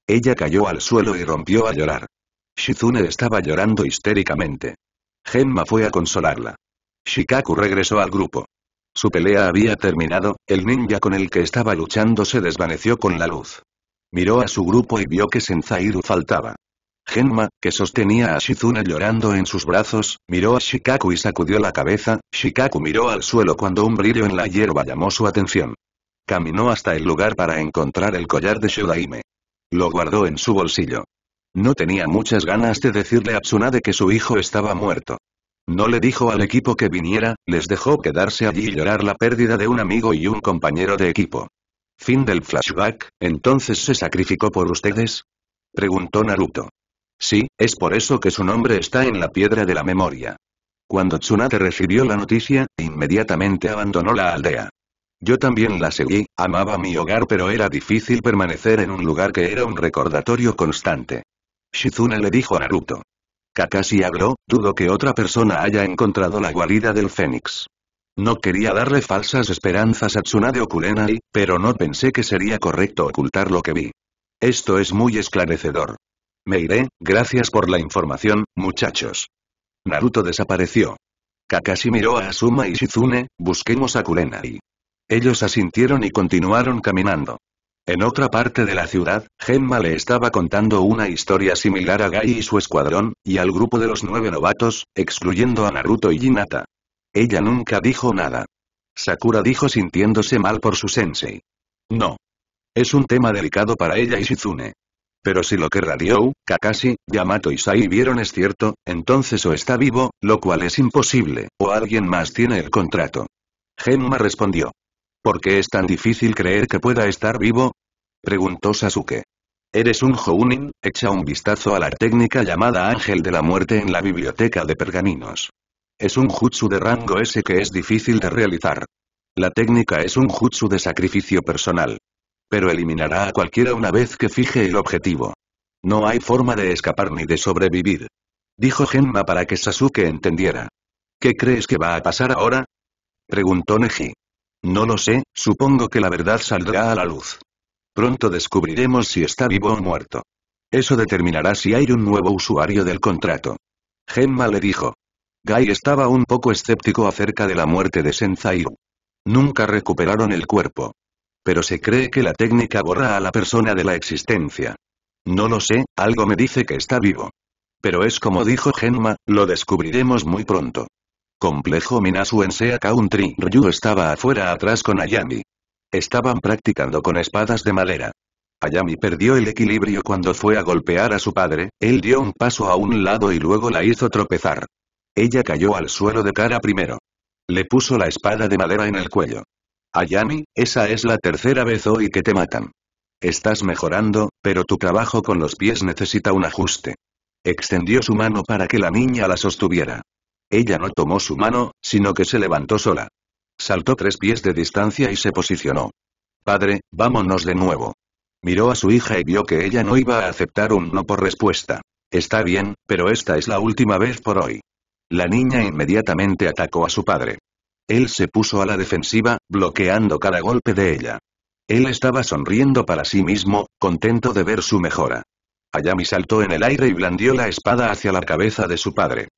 Ella cayó al suelo y rompió a llorar. Shizune estaba llorando histéricamente. Genma fue a consolarla. Shikaku regresó al grupo. Su pelea había terminado, el ninja con el que estaba luchando se desvaneció con la luz. Miró a su grupo y vio que Senzairu faltaba. Genma, que sostenía a Shizune llorando en sus brazos, miró a Shikaku y sacudió la cabeza, Shikaku miró al suelo cuando un brillo en la hierba llamó su atención. Caminó hasta el lugar para encontrar el collar de Shodaime. Lo guardó en su bolsillo. No tenía muchas ganas de decirle a Tsunade que su hijo estaba muerto. No le dijo al equipo que viniera, les dejó quedarse allí y llorar la pérdida de un amigo y un compañero de equipo. Fin del flashback, entonces se sacrificó por ustedes? Preguntó Naruto. Sí, es por eso que su nombre está en la piedra de la memoria. Cuando Tsunade recibió la noticia, inmediatamente abandonó la aldea. Yo también la seguí, amaba mi hogar pero era difícil permanecer en un lugar que era un recordatorio constante. Shizune le dijo a Naruto. Kakashi habló, dudo que otra persona haya encontrado la guarida del Fénix. No quería darle falsas esperanzas a Tsunade o Kurenai, pero no pensé que sería correcto ocultar lo que vi. Esto es muy esclarecedor. Me iré, gracias por la información, muchachos. Naruto desapareció. Kakashi miró a Asuma y Shizune, busquemos a Kurenai. Ellos asintieron y continuaron caminando. En otra parte de la ciudad, Gemma le estaba contando una historia similar a Gai y su escuadrón, y al grupo de los nueve novatos, excluyendo a Naruto y Hinata. Ella nunca dijo nada. Sakura dijo sintiéndose mal por su sensei. No. Es un tema delicado para ella y Shizune. Pero si lo que Radio, Kakashi, Yamato y Sai vieron es cierto, entonces o está vivo, lo cual es imposible, o alguien más tiene el contrato. Genma respondió. ¿Por qué es tan difícil creer que pueda estar vivo? Preguntó Sasuke. Eres un Jounin, echa un vistazo a la técnica llamada Ángel de la Muerte en la biblioteca de pergaminos. Es un jutsu de rango S que es difícil de realizar. La técnica es un jutsu de sacrificio personal. Pero eliminará a cualquiera una vez que fije el objetivo. No hay forma de escapar ni de sobrevivir. Dijo Genma para que Sasuke entendiera. ¿Qué crees que va a pasar ahora? Preguntó Neji. No lo sé, supongo que la verdad saldrá a la luz. Pronto descubriremos si está vivo o muerto. Eso determinará si hay un nuevo usuario del contrato. Gemma le dijo. Guy estaba un poco escéptico acerca de la muerte de Senzairu. Nunca recuperaron el cuerpo. Pero se cree que la técnica borra a la persona de la existencia. No lo sé, algo me dice que está vivo. Pero es como dijo Genma, lo descubriremos muy pronto complejo Minasu en Sea Country Ryu estaba afuera atrás con Ayami. Estaban practicando con espadas de madera. Ayami perdió el equilibrio cuando fue a golpear a su padre, él dio un paso a un lado y luego la hizo tropezar. Ella cayó al suelo de cara primero. Le puso la espada de madera en el cuello. Ayami, esa es la tercera vez hoy que te matan. Estás mejorando, pero tu trabajo con los pies necesita un ajuste. Extendió su mano para que la niña la sostuviera. Ella no tomó su mano, sino que se levantó sola. Saltó tres pies de distancia y se posicionó. Padre, vámonos de nuevo. Miró a su hija y vio que ella no iba a aceptar un no por respuesta. Está bien, pero esta es la última vez por hoy. La niña inmediatamente atacó a su padre. Él se puso a la defensiva, bloqueando cada golpe de ella. Él estaba sonriendo para sí mismo, contento de ver su mejora. Ayami saltó en el aire y blandió la espada hacia la cabeza de su padre.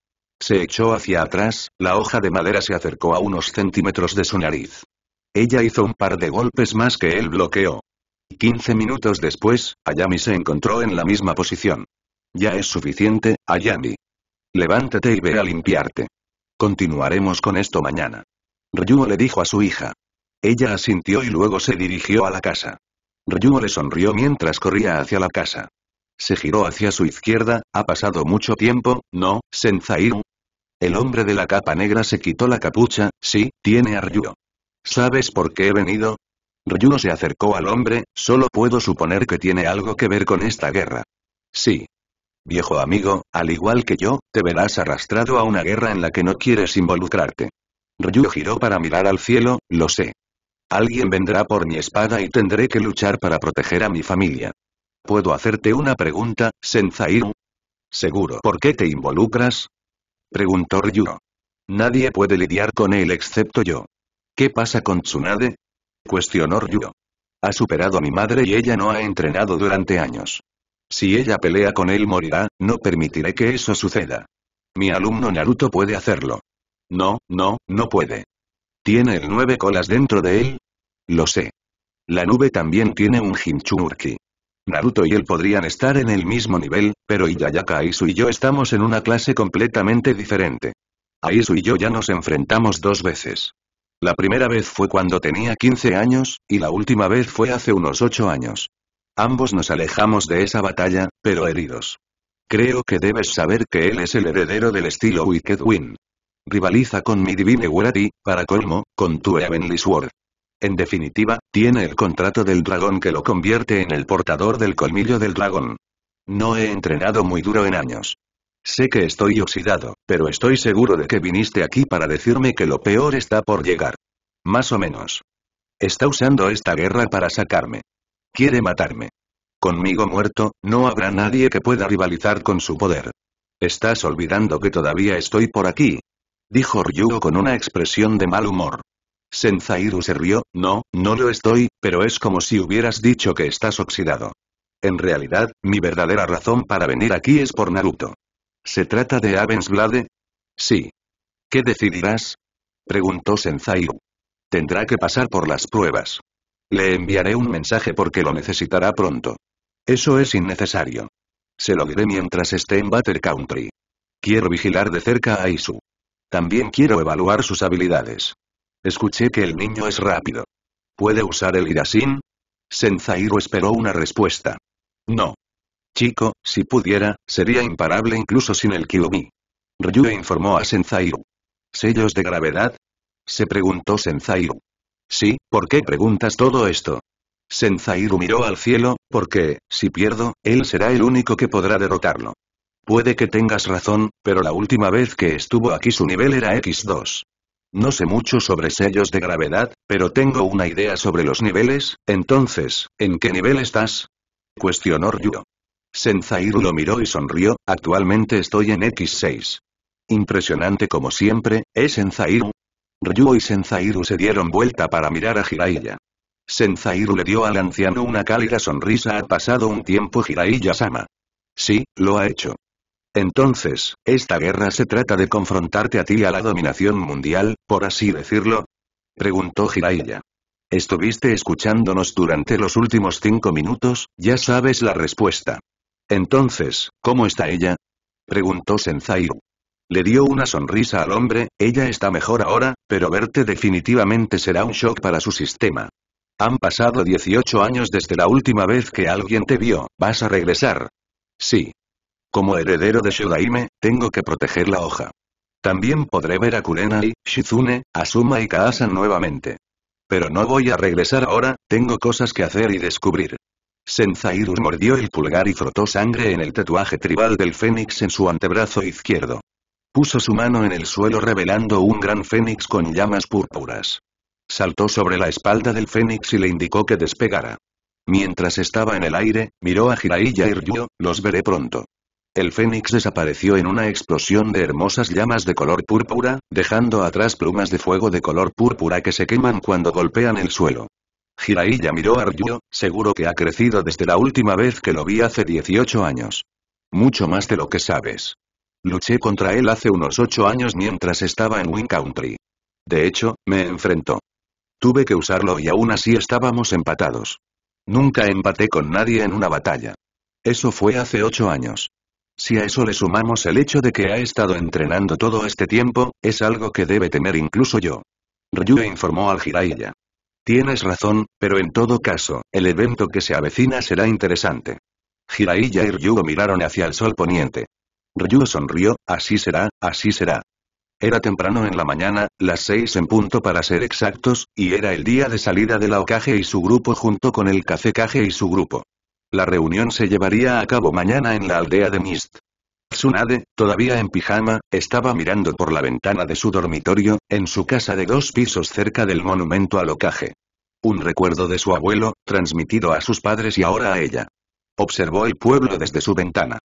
Se echó hacia atrás, la hoja de madera se acercó a unos centímetros de su nariz. Ella hizo un par de golpes más que él bloqueó. Quince minutos después, Ayami se encontró en la misma posición. Ya es suficiente, Ayami. Levántate y ve a limpiarte. Continuaremos con esto mañana. Ryuo le dijo a su hija. Ella asintió y luego se dirigió a la casa. Ryuo le sonrió mientras corría hacia la casa. Se giró hacia su izquierda, ha pasado mucho tiempo, ¿no, Senzairu? El hombre de la capa negra se quitó la capucha, sí, tiene a ¿Sabes por qué he venido? Ryuo se acercó al hombre, solo puedo suponer que tiene algo que ver con esta guerra. Sí. Viejo amigo, al igual que yo, te verás arrastrado a una guerra en la que no quieres involucrarte. Ryu giró para mirar al cielo, lo sé. Alguien vendrá por mi espada y tendré que luchar para proteger a mi familia. ¿Puedo hacerte una pregunta, Senzairu? Seguro. ¿Por qué te involucras? Preguntó yuro Nadie puede lidiar con él excepto yo. ¿Qué pasa con Tsunade? Cuestionó ryu Ha superado a mi madre y ella no ha entrenado durante años. Si ella pelea con él morirá, no permitiré que eso suceda. Mi alumno Naruto puede hacerlo. No, no, no puede. ¿Tiene el nueve colas dentro de él? Lo sé. La nube también tiene un Hinchurki. Naruto y él podrían estar en el mismo nivel, pero Iyayaka Aizu y yo estamos en una clase completamente diferente. Aizu y yo ya nos enfrentamos dos veces. La primera vez fue cuando tenía 15 años, y la última vez fue hace unos 8 años. Ambos nos alejamos de esa batalla, pero heridos. Creo que debes saber que él es el heredero del estilo Wicked Win. Rivaliza con mi Divine y, para colmo, con tu Heavenly Sword. En definitiva, tiene el contrato del dragón que lo convierte en el portador del colmillo del dragón. No he entrenado muy duro en años. Sé que estoy oxidado, pero estoy seguro de que viniste aquí para decirme que lo peor está por llegar. Más o menos. Está usando esta guerra para sacarme. Quiere matarme. Conmigo muerto, no habrá nadie que pueda rivalizar con su poder. Estás olvidando que todavía estoy por aquí. Dijo Ryuo con una expresión de mal humor. Senzairu se rió, no, no lo estoy, pero es como si hubieras dicho que estás oxidado. En realidad, mi verdadera razón para venir aquí es por Naruto. ¿Se trata de Avensblade? Sí. ¿Qué decidirás? Preguntó Senzairu. Tendrá que pasar por las pruebas. Le enviaré un mensaje porque lo necesitará pronto. Eso es innecesario. Se lo diré mientras esté en Butter Country. Quiero vigilar de cerca a Isu. También quiero evaluar sus habilidades. Escuché que el niño es rápido. ¿Puede usar el irasin? Senzairo esperó una respuesta. No. Chico, si pudiera, sería imparable incluso sin el Kyubi. Ryue informó a Senzairo. ¿Sellos de gravedad? Se preguntó Senzairo. Sí, ¿por qué preguntas todo esto? Senzairu miró al cielo, porque, si pierdo, él será el único que podrá derrotarlo. Puede que tengas razón, pero la última vez que estuvo aquí su nivel era X2. No sé mucho sobre sellos de gravedad, pero tengo una idea sobre los niveles, entonces, ¿en qué nivel estás? Cuestionó Ryu. Senzairu lo miró y sonrió, actualmente estoy en X6. Impresionante como siempre, ¿es ¿eh, Senzairu? Ryu y Senzairu se dieron vuelta para mirar a Jiraiya. Senzairu le dio al anciano una cálida sonrisa ha pasado un tiempo Jiraiya-sama. Sí, lo ha hecho. Entonces, ¿esta guerra se trata de confrontarte a ti y a la dominación mundial, por así decirlo? Preguntó Jiraiya. Estuviste escuchándonos durante los últimos cinco minutos, ya sabes la respuesta. Entonces, ¿cómo está ella? Preguntó Senzairu. Le dio una sonrisa al hombre, ella está mejor ahora, pero verte definitivamente será un shock para su sistema. Han pasado 18 años desde la última vez que alguien te vio, ¿vas a regresar? Sí. Como heredero de Shodaime, tengo que proteger la hoja. También podré ver a Kurenai, Shizune, Asuma y Kaasan nuevamente. Pero no voy a regresar ahora, tengo cosas que hacer y descubrir. Senzairus mordió el pulgar y frotó sangre en el tatuaje tribal del fénix en su antebrazo izquierdo. Puso su mano en el suelo revelando un gran fénix con llamas púrpuras. Saltó sobre la espalda del fénix y le indicó que despegara. Mientras estaba en el aire, miró a Jiraiya y Ryu, los veré pronto. El fénix desapareció en una explosión de hermosas llamas de color púrpura, dejando atrás plumas de fuego de color púrpura que se queman cuando golpean el suelo. Jiraiya miró a Ryu, seguro que ha crecido desde la última vez que lo vi hace 18 años. Mucho más de lo que sabes. Luché contra él hace unos 8 años mientras estaba en Wing Country. De hecho, me enfrentó. Tuve que usarlo y aún así estábamos empatados. Nunca empaté con nadie en una batalla. Eso fue hace 8 años. Si a eso le sumamos el hecho de que ha estado entrenando todo este tiempo, es algo que debe temer incluso yo. Ryu informó al Jiraiya. Tienes razón, pero en todo caso, el evento que se avecina será interesante. Jiraiya y Ryu miraron hacia el sol poniente. Ryu sonrió, así será, así será. Era temprano en la mañana, las seis en punto para ser exactos, y era el día de salida de la Okage y su grupo junto con el Kazekage y su grupo. La reunión se llevaría a cabo mañana en la aldea de Mist. Tsunade, todavía en pijama, estaba mirando por la ventana de su dormitorio, en su casa de dos pisos cerca del monumento al ocaje. Un recuerdo de su abuelo, transmitido a sus padres y ahora a ella. Observó el pueblo desde su ventana.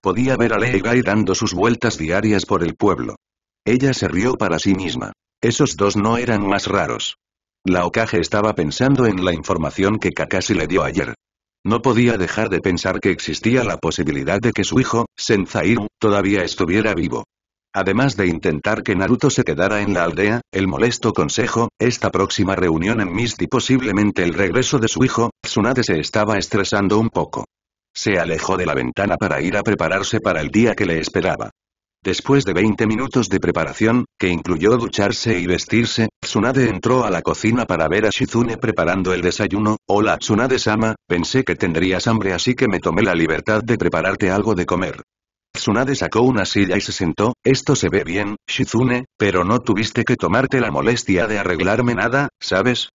Podía ver a Leigai dando sus vueltas diarias por el pueblo. Ella se rió para sí misma. Esos dos no eran más raros. La Okage estaba pensando en la información que Kakashi le dio ayer. No podía dejar de pensar que existía la posibilidad de que su hijo, Senzairu, todavía estuviera vivo. Además de intentar que Naruto se quedara en la aldea, el molesto consejo, esta próxima reunión en Mist y posiblemente el regreso de su hijo, Tsunade se estaba estresando un poco. Se alejó de la ventana para ir a prepararse para el día que le esperaba. Después de 20 minutos de preparación, que incluyó ducharse y vestirse, Tsunade entró a la cocina para ver a Shizune preparando el desayuno. Hola Tsunade-sama, pensé que tendrías hambre así que me tomé la libertad de prepararte algo de comer. Tsunade sacó una silla y se sentó, esto se ve bien, Shizune, pero no tuviste que tomarte la molestia de arreglarme nada, ¿sabes?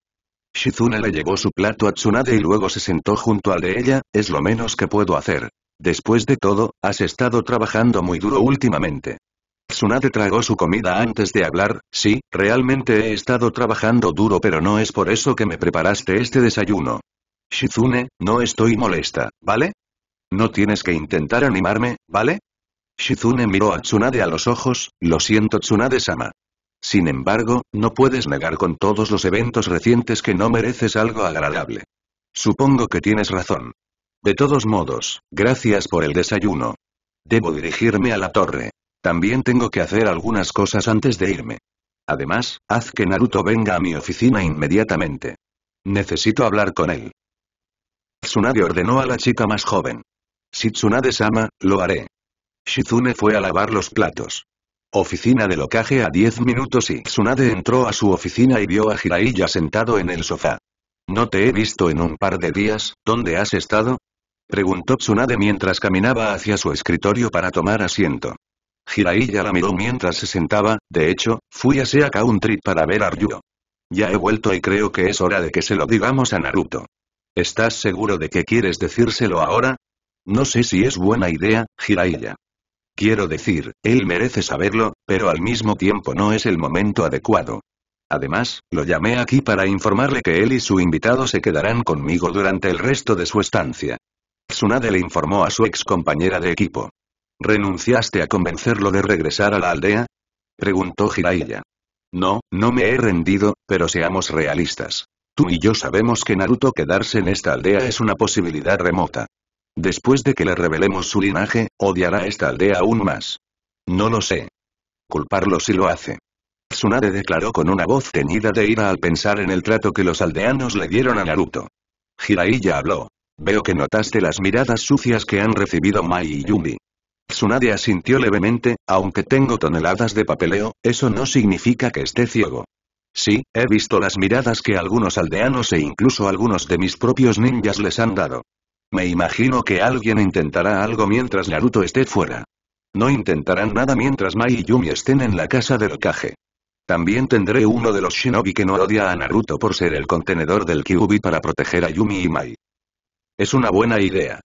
Shizune le llevó su plato a Tsunade y luego se sentó junto al de ella, es lo menos que puedo hacer. Después de todo, has estado trabajando muy duro últimamente. Tsunade tragó su comida antes de hablar, sí, realmente he estado trabajando duro pero no es por eso que me preparaste este desayuno. Shizune, no estoy molesta, ¿vale? No tienes que intentar animarme, ¿vale? Shizune miró a Tsunade a los ojos, lo siento Tsunade-sama. Sin embargo, no puedes negar con todos los eventos recientes que no mereces algo agradable. Supongo que tienes razón. De todos modos, gracias por el desayuno. Debo dirigirme a la torre. También tengo que hacer algunas cosas antes de irme. Además, haz que Naruto venga a mi oficina inmediatamente. Necesito hablar con él. Tsunade ordenó a la chica más joven. Si Tsunade-sama, lo haré. Shizune fue a lavar los platos. Oficina de locaje a 10 minutos y Tsunade entró a su oficina y vio a Jiraiya sentado en el sofá. No te he visto en un par de días, ¿dónde has estado? Preguntó Tsunade mientras caminaba hacia su escritorio para tomar asiento. Jiraiya la miró mientras se sentaba, de hecho, fui a Sea Country para ver a Ryu. Ya he vuelto y creo que es hora de que se lo digamos a Naruto. ¿Estás seguro de que quieres decírselo ahora? No sé si es buena idea, Jiraiya. Quiero decir, él merece saberlo, pero al mismo tiempo no es el momento adecuado. Además, lo llamé aquí para informarle que él y su invitado se quedarán conmigo durante el resto de su estancia. Tsunade le informó a su ex compañera de equipo. ¿Renunciaste a convencerlo de regresar a la aldea? Preguntó Jiraiya. No, no me he rendido, pero seamos realistas. Tú y yo sabemos que Naruto quedarse en esta aldea es una posibilidad remota. Después de que le revelemos su linaje, odiará esta aldea aún más. No lo sé. Culparlo si lo hace. Tsunade declaró con una voz teñida de ira al pensar en el trato que los aldeanos le dieron a Naruto. Jiraiya habló. Veo que notaste las miradas sucias que han recibido Mai y Yumi. Tsunade asintió levemente, aunque tengo toneladas de papeleo, eso no significa que esté ciego. Sí, he visto las miradas que algunos aldeanos e incluso algunos de mis propios ninjas les han dado. Me imagino que alguien intentará algo mientras Naruto esté fuera. No intentarán nada mientras Mai y Yumi estén en la casa del Kage. También tendré uno de los shinobi que no odia a Naruto por ser el contenedor del Kyubi para proteger a Yumi y Mai. Es una buena idea.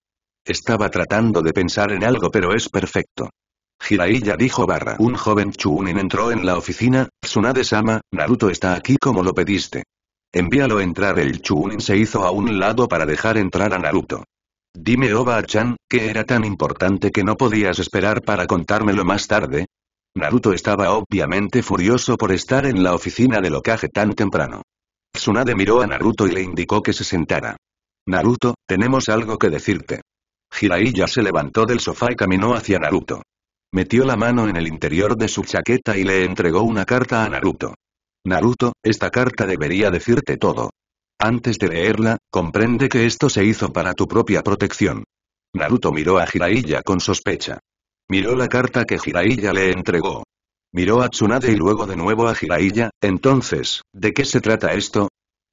Estaba tratando de pensar en algo pero es perfecto. Jiraiya dijo barra. Un joven Chunin entró en la oficina, Tsunade-sama, Naruto está aquí como lo pediste. Envíalo entrar el Chunin se hizo a un lado para dejar entrar a Naruto. Dime Oba-chan, ¿qué era tan importante que no podías esperar para contármelo más tarde? Naruto estaba obviamente furioso por estar en la oficina del ocaje tan temprano. Tsunade miró a Naruto y le indicó que se sentara. Naruto, tenemos algo que decirte. Jiraiya se levantó del sofá y caminó hacia Naruto. Metió la mano en el interior de su chaqueta y le entregó una carta a Naruto. Naruto, esta carta debería decirte todo. Antes de leerla, comprende que esto se hizo para tu propia protección. Naruto miró a Jiraiya con sospecha. Miró la carta que Jiraiya le entregó. Miró a Tsunade y luego de nuevo a Jiraiya, entonces, ¿de qué se trata esto?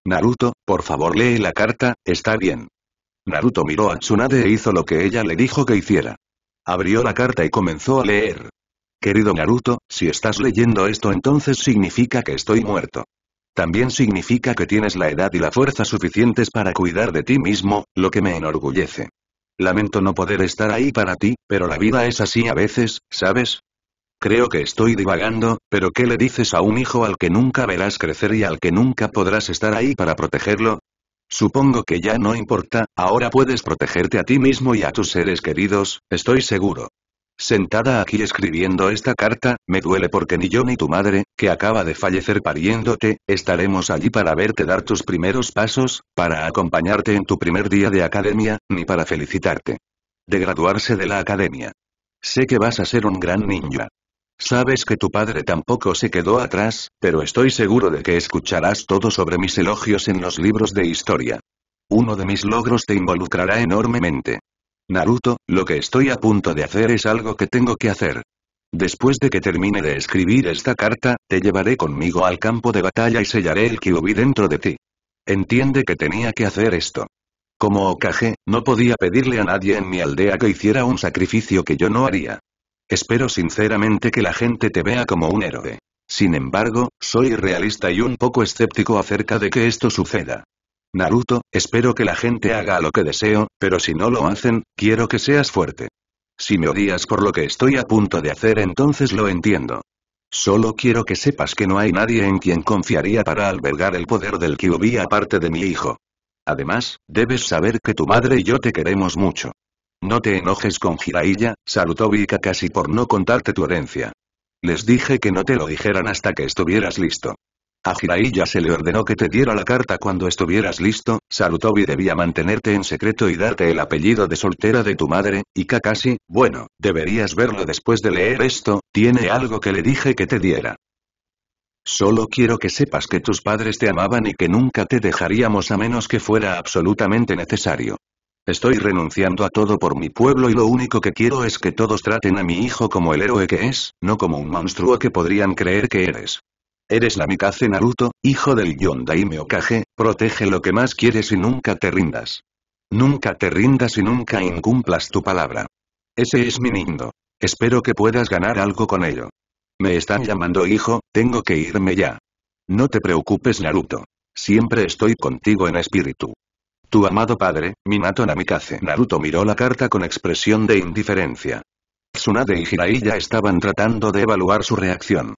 Naruto, por favor lee la carta, está bien. Naruto miró a Tsunade e hizo lo que ella le dijo que hiciera. Abrió la carta y comenzó a leer. Querido Naruto, si estás leyendo esto entonces significa que estoy muerto. También significa que tienes la edad y la fuerza suficientes para cuidar de ti mismo, lo que me enorgullece. Lamento no poder estar ahí para ti, pero la vida es así a veces, ¿sabes? Creo que estoy divagando, pero ¿qué le dices a un hijo al que nunca verás crecer y al que nunca podrás estar ahí para protegerlo? Supongo que ya no importa, ahora puedes protegerte a ti mismo y a tus seres queridos, estoy seguro. Sentada aquí escribiendo esta carta, me duele porque ni yo ni tu madre, que acaba de fallecer pariéndote, estaremos allí para verte dar tus primeros pasos, para acompañarte en tu primer día de academia, ni para felicitarte. De graduarse de la academia. Sé que vas a ser un gran niño. Sabes que tu padre tampoco se quedó atrás, pero estoy seguro de que escucharás todo sobre mis elogios en los libros de historia. Uno de mis logros te involucrará enormemente. Naruto, lo que estoy a punto de hacer es algo que tengo que hacer. Después de que termine de escribir esta carta, te llevaré conmigo al campo de batalla y sellaré el Kyubi dentro de ti. Entiende que tenía que hacer esto. Como Okage, no podía pedirle a nadie en mi aldea que hiciera un sacrificio que yo no haría. Espero sinceramente que la gente te vea como un héroe. Sin embargo, soy realista y un poco escéptico acerca de que esto suceda. Naruto, espero que la gente haga lo que deseo, pero si no lo hacen, quiero que seas fuerte. Si me odias por lo que estoy a punto de hacer entonces lo entiendo. Solo quiero que sepas que no hay nadie en quien confiaría para albergar el poder del Kyubi aparte de mi hijo. Además, debes saber que tu madre y yo te queremos mucho. No te enojes con Jiraiya, salutó y casi por no contarte tu herencia. Les dije que no te lo dijeran hasta que estuvieras listo. A Jiraiya se le ordenó que te diera la carta cuando estuvieras listo, Sarutobi debía mantenerte en secreto y darte el apellido de soltera de tu madre, y Kakashi, bueno, deberías verlo después de leer esto, tiene algo que le dije que te diera. Solo quiero que sepas que tus padres te amaban y que nunca te dejaríamos a menos que fuera absolutamente necesario. Estoy renunciando a todo por mi pueblo y lo único que quiero es que todos traten a mi hijo como el héroe que es, no como un monstruo que podrían creer que eres. Eres la Mikaze Naruto, hijo del Yondaime Okage, protege lo que más quieres y nunca te rindas. Nunca te rindas y nunca incumplas tu palabra. Ese es mi nindo. Espero que puedas ganar algo con ello. Me están llamando hijo, tengo que irme ya. No te preocupes Naruto. Siempre estoy contigo en espíritu. Tu amado padre, Minato Namikaze. Naruto miró la carta con expresión de indiferencia. Tsunade y ya estaban tratando de evaluar su reacción.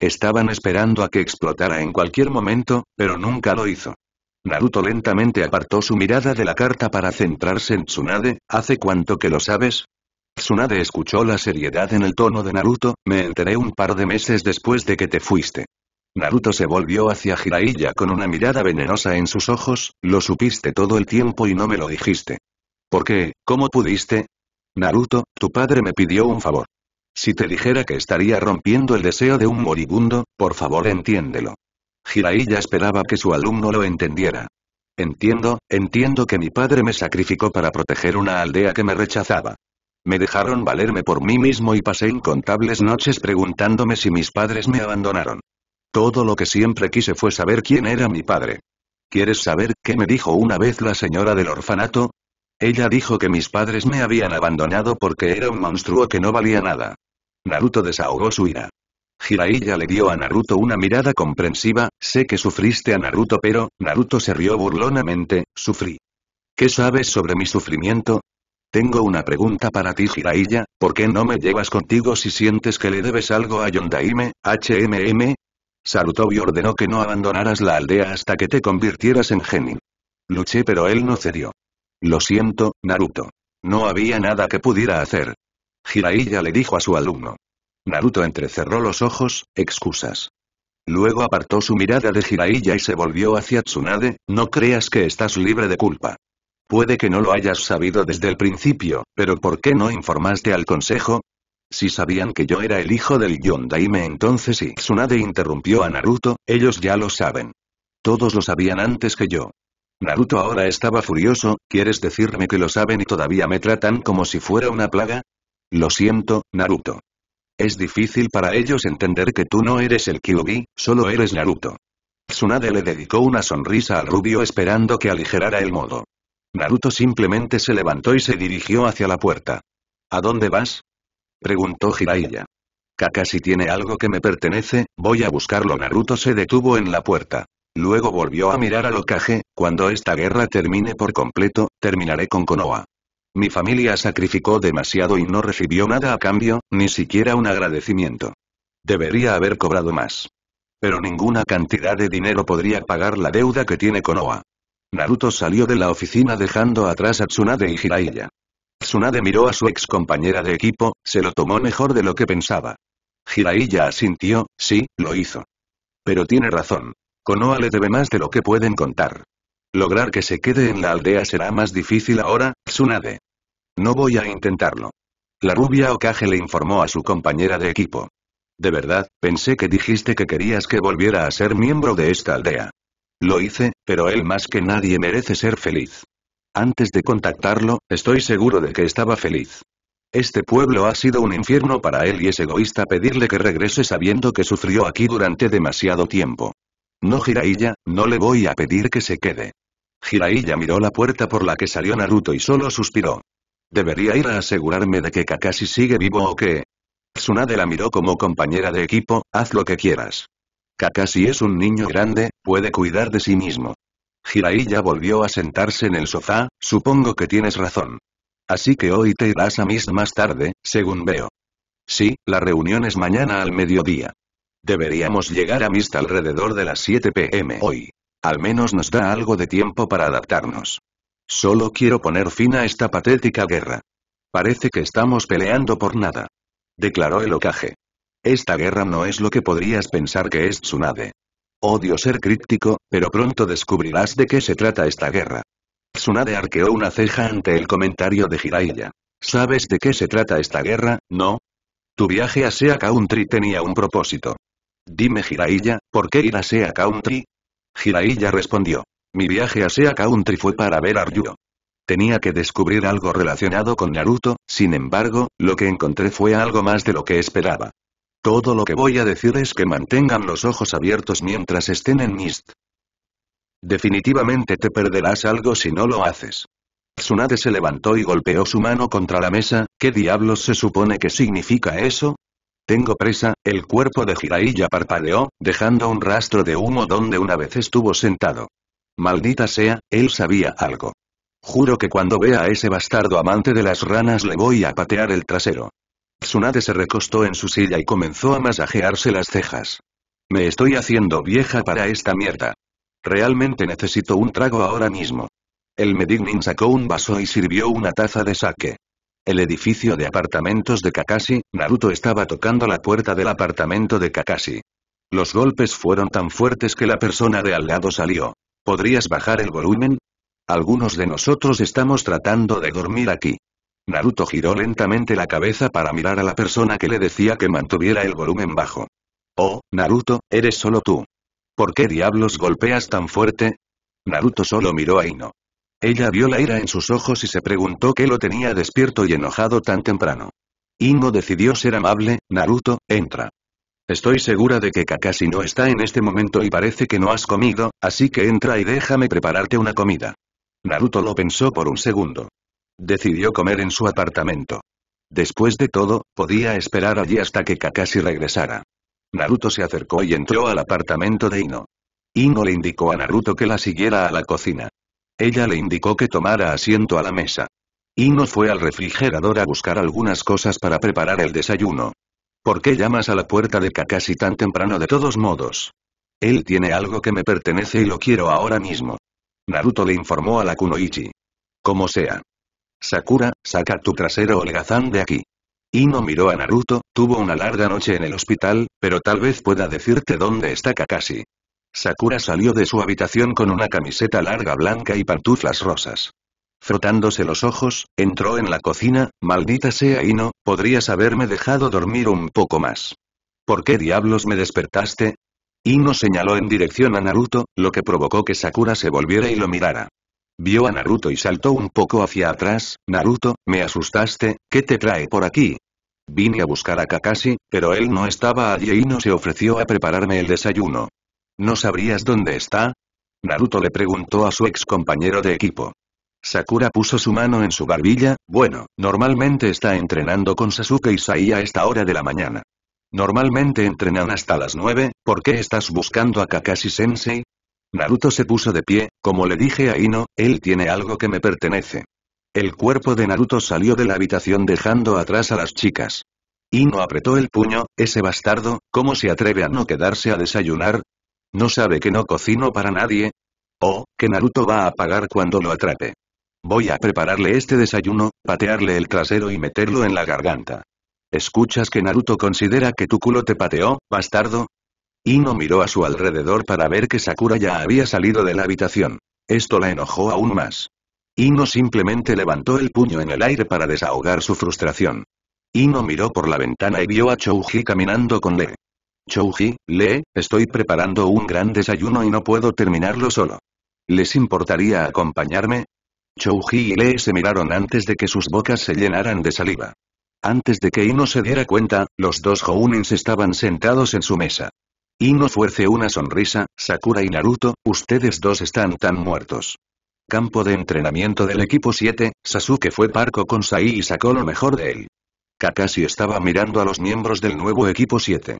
Estaban esperando a que explotara en cualquier momento, pero nunca lo hizo. Naruto lentamente apartó su mirada de la carta para centrarse en Tsunade, ¿hace cuánto que lo sabes? Tsunade escuchó la seriedad en el tono de Naruto, me enteré un par de meses después de que te fuiste. Naruto se volvió hacia Jiraiya con una mirada venenosa en sus ojos, lo supiste todo el tiempo y no me lo dijiste. ¿Por qué? ¿Cómo pudiste? Naruto, tu padre me pidió un favor. Si te dijera que estaría rompiendo el deseo de un moribundo, por favor entiéndelo. Jiraiya esperaba que su alumno lo entendiera. Entiendo, entiendo que mi padre me sacrificó para proteger una aldea que me rechazaba. Me dejaron valerme por mí mismo y pasé incontables noches preguntándome si mis padres me abandonaron. Todo lo que siempre quise fue saber quién era mi padre. ¿Quieres saber qué me dijo una vez la señora del orfanato? Ella dijo que mis padres me habían abandonado porque era un monstruo que no valía nada. Naruto desahogó su ira. Jiraiya le dio a Naruto una mirada comprensiva, sé que sufriste a Naruto pero, Naruto se rió burlonamente, sufrí. ¿Qué sabes sobre mi sufrimiento? Tengo una pregunta para ti Jiraiya, ¿por qué no me llevas contigo si sientes que le debes algo a Yondaime, HMM? Salutó y ordenó que no abandonaras la aldea hasta que te convirtieras en Genin. Luché pero él no cedió. Lo siento, Naruto. No había nada que pudiera hacer. Jiraiya le dijo a su alumno. Naruto entrecerró los ojos, excusas. Luego apartó su mirada de Jiraiya y se volvió hacia Tsunade, no creas que estás libre de culpa. Puede que no lo hayas sabido desde el principio, pero ¿por qué no informaste al consejo? Si sabían que yo era el hijo del Yondaime entonces y Tsunade interrumpió a Naruto, ellos ya lo saben. Todos lo sabían antes que yo. Naruto ahora estaba furioso, ¿quieres decirme que lo saben y todavía me tratan como si fuera una plaga? Lo siento, Naruto. Es difícil para ellos entender que tú no eres el Kyubi, solo eres Naruto. Tsunade le dedicó una sonrisa al rubio esperando que aligerara el modo. Naruto simplemente se levantó y se dirigió hacia la puerta. ¿A dónde vas? Preguntó Jiraiya. si tiene algo que me pertenece, voy a buscarlo. Naruto se detuvo en la puerta. Luego volvió a mirar a Kage, cuando esta guerra termine por completo, terminaré con Konoha. Mi familia sacrificó demasiado y no recibió nada a cambio, ni siquiera un agradecimiento. Debería haber cobrado más. Pero ninguna cantidad de dinero podría pagar la deuda que tiene Konoha. Naruto salió de la oficina dejando atrás a Tsunade y Jiraiya. Tsunade miró a su ex compañera de equipo, se lo tomó mejor de lo que pensaba. Jiraiya asintió, sí, lo hizo. Pero tiene razón. Konoha le debe más de lo que pueden contar. Lograr que se quede en la aldea será más difícil ahora, Tsunade. No voy a intentarlo. La rubia Okage le informó a su compañera de equipo. De verdad, pensé que dijiste que querías que volviera a ser miembro de esta aldea. Lo hice, pero él más que nadie merece ser feliz. Antes de contactarlo, estoy seguro de que estaba feliz. Este pueblo ha sido un infierno para él y es egoísta pedirle que regrese sabiendo que sufrió aquí durante demasiado tiempo. No Jiraiya, no le voy a pedir que se quede. Jiraiya miró la puerta por la que salió Naruto y solo suspiró. Debería ir a asegurarme de que Kakashi sigue vivo o que... Tsunade la miró como compañera de equipo, haz lo que quieras. Kakashi es un niño grande, puede cuidar de sí mismo. Jiraiya volvió a sentarse en el sofá, supongo que tienes razón. Así que hoy te irás a Mist más tarde, según veo. Sí, la reunión es mañana al mediodía. Deberíamos llegar a Mist alrededor de las 7 pm hoy. Al menos nos da algo de tiempo para adaptarnos. Solo quiero poner fin a esta patética guerra. Parece que estamos peleando por nada. Declaró el ocaje. Esta guerra no es lo que podrías pensar que es Tsunade. Odio ser críptico, pero pronto descubrirás de qué se trata esta guerra. Tsunade arqueó una ceja ante el comentario de Jiraiya. ¿Sabes de qué se trata esta guerra, no? Tu viaje a Sea Country tenía un propósito. Dime Jiraiya, ¿por qué ir a Sea Country? Jiraiya respondió. Mi viaje a Sea Country fue para ver a Ryuo. Tenía que descubrir algo relacionado con Naruto, sin embargo, lo que encontré fue algo más de lo que esperaba. Todo lo que voy a decir es que mantengan los ojos abiertos mientras estén en Mist. Definitivamente te perderás algo si no lo haces. Tsunade se levantó y golpeó su mano contra la mesa, ¿qué diablos se supone que significa eso? Tengo presa, el cuerpo de Jiraiya parpadeó, dejando un rastro de humo donde una vez estuvo sentado. Maldita sea, él sabía algo. Juro que cuando vea a ese bastardo amante de las ranas le voy a patear el trasero. Tsunade se recostó en su silla y comenzó a masajearse las cejas. Me estoy haciendo vieja para esta mierda. Realmente necesito un trago ahora mismo. El Medignin sacó un vaso y sirvió una taza de sake. El edificio de apartamentos de Kakashi, Naruto estaba tocando la puerta del apartamento de Kakashi. Los golpes fueron tan fuertes que la persona de al lado salió. ¿Podrías bajar el volumen? Algunos de nosotros estamos tratando de dormir aquí. Naruto giró lentamente la cabeza para mirar a la persona que le decía que mantuviera el volumen bajo. Oh, Naruto, eres solo tú. ¿Por qué diablos golpeas tan fuerte? Naruto solo miró a Ino. Ella vio la ira en sus ojos y se preguntó qué lo tenía despierto y enojado tan temprano. Ino decidió ser amable, Naruto, entra. Estoy segura de que Kakashi no está en este momento y parece que no has comido, así que entra y déjame prepararte una comida. Naruto lo pensó por un segundo. Decidió comer en su apartamento. Después de todo, podía esperar allí hasta que Kakashi regresara. Naruto se acercó y entró al apartamento de Ino. Ino le indicó a Naruto que la siguiera a la cocina. Ella le indicó que tomara asiento a la mesa. Ino fue al refrigerador a buscar algunas cosas para preparar el desayuno. ¿Por qué llamas a la puerta de Kakashi tan temprano de todos modos? Él tiene algo que me pertenece y lo quiero ahora mismo. Naruto le informó a la Kunoichi. Como sea, Sakura, saca tu trasero holgazán de aquí. Ino miró a Naruto, tuvo una larga noche en el hospital, pero tal vez pueda decirte dónde está Kakashi. Sakura salió de su habitación con una camiseta larga blanca y pantuflas rosas. Frotándose los ojos, entró en la cocina, maldita sea Ino, podrías haberme dejado dormir un poco más. ¿Por qué diablos me despertaste? Ino señaló en dirección a Naruto, lo que provocó que Sakura se volviera y lo mirara. Vio a Naruto y saltó un poco hacia atrás, Naruto, me asustaste, ¿qué te trae por aquí? Vine a buscar a Kakashi, pero él no estaba allí y no se ofreció a prepararme el desayuno. ¿No sabrías dónde está? Naruto le preguntó a su ex compañero de equipo. Sakura puso su mano en su barbilla, bueno, normalmente está entrenando con Sasuke y Sai a esta hora de la mañana. Normalmente entrenan hasta las 9, ¿por qué estás buscando a Kakashi-sensei? Naruto se puso de pie, como le dije a Ino, él tiene algo que me pertenece. El cuerpo de Naruto salió de la habitación dejando atrás a las chicas. Ino apretó el puño, ese bastardo, ¿cómo se atreve a no quedarse a desayunar? ¿No sabe que no cocino para nadie? Oh, que Naruto va a pagar cuando lo atrape. Voy a prepararle este desayuno, patearle el trasero y meterlo en la garganta. ¿Escuchas que Naruto considera que tu culo te pateó, bastardo? Ino miró a su alrededor para ver que Sakura ya había salido de la habitación. Esto la enojó aún más. Ino simplemente levantó el puño en el aire para desahogar su frustración. Ino miró por la ventana y vio a Chouji caminando con Lee. Chouji, Lee, estoy preparando un gran desayuno y no puedo terminarlo solo. ¿Les importaría acompañarme? Chouji y Lee se miraron antes de que sus bocas se llenaran de saliva. Antes de que Ino se diera cuenta, los dos Jounins estaban sentados en su mesa no fuerce una sonrisa, Sakura y Naruto, ustedes dos están tan muertos. Campo de entrenamiento del equipo 7, Sasuke fue parco con Sai y sacó lo mejor de él. Kakashi estaba mirando a los miembros del nuevo equipo 7.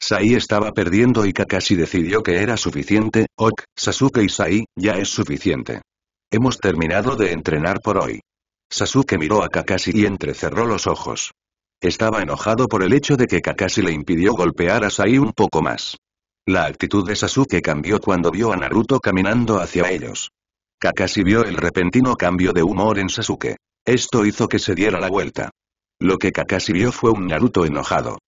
Sai estaba perdiendo y Kakashi decidió que era suficiente, Ok, Sasuke y Sai, ya es suficiente. Hemos terminado de entrenar por hoy. Sasuke miró a Kakashi y entrecerró los ojos. Estaba enojado por el hecho de que Kakashi le impidió golpear a Sai un poco más. La actitud de Sasuke cambió cuando vio a Naruto caminando hacia ellos. Kakashi vio el repentino cambio de humor en Sasuke. Esto hizo que se diera la vuelta. Lo que Kakashi vio fue un Naruto enojado.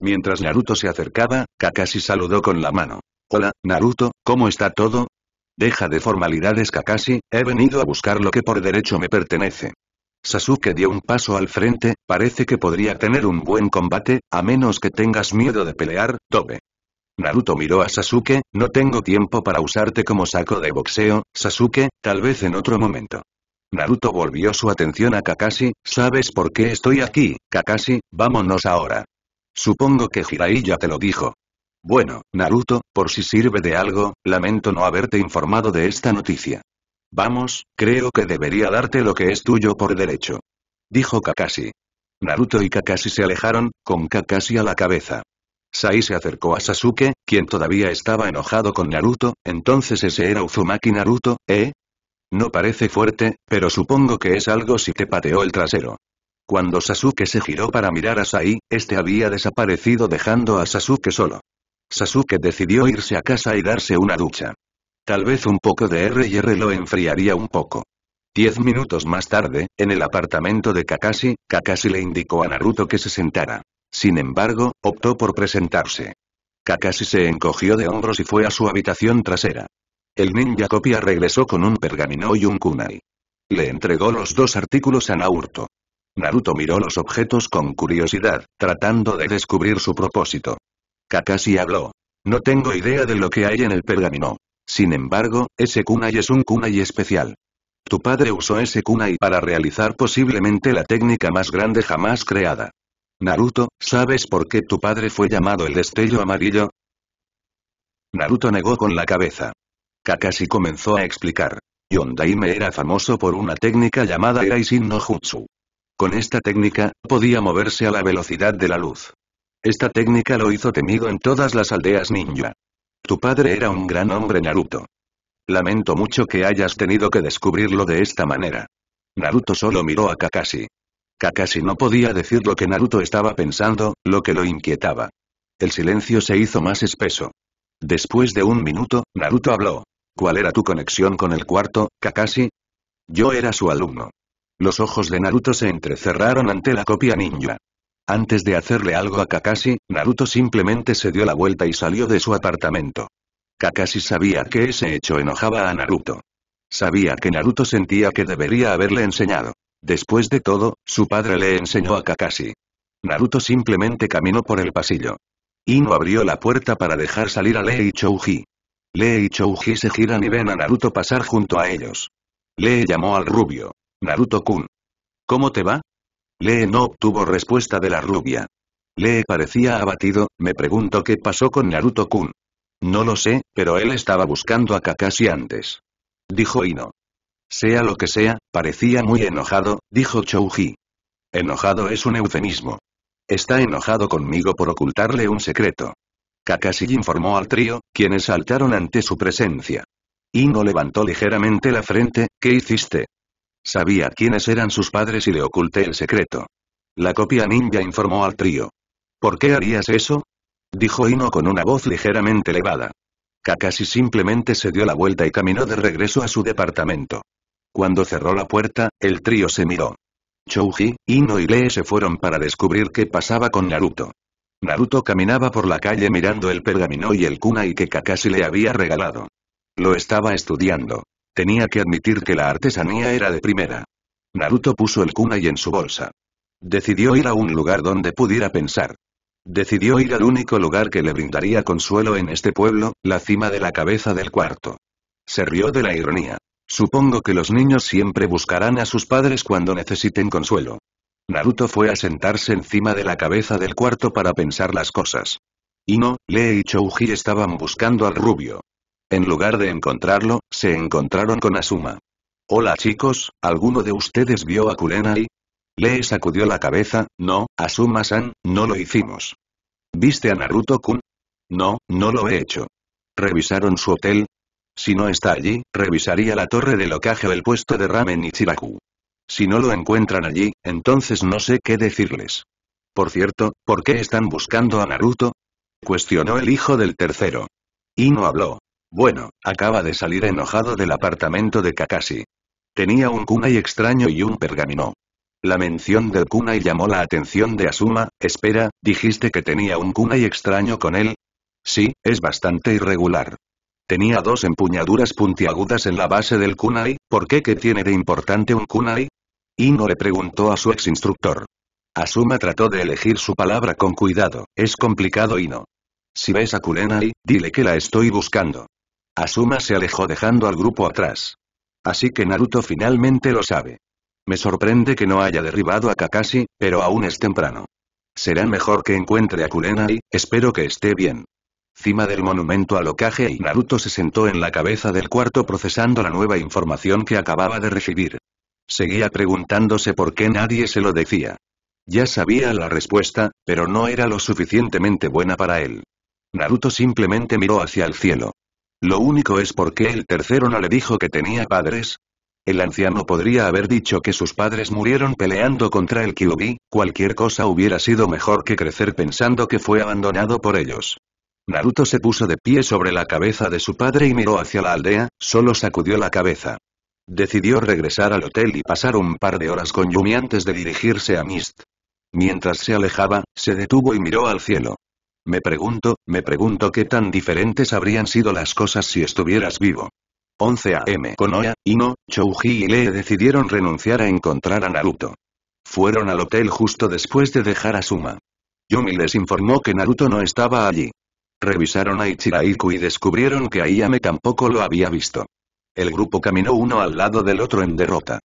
Mientras Naruto se acercaba, Kakashi saludó con la mano. Hola, Naruto, ¿cómo está todo? Deja de formalidades Kakashi, he venido a buscar lo que por derecho me pertenece. Sasuke dio un paso al frente, parece que podría tener un buen combate, a menos que tengas miedo de pelear, Tobe. Naruto miró a Sasuke, no tengo tiempo para usarte como saco de boxeo, Sasuke, tal vez en otro momento. Naruto volvió su atención a Kakashi, ¿sabes por qué estoy aquí, Kakashi? Vámonos ahora. Supongo que Jiraiya ya te lo dijo. Bueno, Naruto, por si sirve de algo, lamento no haberte informado de esta noticia. Vamos, creo que debería darte lo que es tuyo por derecho. Dijo Kakashi. Naruto y Kakashi se alejaron, con Kakashi a la cabeza. Sai se acercó a Sasuke, quien todavía estaba enojado con Naruto, entonces ese era Uzumaki Naruto, ¿eh? No parece fuerte, pero supongo que es algo si te pateó el trasero. Cuando Sasuke se giró para mirar a Sai, este había desaparecido dejando a Sasuke solo. Sasuke decidió irse a casa y darse una ducha. Tal vez un poco de R lo enfriaría un poco. Diez minutos más tarde, en el apartamento de Kakashi, Kakashi le indicó a Naruto que se sentara. Sin embargo, optó por presentarse. Kakashi se encogió de hombros y fue a su habitación trasera. El ninja copia regresó con un pergamino y un kunai. Le entregó los dos artículos a Naruto. Naruto miró los objetos con curiosidad, tratando de descubrir su propósito. Kakashi habló. No tengo idea de lo que hay en el pergamino. Sin embargo, ese kunai es un kunai especial. Tu padre usó ese kunai para realizar posiblemente la técnica más grande jamás creada. Naruto, ¿sabes por qué tu padre fue llamado el destello amarillo? Naruto negó con la cabeza. Kakashi comenzó a explicar. Yondaime era famoso por una técnica llamada Eraisin no Jutsu. Con esta técnica, podía moverse a la velocidad de la luz. Esta técnica lo hizo temido en todas las aldeas ninja. Tu padre era un gran hombre Naruto. Lamento mucho que hayas tenido que descubrirlo de esta manera. Naruto solo miró a Kakashi. Kakashi no podía decir lo que Naruto estaba pensando, lo que lo inquietaba. El silencio se hizo más espeso. Después de un minuto, Naruto habló. ¿Cuál era tu conexión con el cuarto, Kakashi? Yo era su alumno. Los ojos de Naruto se entrecerraron ante la copia ninja. Antes de hacerle algo a Kakashi, Naruto simplemente se dio la vuelta y salió de su apartamento. Kakashi sabía que ese hecho enojaba a Naruto. Sabía que Naruto sentía que debería haberle enseñado. Después de todo, su padre le enseñó a Kakashi. Naruto simplemente caminó por el pasillo. no abrió la puerta para dejar salir a Lee y Chouji. Lee y Chouji se giran y ven a Naruto pasar junto a ellos. Lee llamó al rubio. Naruto-kun. ¿Cómo te va? Lee no obtuvo respuesta de la rubia. Lee parecía abatido, me pregunto qué pasó con Naruto-kun. No lo sé, pero él estaba buscando a Kakashi antes. Dijo Ino. Sea lo que sea, parecía muy enojado, dijo Chouji. Enojado es un eufemismo. Está enojado conmigo por ocultarle un secreto. Kakashi informó al trío, quienes saltaron ante su presencia. Ino levantó ligeramente la frente, ¿qué hiciste? Sabía quiénes eran sus padres y le oculté el secreto. La copia ninja informó al trío. ¿Por qué harías eso? Dijo Ino con una voz ligeramente elevada. Kakashi simplemente se dio la vuelta y caminó de regreso a su departamento. Cuando cerró la puerta, el trío se miró. Chouji, Ino y Lee se fueron para descubrir qué pasaba con Naruto. Naruto caminaba por la calle mirando el pergamino y el kunai que Kakashi le había regalado. Lo estaba estudiando. Tenía que admitir que la artesanía era de primera. Naruto puso el kunai en su bolsa. Decidió ir a un lugar donde pudiera pensar. Decidió ir al único lugar que le brindaría consuelo en este pueblo, la cima de la cabeza del cuarto. Se rió de la ironía. Supongo que los niños siempre buscarán a sus padres cuando necesiten consuelo. Naruto fue a sentarse encima de la cabeza del cuarto para pensar las cosas. Y no, Lee y Chouji estaban buscando al rubio. En lugar de encontrarlo, se encontraron con Asuma. Hola chicos, ¿alguno de ustedes vio a Kurenai? Lee sacudió la cabeza, no, Asuma-san, no lo hicimos. ¿Viste a Naruto-kun? No, no lo he hecho. ¿Revisaron su hotel? Si no está allí, revisaría la torre de locaje o el puesto de ramen y Si no lo encuentran allí, entonces no sé qué decirles. Por cierto, ¿por qué están buscando a Naruto? Cuestionó el hijo del tercero. Y no habló. Bueno, acaba de salir enojado del apartamento de Kakashi. Tenía un kunai extraño y un pergamino. La mención del kunai llamó la atención de Asuma, espera, dijiste que tenía un kunai extraño con él. Sí, es bastante irregular. Tenía dos empuñaduras puntiagudas en la base del kunai, ¿por qué que tiene de importante un kunai? no le preguntó a su ex instructor. Asuma trató de elegir su palabra con cuidado, es complicado no. Si ves a Kurenai, dile que la estoy buscando. Asuma se alejó dejando al grupo atrás. Así que Naruto finalmente lo sabe. Me sorprende que no haya derribado a Kakashi, pero aún es temprano. Será mejor que encuentre a Kurenai, y, espero que esté bien. Cima del monumento al Okage y Naruto se sentó en la cabeza del cuarto procesando la nueva información que acababa de recibir. Seguía preguntándose por qué nadie se lo decía. Ya sabía la respuesta, pero no era lo suficientemente buena para él. Naruto simplemente miró hacia el cielo. Lo único es porque el tercero no le dijo que tenía padres. El anciano podría haber dicho que sus padres murieron peleando contra el Kyubi. cualquier cosa hubiera sido mejor que crecer pensando que fue abandonado por ellos. Naruto se puso de pie sobre la cabeza de su padre y miró hacia la aldea, solo sacudió la cabeza. Decidió regresar al hotel y pasar un par de horas con Yumi antes de dirigirse a Mist. Mientras se alejaba, se detuvo y miró al cielo. Me pregunto, me pregunto qué tan diferentes habrían sido las cosas si estuvieras vivo. 11 AM Konoha, Ino, Chouji y Lee decidieron renunciar a encontrar a Naruto. Fueron al hotel justo después de dejar a Suma. Yumi les informó que Naruto no estaba allí. Revisaron a Ichiraiku y descubrieron que Ayame tampoco lo había visto. El grupo caminó uno al lado del otro en derrota.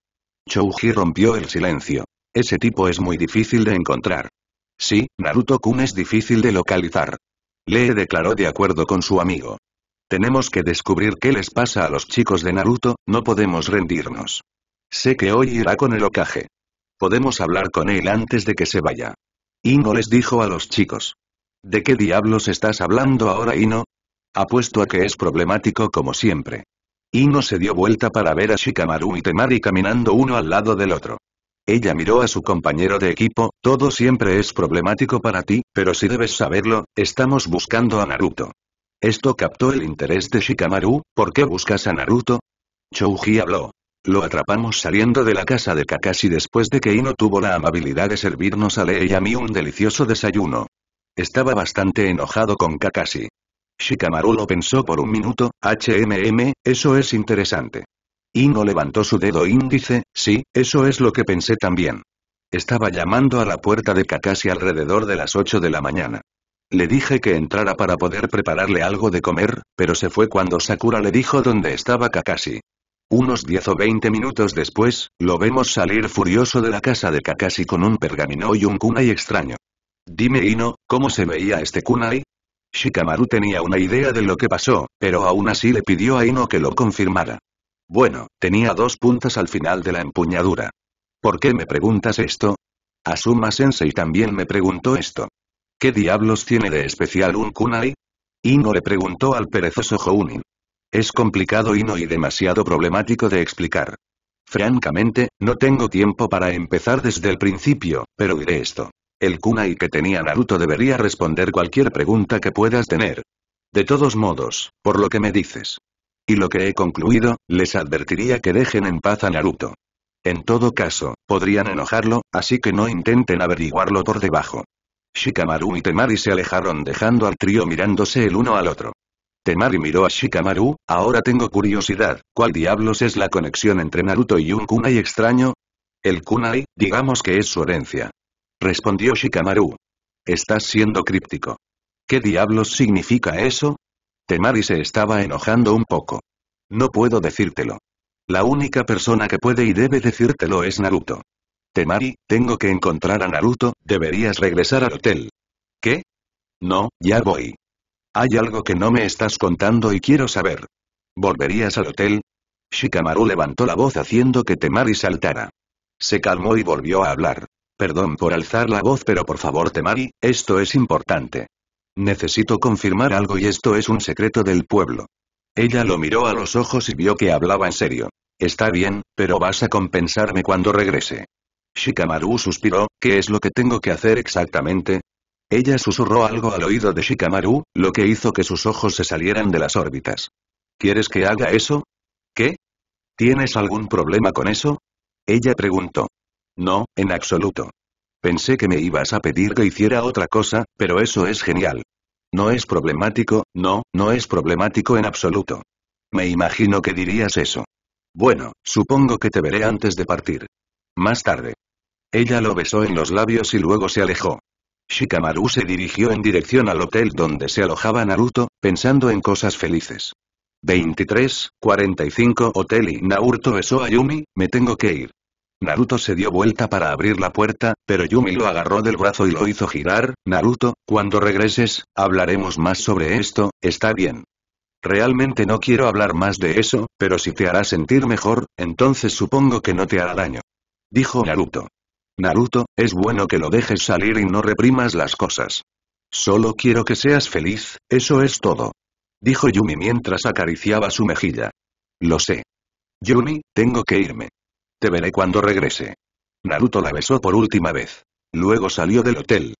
Chouji rompió el silencio. Ese tipo es muy difícil de encontrar. Sí, Naruto-kun es difícil de localizar. Lee declaró de acuerdo con su amigo. Tenemos que descubrir qué les pasa a los chicos de Naruto, no podemos rendirnos. Sé que hoy irá con el ocaje. Podemos hablar con él antes de que se vaya. Ino les dijo a los chicos. ¿De qué diablos estás hablando ahora Ino? Apuesto a que es problemático como siempre. Ino se dio vuelta para ver a Shikamaru y Temari caminando uno al lado del otro. Ella miró a su compañero de equipo, todo siempre es problemático para ti, pero si debes saberlo, estamos buscando a Naruto. Esto captó el interés de Shikamaru, ¿por qué buscas a Naruto? Chouji habló. Lo atrapamos saliendo de la casa de Kakashi después de que Ino tuvo la amabilidad de servirnos a Lee y a mí un delicioso desayuno. Estaba bastante enojado con Kakashi. Shikamaru lo pensó por un minuto, HMM, eso es interesante. Ino levantó su dedo índice, sí, eso es lo que pensé también. Estaba llamando a la puerta de Kakashi alrededor de las 8 de la mañana. Le dije que entrara para poder prepararle algo de comer, pero se fue cuando Sakura le dijo dónde estaba Kakashi. Unos 10 o 20 minutos después, lo vemos salir furioso de la casa de Kakashi con un pergamino y un kunai extraño. Dime Ino, ¿cómo se veía este kunai? Shikamaru tenía una idea de lo que pasó, pero aún así le pidió a Ino que lo confirmara. Bueno, tenía dos puntas al final de la empuñadura. ¿Por qué me preguntas esto? Asuma Sensei también me preguntó esto. ¿Qué diablos tiene de especial un kunai? Ino le preguntó al perezoso Jounin. Es complicado Ino y demasiado problemático de explicar. Francamente, no tengo tiempo para empezar desde el principio, pero diré esto. El kunai que tenía Naruto debería responder cualquier pregunta que puedas tener. De todos modos, por lo que me dices, y lo que he concluido, les advertiría que dejen en paz a Naruto. En todo caso, podrían enojarlo, así que no intenten averiguarlo por debajo. Shikamaru y Temari se alejaron dejando al trío mirándose el uno al otro. Temari miró a Shikamaru, ahora tengo curiosidad, ¿cuál diablos es la conexión entre Naruto y un kunai extraño? El kunai, digamos que es su herencia. Respondió Shikamaru. Estás siendo críptico. ¿Qué diablos significa eso? Temari se estaba enojando un poco. No puedo decírtelo. La única persona que puede y debe decírtelo es Naruto. Temari, tengo que encontrar a Naruto, deberías regresar al hotel. ¿Qué? No, ya voy. Hay algo que no me estás contando y quiero saber. ¿Volverías al hotel? Shikamaru levantó la voz haciendo que Temari saltara. Se calmó y volvió a hablar. Perdón por alzar la voz pero por favor Temari, esto es importante. Necesito confirmar algo y esto es un secreto del pueblo. Ella lo miró a los ojos y vio que hablaba en serio. Está bien, pero vas a compensarme cuando regrese. Shikamaru suspiró, ¿qué es lo que tengo que hacer exactamente? Ella susurró algo al oído de Shikamaru, lo que hizo que sus ojos se salieran de las órbitas. ¿Quieres que haga eso? ¿Qué? ¿Tienes algún problema con eso? Ella preguntó. No, en absoluto. Pensé que me ibas a pedir que hiciera otra cosa, pero eso es genial. No es problemático, no, no es problemático en absoluto. Me imagino que dirías eso. Bueno, supongo que te veré antes de partir. Más tarde. Ella lo besó en los labios y luego se alejó. Shikamaru se dirigió en dirección al hotel donde se alojaba Naruto, pensando en cosas felices. 23, 45 Hotel y Naruto besó a Yumi, me tengo que ir. Naruto se dio vuelta para abrir la puerta, pero Yumi lo agarró del brazo y lo hizo girar, Naruto, cuando regreses, hablaremos más sobre esto, está bien. Realmente no quiero hablar más de eso, pero si te hará sentir mejor, entonces supongo que no te hará daño. Dijo Naruto. Naruto, es bueno que lo dejes salir y no reprimas las cosas. Solo quiero que seas feliz, eso es todo. Dijo Yumi mientras acariciaba su mejilla. Lo sé. Yumi, tengo que irme. Te veré cuando regrese. Naruto la besó por última vez. Luego salió del hotel.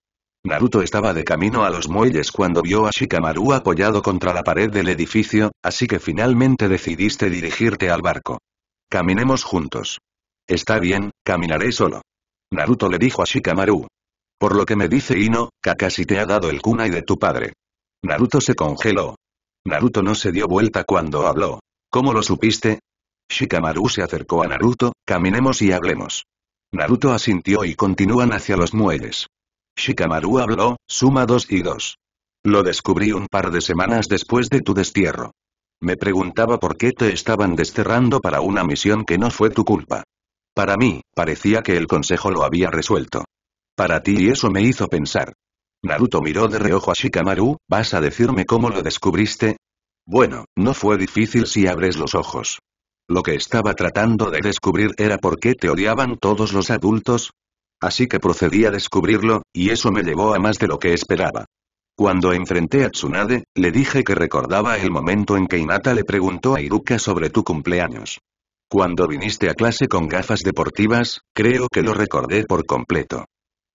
Naruto estaba de camino a los muelles cuando vio a Shikamaru apoyado contra la pared del edificio, así que finalmente decidiste dirigirte al barco. Caminemos juntos. Está bien, caminaré solo. Naruto le dijo a Shikamaru. Por lo que me dice Ino, Kakashi te ha dado el kunai de tu padre. Naruto se congeló. Naruto no se dio vuelta cuando habló. ¿Cómo lo supiste? Shikamaru se acercó a Naruto, caminemos y hablemos. Naruto asintió y continúan hacia los muelles. Shikamaru habló, suma dos y dos. Lo descubrí un par de semanas después de tu destierro. Me preguntaba por qué te estaban desterrando para una misión que no fue tu culpa. Para mí, parecía que el consejo lo había resuelto. Para ti y eso me hizo pensar. Naruto miró de reojo a Shikamaru, ¿vas a decirme cómo lo descubriste? Bueno, no fue difícil si abres los ojos. Lo que estaba tratando de descubrir era por qué te odiaban todos los adultos. Así que procedí a descubrirlo, y eso me llevó a más de lo que esperaba. Cuando enfrenté a Tsunade, le dije que recordaba el momento en que Inata le preguntó a Iruka sobre tu cumpleaños. Cuando viniste a clase con gafas deportivas, creo que lo recordé por completo.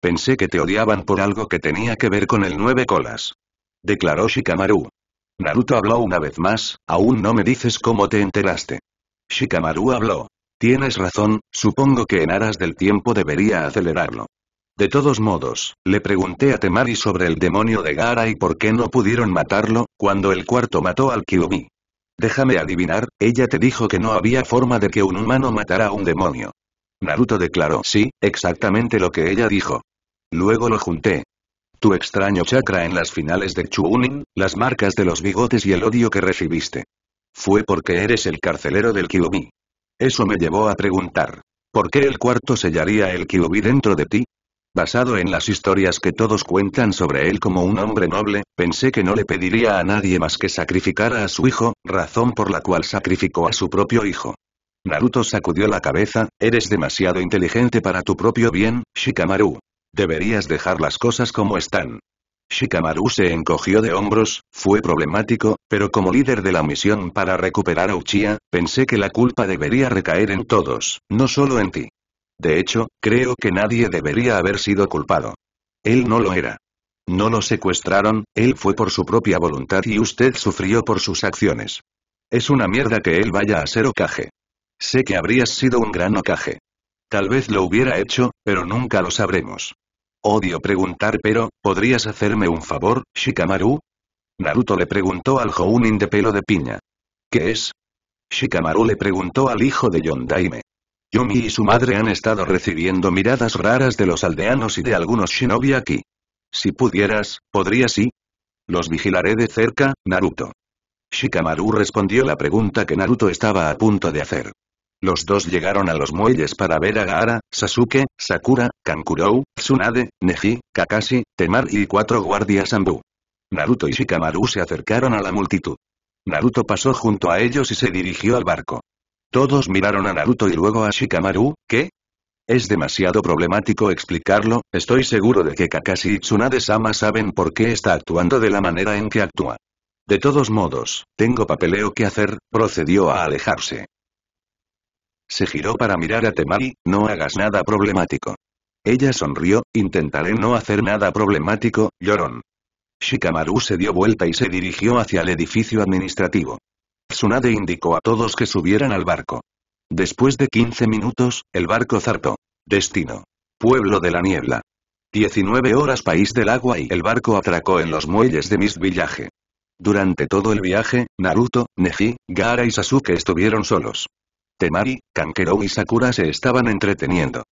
Pensé que te odiaban por algo que tenía que ver con el nueve colas. Declaró Shikamaru. Naruto habló una vez más, aún no me dices cómo te enteraste. Shikamaru habló. Tienes razón, supongo que en aras del tiempo debería acelerarlo. De todos modos, le pregunté a Temari sobre el demonio de Gara y por qué no pudieron matarlo, cuando el cuarto mató al Kyubi. Déjame adivinar, ella te dijo que no había forma de que un humano matara a un demonio. Naruto declaró sí, exactamente lo que ella dijo. Luego lo junté. Tu extraño chakra en las finales de Chunin, las marcas de los bigotes y el odio que recibiste. Fue porque eres el carcelero del Kyubi. Eso me llevó a preguntar. ¿Por qué el cuarto sellaría el Kyubi dentro de ti? Basado en las historias que todos cuentan sobre él como un hombre noble, pensé que no le pediría a nadie más que sacrificara a su hijo, razón por la cual sacrificó a su propio hijo. Naruto sacudió la cabeza, eres demasiado inteligente para tu propio bien, Shikamaru. Deberías dejar las cosas como están. Shikamaru se encogió de hombros, fue problemático, pero como líder de la misión para recuperar a Uchiha, pensé que la culpa debería recaer en todos, no solo en ti. De hecho, creo que nadie debería haber sido culpado. Él no lo era. No lo secuestraron, él fue por su propia voluntad y usted sufrió por sus acciones. Es una mierda que él vaya a ser Okage. Sé que habrías sido un gran Okage. Tal vez lo hubiera hecho, pero nunca lo sabremos. Odio preguntar pero, ¿podrías hacerme un favor, Shikamaru? Naruto le preguntó al Jounin de pelo de piña. ¿Qué es? Shikamaru le preguntó al hijo de Yondaime. Yomi y su madre han estado recibiendo miradas raras de los aldeanos y de algunos shinobi aquí. Si pudieras, ¿podrías ir? Los vigilaré de cerca, Naruto. Shikamaru respondió la pregunta que Naruto estaba a punto de hacer. Los dos llegaron a los muelles para ver a Gaara, Sasuke, Sakura, Kankurou, Tsunade, Neji, Kakashi, Temar y cuatro guardias Anbu. Naruto y Shikamaru se acercaron a la multitud. Naruto pasó junto a ellos y se dirigió al barco. Todos miraron a Naruto y luego a Shikamaru, ¿qué? Es demasiado problemático explicarlo, estoy seguro de que Kakashi y Tsunade-sama saben por qué está actuando de la manera en que actúa. De todos modos, tengo papeleo que hacer, procedió a alejarse. Se giró para mirar a Temari, no hagas nada problemático. Ella sonrió, intentaré no hacer nada problemático, llorón. Shikamaru se dio vuelta y se dirigió hacia el edificio administrativo. Tsunade indicó a todos que subieran al barco. Después de 15 minutos, el barco zarpó. Destino. Pueblo de la Niebla. 19 horas País del Agua y el barco atracó en los muelles de Mist Village. Durante todo el viaje, Naruto, Neji, Gaara y Sasuke estuvieron solos. Temari, Kankero y Sakura se estaban entreteniendo.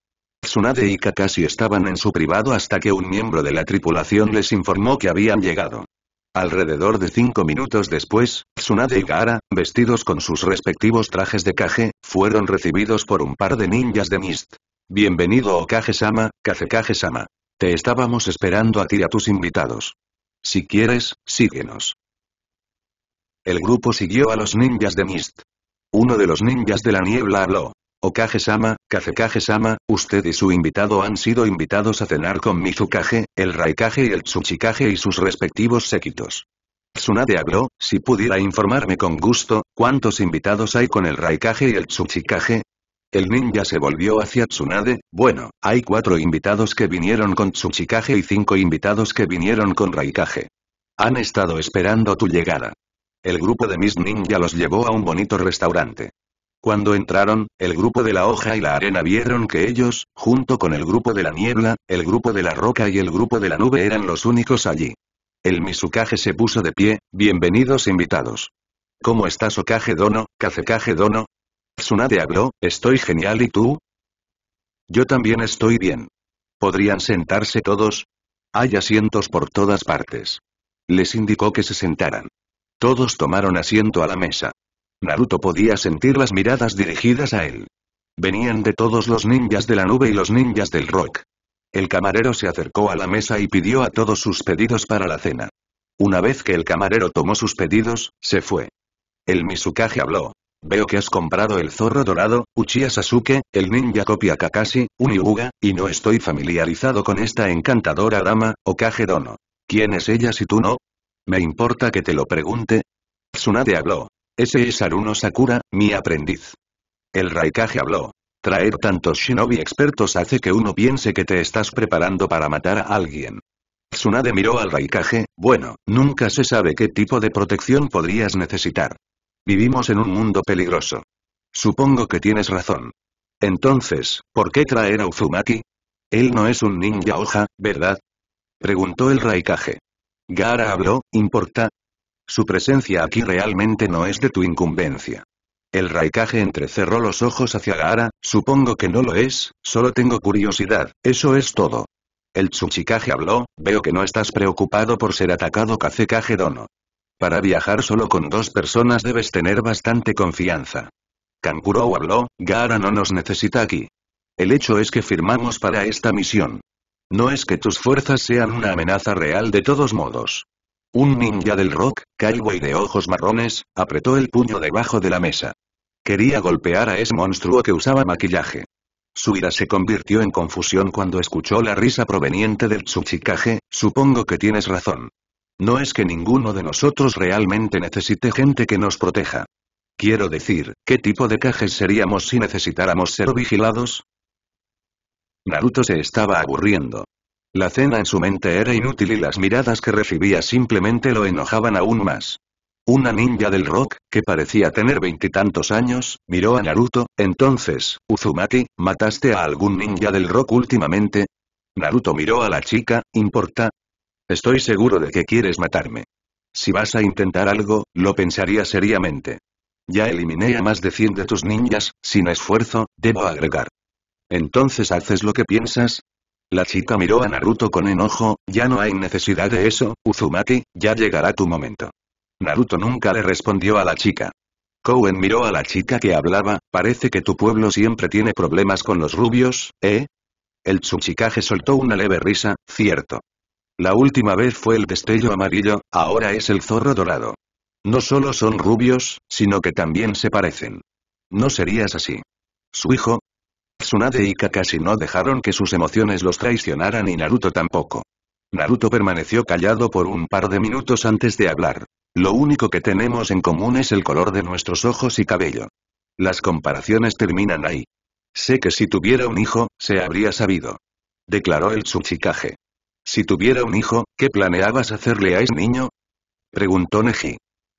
Tsunade y Kakashi estaban en su privado hasta que un miembro de la tripulación les informó que habían llegado. Alrededor de cinco minutos después, Tsunade y Gaara, vestidos con sus respectivos trajes de Kage, fueron recibidos por un par de ninjas de Mist. Bienvenido Okage-sama, Kazekage-sama. Te estábamos esperando a ti y a tus invitados. Si quieres, síguenos. El grupo siguió a los ninjas de Mist. Uno de los ninjas de la niebla habló. Okage-sama, Kazekage-sama, usted y su invitado han sido invitados a cenar con Mizukage, el Raikage y el Tsuchikage y sus respectivos séquitos. Tsunade habló, si pudiera informarme con gusto, ¿cuántos invitados hay con el Raikage y el Tsuchikage? El ninja se volvió hacia Tsunade, bueno, hay cuatro invitados que vinieron con Tsuchikage y cinco invitados que vinieron con Raikage. Han estado esperando tu llegada. El grupo de Miss Ninja los llevó a un bonito restaurante. Cuando entraron, el grupo de la hoja y la arena vieron que ellos, junto con el grupo de la niebla, el grupo de la roca y el grupo de la nube eran los únicos allí. El Misukaje se puso de pie, bienvenidos invitados. ¿Cómo estás Okage Dono, kage Dono? Tsunade habló, estoy genial y tú? Yo también estoy bien. ¿Podrían sentarse todos? Hay asientos por todas partes. Les indicó que se sentaran. Todos tomaron asiento a la mesa. Naruto podía sentir las miradas dirigidas a él. Venían de todos los ninjas de la nube y los ninjas del rock. El camarero se acercó a la mesa y pidió a todos sus pedidos para la cena. Una vez que el camarero tomó sus pedidos, se fue. El Misukaje habló. Veo que has comprado el zorro dorado, Uchiha Sasuke, el ninja copia Kakashi, Unihuga, y no estoy familiarizado con esta encantadora dama, Okage Dono. ¿Quién es ella si tú no? ¿Me importa que te lo pregunte? Tsunade habló. Ese es Aruno Sakura, mi aprendiz. El Raikage habló. Traer tantos shinobi expertos hace que uno piense que te estás preparando para matar a alguien. Tsunade miró al Raikage, bueno, nunca se sabe qué tipo de protección podrías necesitar. Vivimos en un mundo peligroso. Supongo que tienes razón. Entonces, ¿por qué traer a Uzumaki? Él no es un ninja hoja, ¿verdad? Preguntó el Raikage. Gara habló, ¿importa? Su presencia aquí realmente no es de tu incumbencia. El Raikage entrecerró los ojos hacia Gara. supongo que no lo es, solo tengo curiosidad, eso es todo. El Tsuchikage habló, veo que no estás preocupado por ser atacado Kazekage Dono. Para viajar solo con dos personas debes tener bastante confianza. Kankuro habló, Gara no nos necesita aquí. El hecho es que firmamos para esta misión. No es que tus fuerzas sean una amenaza real de todos modos. Un ninja del rock, y de ojos marrones, apretó el puño debajo de la mesa. Quería golpear a ese monstruo que usaba maquillaje. Su ira se convirtió en confusión cuando escuchó la risa proveniente del Tsuchikage, supongo que tienes razón. No es que ninguno de nosotros realmente necesite gente que nos proteja. Quiero decir, ¿qué tipo de cajes seríamos si necesitáramos ser vigilados? Naruto se estaba aburriendo. La cena en su mente era inútil y las miradas que recibía simplemente lo enojaban aún más. Una ninja del rock, que parecía tener veintitantos años, miró a Naruto, entonces, Uzumaki, ¿mataste a algún ninja del rock últimamente? Naruto miró a la chica, ¿importa? Estoy seguro de que quieres matarme. Si vas a intentar algo, lo pensaría seriamente. Ya eliminé a más de 100 de tus ninjas, sin esfuerzo, debo agregar. ¿Entonces haces lo que piensas? La chica miró a Naruto con enojo, ya no hay necesidad de eso, Uzumaki, ya llegará tu momento. Naruto nunca le respondió a la chica. Cohen miró a la chica que hablaba, parece que tu pueblo siempre tiene problemas con los rubios, ¿eh? El Tsuchikage soltó una leve risa, cierto. La última vez fue el destello amarillo, ahora es el zorro dorado. No solo son rubios, sino que también se parecen. No serías así. Su hijo, Tsunade y Kakashi no dejaron que sus emociones los traicionaran y Naruto tampoco. Naruto permaneció callado por un par de minutos antes de hablar. Lo único que tenemos en común es el color de nuestros ojos y cabello. Las comparaciones terminan ahí. Sé que si tuviera un hijo, se habría sabido. Declaró el Tsuchikage. Si tuviera un hijo, ¿qué planeabas hacerle a ese niño? Preguntó Neji.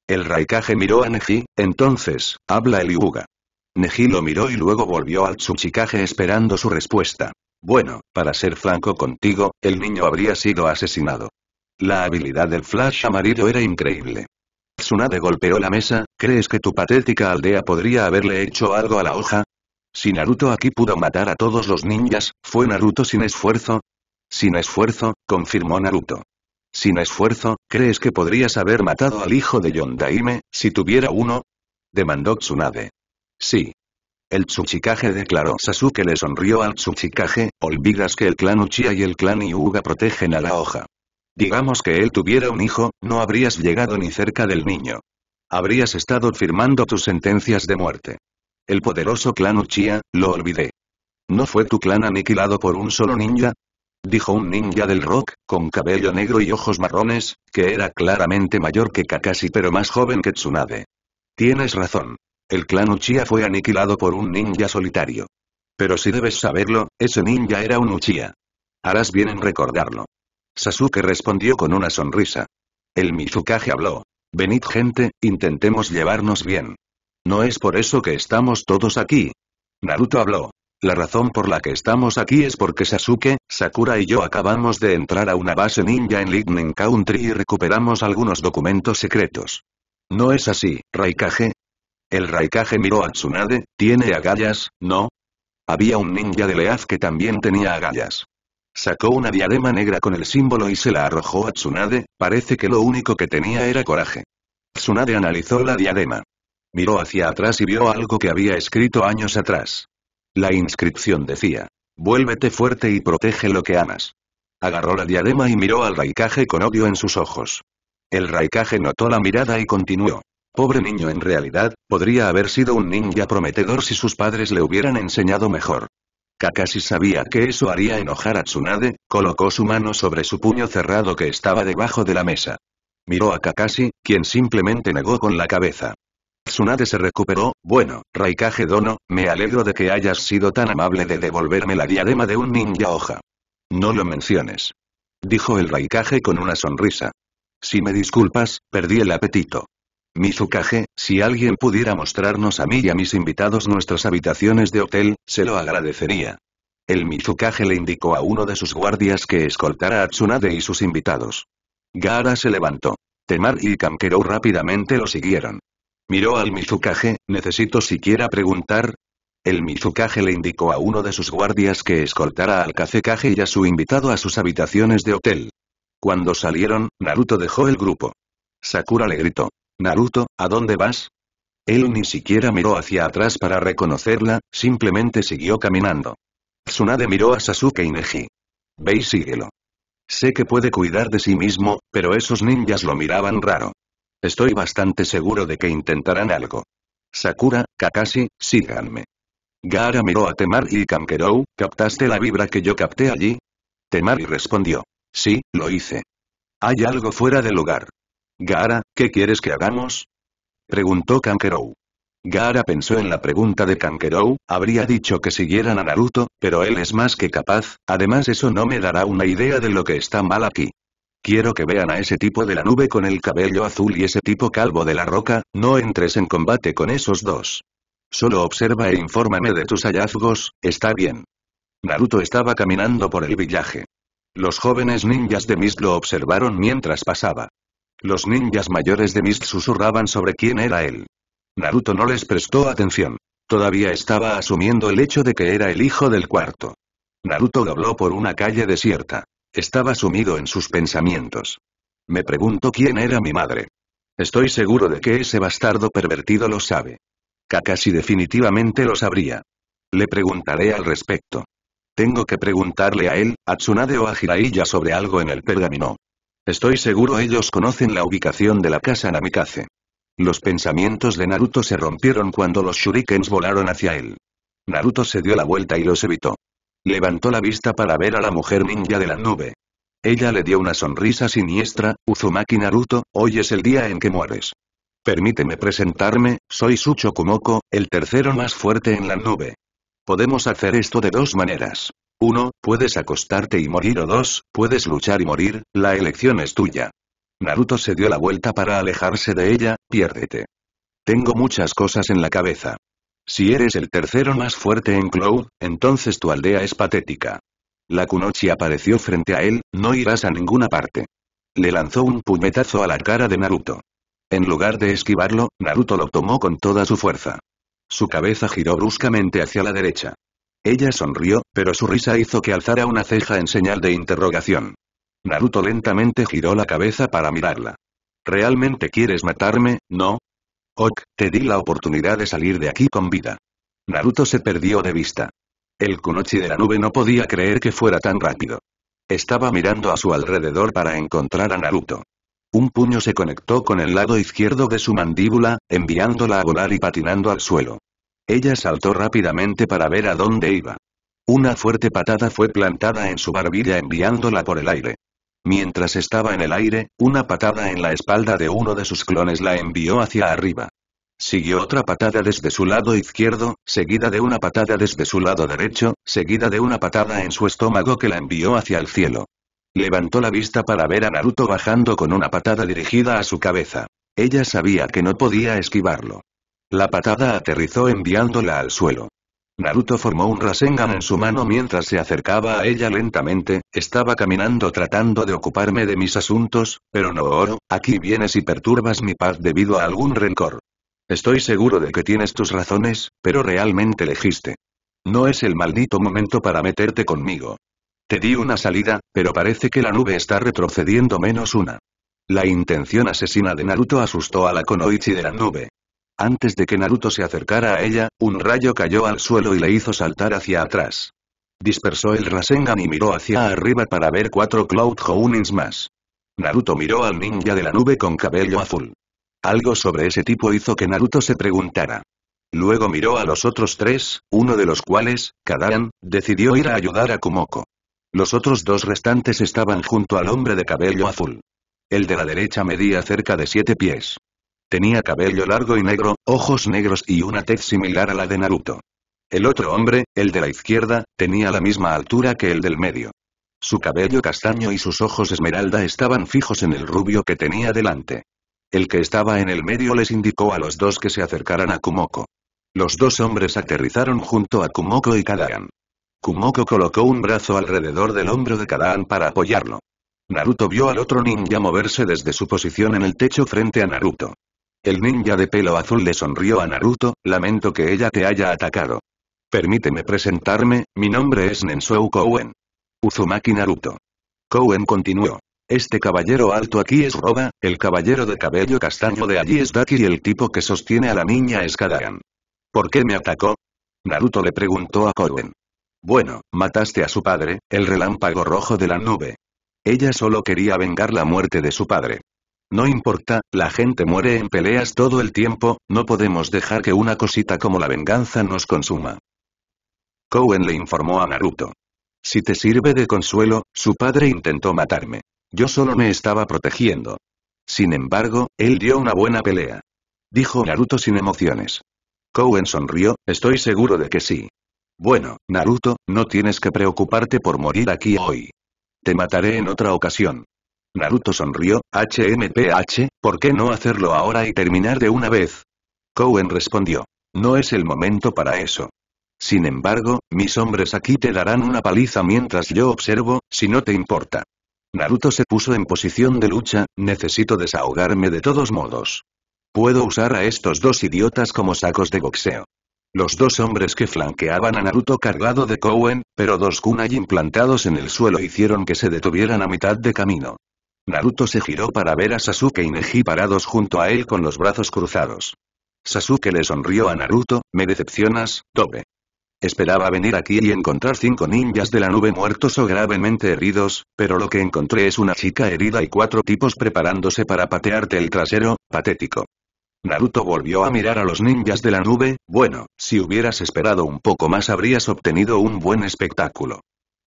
El Raikage miró a Neji, entonces, habla el Yuga. Neji lo miró y luego volvió al Tsuchikage esperando su respuesta. Bueno, para ser franco contigo, el niño habría sido asesinado. La habilidad del Flash amarillo era increíble. Tsunade golpeó la mesa, ¿crees que tu patética aldea podría haberle hecho algo a la hoja? Si Naruto aquí pudo matar a todos los ninjas, ¿fue Naruto sin esfuerzo? Sin esfuerzo, confirmó Naruto. Sin esfuerzo, ¿crees que podrías haber matado al hijo de Yondaime, si tuviera uno? Demandó Tsunade. Sí. El Tsuchikage declaró Sasuke le sonrió al Tsuchikage, olvidas que el clan Uchiha y el clan Yuga protegen a la hoja. Digamos que él tuviera un hijo, no habrías llegado ni cerca del niño. Habrías estado firmando tus sentencias de muerte. El poderoso clan Uchiha, lo olvidé. ¿No fue tu clan aniquilado por un solo ninja? Dijo un ninja del rock, con cabello negro y ojos marrones, que era claramente mayor que Kakashi pero más joven que Tsunade. Tienes razón. El clan Uchiha fue aniquilado por un ninja solitario. Pero si debes saberlo, ese ninja era un Uchiha. Harás bien en recordarlo. Sasuke respondió con una sonrisa. El Mizukage habló. Venid gente, intentemos llevarnos bien. No es por eso que estamos todos aquí. Naruto habló. La razón por la que estamos aquí es porque Sasuke, Sakura y yo acabamos de entrar a una base ninja en Lightning Country y recuperamos algunos documentos secretos. No es así, Raikage, el Raikage miró a Tsunade, ¿tiene agallas, no? Había un ninja de Leaz que también tenía agallas. Sacó una diadema negra con el símbolo y se la arrojó a Tsunade, parece que lo único que tenía era coraje. Tsunade analizó la diadema. Miró hacia atrás y vio algo que había escrito años atrás. La inscripción decía, vuélvete fuerte y protege lo que amas. Agarró la diadema y miró al Raikage con odio en sus ojos. El Raikage notó la mirada y continuó. Pobre niño en realidad, podría haber sido un ninja prometedor si sus padres le hubieran enseñado mejor. Kakashi sabía que eso haría enojar a Tsunade, colocó su mano sobre su puño cerrado que estaba debajo de la mesa. Miró a Kakashi, quien simplemente negó con la cabeza. Tsunade se recuperó, bueno, Raikage Dono, me alegro de que hayas sido tan amable de devolverme la diadema de un ninja hoja. No lo menciones. Dijo el Raikage con una sonrisa. Si me disculpas, perdí el apetito. Mizukage, si alguien pudiera mostrarnos a mí y a mis invitados nuestras habitaciones de hotel, se lo agradecería. El Mizukage le indicó a uno de sus guardias que escoltara a Tsunade y sus invitados. Gaara se levantó. Temar y Kankero rápidamente lo siguieron. Miró al Mizukage, ¿necesito siquiera preguntar? El Mizukage le indicó a uno de sus guardias que escoltara al Kazekage y a su invitado a sus habitaciones de hotel. Cuando salieron, Naruto dejó el grupo. Sakura le gritó. Naruto, ¿a dónde vas? Él ni siquiera miró hacia atrás para reconocerla, simplemente siguió caminando. Tsunade miró a Sasuke y Neji. Ve y síguelo. Sé que puede cuidar de sí mismo, pero esos ninjas lo miraban raro. Estoy bastante seguro de que intentarán algo. Sakura, Kakashi, síganme. Gaara miró a Temari y Kankerou, ¿captaste la vibra que yo capté allí? Temari respondió. Sí, lo hice. Hay algo fuera de lugar. Gara, ¿qué quieres que hagamos? Preguntó Kankerou. Gara pensó en la pregunta de Kankerou, habría dicho que siguieran a Naruto, pero él es más que capaz, además eso no me dará una idea de lo que está mal aquí. Quiero que vean a ese tipo de la nube con el cabello azul y ese tipo calvo de la roca, no entres en combate con esos dos. Solo observa e infórmame de tus hallazgos, está bien. Naruto estaba caminando por el villaje. Los jóvenes ninjas de Mist lo observaron mientras pasaba. Los ninjas mayores de Mist susurraban sobre quién era él. Naruto no les prestó atención. Todavía estaba asumiendo el hecho de que era el hijo del cuarto. Naruto dobló por una calle desierta. Estaba sumido en sus pensamientos. Me pregunto quién era mi madre. Estoy seguro de que ese bastardo pervertido lo sabe. Kakashi definitivamente lo sabría. Le preguntaré al respecto. Tengo que preguntarle a él, a Tsunade o a Jiraiya sobre algo en el pergamino. Estoy seguro ellos conocen la ubicación de la casa Namikaze. Los pensamientos de Naruto se rompieron cuando los shurikens volaron hacia él. Naruto se dio la vuelta y los evitó. Levantó la vista para ver a la mujer ninja de la nube. Ella le dio una sonrisa siniestra, Uzumaki Naruto, hoy es el día en que mueres. Permíteme presentarme, soy Sucho Kumoko, el tercero más fuerte en la nube. Podemos hacer esto de dos maneras. Uno, puedes acostarte y morir o dos, puedes luchar y morir, la elección es tuya. Naruto se dio la vuelta para alejarse de ella, piérdete. Tengo muchas cosas en la cabeza. Si eres el tercero más fuerte en Cloud, entonces tu aldea es patética. La Kunochi apareció frente a él, no irás a ninguna parte. Le lanzó un puñetazo a la cara de Naruto. En lugar de esquivarlo, Naruto lo tomó con toda su fuerza. Su cabeza giró bruscamente hacia la derecha. Ella sonrió, pero su risa hizo que alzara una ceja en señal de interrogación. Naruto lentamente giró la cabeza para mirarla. ¿Realmente quieres matarme, no? Ok, te di la oportunidad de salir de aquí con vida. Naruto se perdió de vista. El Kunochi de la nube no podía creer que fuera tan rápido. Estaba mirando a su alrededor para encontrar a Naruto. Un puño se conectó con el lado izquierdo de su mandíbula, enviándola a volar y patinando al suelo. Ella saltó rápidamente para ver a dónde iba. Una fuerte patada fue plantada en su barbilla enviándola por el aire. Mientras estaba en el aire, una patada en la espalda de uno de sus clones la envió hacia arriba. Siguió otra patada desde su lado izquierdo, seguida de una patada desde su lado derecho, seguida de una patada en su estómago que la envió hacia el cielo. Levantó la vista para ver a Naruto bajando con una patada dirigida a su cabeza. Ella sabía que no podía esquivarlo. La patada aterrizó enviándola al suelo. Naruto formó un Rasengan en su mano mientras se acercaba a ella lentamente, estaba caminando tratando de ocuparme de mis asuntos, pero no oro, aquí vienes y perturbas mi paz debido a algún rencor. Estoy seguro de que tienes tus razones, pero realmente elegiste. No es el maldito momento para meterte conmigo. Te di una salida, pero parece que la nube está retrocediendo menos una. La intención asesina de Naruto asustó a la Konoichi de la nube. Antes de que Naruto se acercara a ella, un rayo cayó al suelo y le hizo saltar hacia atrás. Dispersó el Rasengan y miró hacia arriba para ver cuatro Cloud Hounins más. Naruto miró al ninja de la nube con cabello azul. Algo sobre ese tipo hizo que Naruto se preguntara. Luego miró a los otros tres, uno de los cuales, Kadaran, decidió ir a ayudar a Kumoko. Los otros dos restantes estaban junto al hombre de cabello azul. El de la derecha medía cerca de siete pies. Tenía cabello largo y negro, ojos negros y una tez similar a la de Naruto. El otro hombre, el de la izquierda, tenía la misma altura que el del medio. Su cabello castaño y sus ojos esmeralda estaban fijos en el rubio que tenía delante. El que estaba en el medio les indicó a los dos que se acercaran a Kumoko. Los dos hombres aterrizaron junto a Kumoko y Kadaan. Kumoko colocó un brazo alrededor del hombro de Kadaan para apoyarlo. Naruto vio al otro ninja moverse desde su posición en el techo frente a Naruto. El ninja de pelo azul le sonrió a Naruto, lamento que ella te haya atacado. Permíteme presentarme, mi nombre es Nensou Kouen. Uzumaki Naruto. Kouen continuó. Este caballero alto aquí es Roba, el caballero de cabello castaño de allí es Daki y el tipo que sostiene a la niña es Kadan. ¿Por qué me atacó? Naruto le preguntó a Kouen. Bueno, mataste a su padre, el relámpago rojo de la nube. Ella solo quería vengar la muerte de su padre. No importa, la gente muere en peleas todo el tiempo, no podemos dejar que una cosita como la venganza nos consuma. Cohen le informó a Naruto. Si te sirve de consuelo, su padre intentó matarme. Yo solo me estaba protegiendo. Sin embargo, él dio una buena pelea. Dijo Naruto sin emociones. Cohen sonrió, estoy seguro de que sí. Bueno, Naruto, no tienes que preocuparte por morir aquí hoy. Te mataré en otra ocasión. Naruto sonrió, HMPH, ¿por qué no hacerlo ahora y terminar de una vez? Cohen respondió. No es el momento para eso. Sin embargo, mis hombres aquí te darán una paliza mientras yo observo, si no te importa. Naruto se puso en posición de lucha, necesito desahogarme de todos modos. Puedo usar a estos dos idiotas como sacos de boxeo. Los dos hombres que flanqueaban a Naruto cargado de Cowen, pero dos kunai implantados en el suelo hicieron que se detuvieran a mitad de camino. Naruto se giró para ver a Sasuke y Neji parados junto a él con los brazos cruzados. Sasuke le sonrió a Naruto, me decepcionas, Tobe. Esperaba venir aquí y encontrar cinco ninjas de la nube muertos o gravemente heridos, pero lo que encontré es una chica herida y cuatro tipos preparándose para patearte el trasero, patético. Naruto volvió a mirar a los ninjas de la nube, bueno, si hubieras esperado un poco más habrías obtenido un buen espectáculo.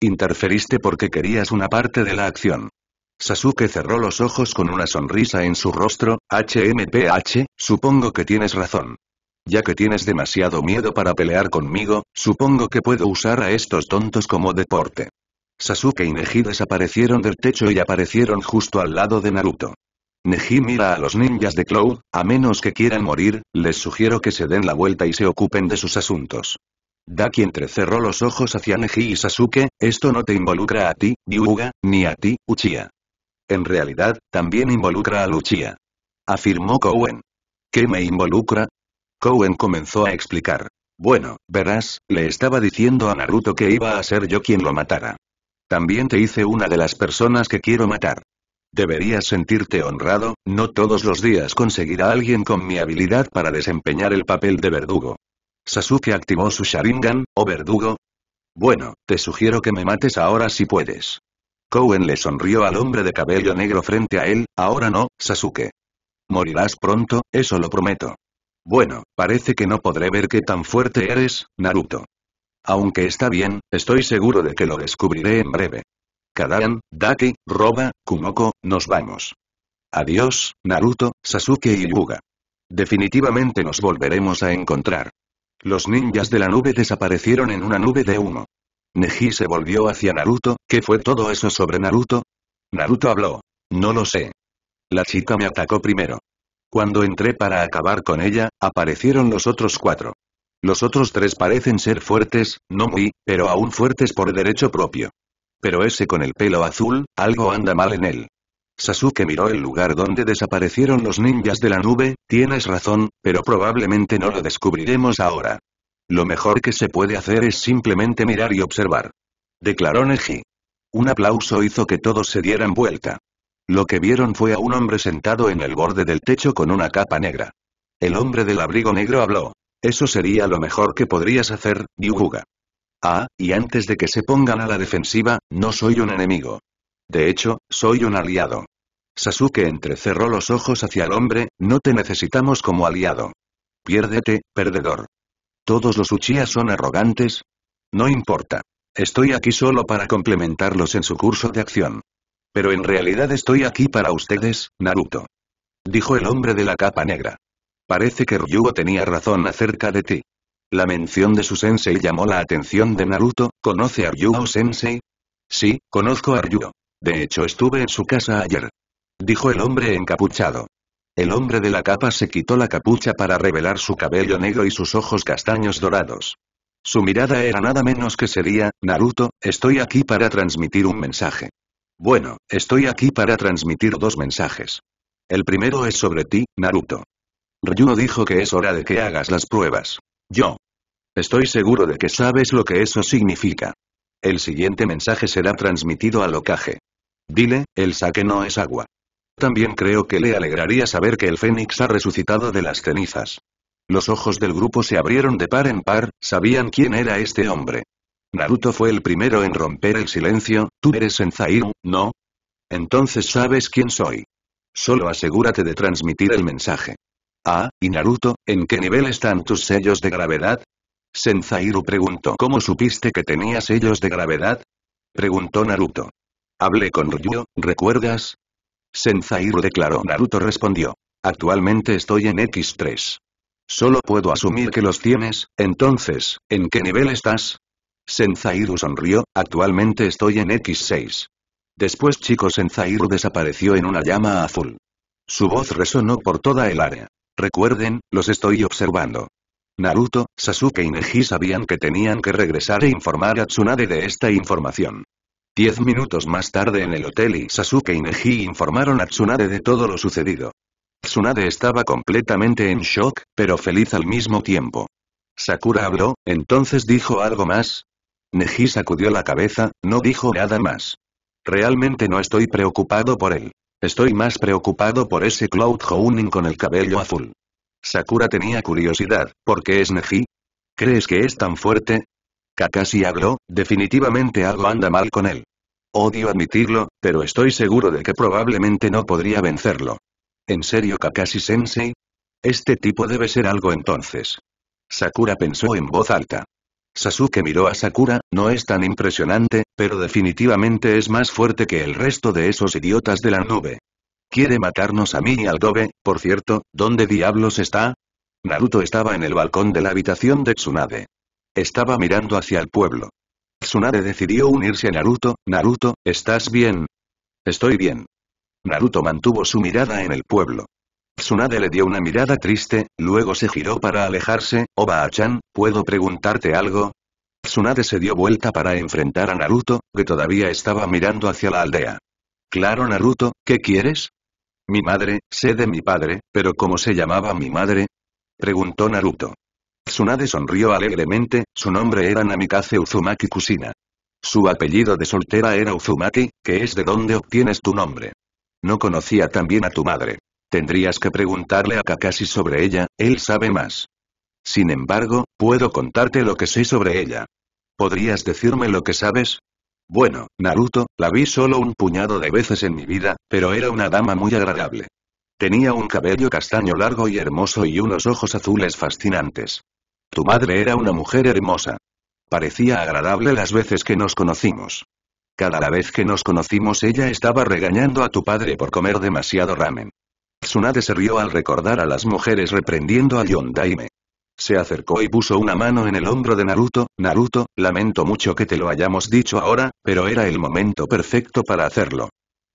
Interferiste porque querías una parte de la acción. Sasuke cerró los ojos con una sonrisa en su rostro, HMPH, supongo que tienes razón. Ya que tienes demasiado miedo para pelear conmigo, supongo que puedo usar a estos tontos como deporte. Sasuke y Neji desaparecieron del techo y aparecieron justo al lado de Naruto. Neji mira a los ninjas de Cloud, a menos que quieran morir, les sugiero que se den la vuelta y se ocupen de sus asuntos. Daki entrecerró los ojos hacia Neji y Sasuke, esto no te involucra a ti, Yuga, ni a ti, Uchiha en realidad, también involucra a Lucia. Afirmó Cowen. ¿Qué me involucra? Cowen comenzó a explicar. Bueno, verás, le estaba diciendo a Naruto que iba a ser yo quien lo matara. También te hice una de las personas que quiero matar. Deberías sentirte honrado, no todos los días conseguirá alguien con mi habilidad para desempeñar el papel de verdugo. Sasuke activó su Sharingan, o oh verdugo. Bueno, te sugiero que me mates ahora si puedes. Kowen le sonrió al hombre de cabello negro frente a él, ahora no, Sasuke. Morirás pronto, eso lo prometo. Bueno, parece que no podré ver qué tan fuerte eres, Naruto. Aunque está bien, estoy seguro de que lo descubriré en breve. Kadaran, Daki, Roba, Kumoko, nos vamos. Adiós, Naruto, Sasuke y Yuga. Definitivamente nos volveremos a encontrar. Los ninjas de la nube desaparecieron en una nube de humo. Neji se volvió hacia Naruto, ¿qué fue todo eso sobre Naruto? Naruto habló. No lo sé. La chica me atacó primero. Cuando entré para acabar con ella, aparecieron los otros cuatro. Los otros tres parecen ser fuertes, no muy, pero aún fuertes por derecho propio. Pero ese con el pelo azul, algo anda mal en él. Sasuke miró el lugar donde desaparecieron los ninjas de la nube, tienes razón, pero probablemente no lo descubriremos ahora. Lo mejor que se puede hacer es simplemente mirar y observar. Declaró Neji. Un aplauso hizo que todos se dieran vuelta. Lo que vieron fue a un hombre sentado en el borde del techo con una capa negra. El hombre del abrigo negro habló. Eso sería lo mejor que podrías hacer, Yuguga. Ah, y antes de que se pongan a la defensiva, no soy un enemigo. De hecho, soy un aliado. Sasuke entrecerró los ojos hacia el hombre, no te necesitamos como aliado. Piérdete, perdedor. ¿Todos los Uchiha son arrogantes? No importa. Estoy aquí solo para complementarlos en su curso de acción. Pero en realidad estoy aquí para ustedes, Naruto. Dijo el hombre de la capa negra. Parece que Ryugo tenía razón acerca de ti. La mención de su sensei llamó la atención de Naruto, ¿conoce a Ryugo sensei? Sí, conozco a Ryugo. De hecho estuve en su casa ayer. Dijo el hombre encapuchado. El hombre de la capa se quitó la capucha para revelar su cabello negro y sus ojos castaños dorados. Su mirada era nada menos que sería, Naruto, estoy aquí para transmitir un mensaje. Bueno, estoy aquí para transmitir dos mensajes. El primero es sobre ti, Naruto. Ryuno dijo que es hora de que hagas las pruebas. Yo. Estoy seguro de que sabes lo que eso significa. El siguiente mensaje será transmitido al locaje Dile, el saque no es agua. También creo que le alegraría saber que el Fénix ha resucitado de las cenizas. Los ojos del grupo se abrieron de par en par, sabían quién era este hombre. Naruto fue el primero en romper el silencio, tú eres Senzairu, ¿no? Entonces sabes quién soy. Solo asegúrate de transmitir el mensaje. Ah, y Naruto, ¿en qué nivel están tus sellos de gravedad? Senzairu preguntó. ¿Cómo supiste que tenía sellos de gravedad? Preguntó Naruto. Hablé con Ryu, ¿recuerdas? Senzairo declaró Naruto respondió. Actualmente estoy en X3. Solo puedo asumir que los tienes, entonces, ¿en qué nivel estás? Senzairu sonrió, actualmente estoy en X6. Después chico Senzairu desapareció en una llama azul. Su voz resonó por toda el área. Recuerden, los estoy observando. Naruto, Sasuke y Neji sabían que tenían que regresar e informar a Tsunade de esta información. Diez minutos más tarde en el hotel y Sasuke y Neji informaron a Tsunade de todo lo sucedido. Tsunade estaba completamente en shock, pero feliz al mismo tiempo. Sakura habló, entonces dijo algo más. Neji sacudió la cabeza, no dijo nada más. Realmente no estoy preocupado por él. Estoy más preocupado por ese Cloud con el cabello azul. Sakura tenía curiosidad, ¿por qué es Neji? ¿Crees que es tan fuerte? Kakashi habló, definitivamente algo anda mal con él. Odio admitirlo, pero estoy seguro de que probablemente no podría vencerlo. ¿En serio Kakashi-sensei? Este tipo debe ser algo entonces. Sakura pensó en voz alta. Sasuke miró a Sakura, no es tan impresionante, pero definitivamente es más fuerte que el resto de esos idiotas de la nube. Quiere matarnos a mí y al Dobe, por cierto, ¿dónde diablos está? Naruto estaba en el balcón de la habitación de Tsunade. Estaba mirando hacia el pueblo. Tsunade decidió unirse a Naruto, Naruto, ¿estás bien? Estoy bien. Naruto mantuvo su mirada en el pueblo. Tsunade le dio una mirada triste, luego se giró para alejarse, Oba-chan, ¿puedo preguntarte algo? Tsunade se dio vuelta para enfrentar a Naruto, que todavía estaba mirando hacia la aldea. Claro Naruto, ¿qué quieres? Mi madre, sé de mi padre, pero ¿cómo se llamaba mi madre? Preguntó Naruto. Tsunade sonrió alegremente, su nombre era Namikaze Uzumaki Kusina. Su apellido de soltera era Uzumaki, que es de donde obtienes tu nombre. No conocía también a tu madre. Tendrías que preguntarle a Kakashi sobre ella, él sabe más. Sin embargo, puedo contarte lo que sé sobre ella. ¿Podrías decirme lo que sabes? Bueno, Naruto, la vi solo un puñado de veces en mi vida, pero era una dama muy agradable. Tenía un cabello castaño largo y hermoso y unos ojos azules fascinantes. Tu madre era una mujer hermosa. Parecía agradable las veces que nos conocimos. Cada vez que nos conocimos ella estaba regañando a tu padre por comer demasiado ramen. Tsunade se rió al recordar a las mujeres reprendiendo a Yondaime. Se acercó y puso una mano en el hombro de Naruto, Naruto, lamento mucho que te lo hayamos dicho ahora, pero era el momento perfecto para hacerlo.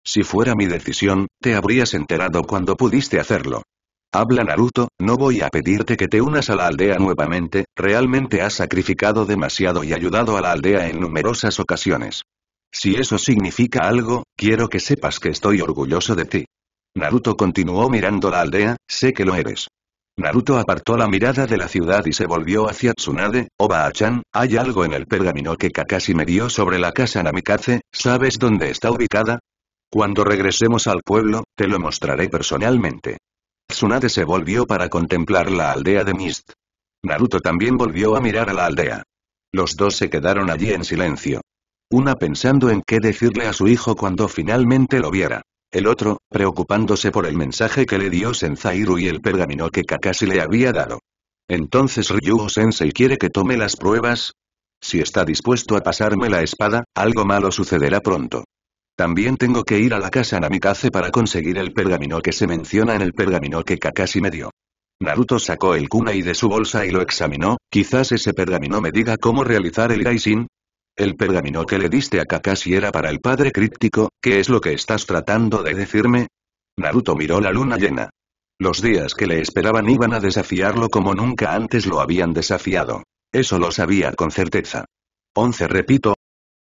Si fuera mi decisión, te habrías enterado cuando pudiste hacerlo. Habla Naruto, no voy a pedirte que te unas a la aldea nuevamente, realmente has sacrificado demasiado y ayudado a la aldea en numerosas ocasiones. Si eso significa algo, quiero que sepas que estoy orgulloso de ti. Naruto continuó mirando la aldea, sé que lo eres. Naruto apartó la mirada de la ciudad y se volvió hacia Tsunade, Oba-chan, hay algo en el pergamino que Kakashi me dio sobre la casa Namikaze, ¿sabes dónde está ubicada? Cuando regresemos al pueblo, te lo mostraré personalmente. Tsunade se volvió para contemplar la aldea de Mist. Naruto también volvió a mirar a la aldea. Los dos se quedaron allí en silencio. Una pensando en qué decirle a su hijo cuando finalmente lo viera. El otro, preocupándose por el mensaje que le dio Senzairu y el pergamino que Kakashi le había dado. Entonces Ryuho Sensei quiere que tome las pruebas. Si está dispuesto a pasarme la espada, algo malo sucederá pronto. También tengo que ir a la casa Namikaze para conseguir el pergamino que se menciona en el pergamino que Kakashi me dio. Naruto sacó el kunai de su bolsa y lo examinó, quizás ese pergamino me diga cómo realizar el Gaishin. El pergamino que le diste a Kakashi era para el padre críptico, ¿qué es lo que estás tratando de decirme? Naruto miró la luna llena. Los días que le esperaban iban a desafiarlo como nunca antes lo habían desafiado. Eso lo sabía con certeza. 11 repito,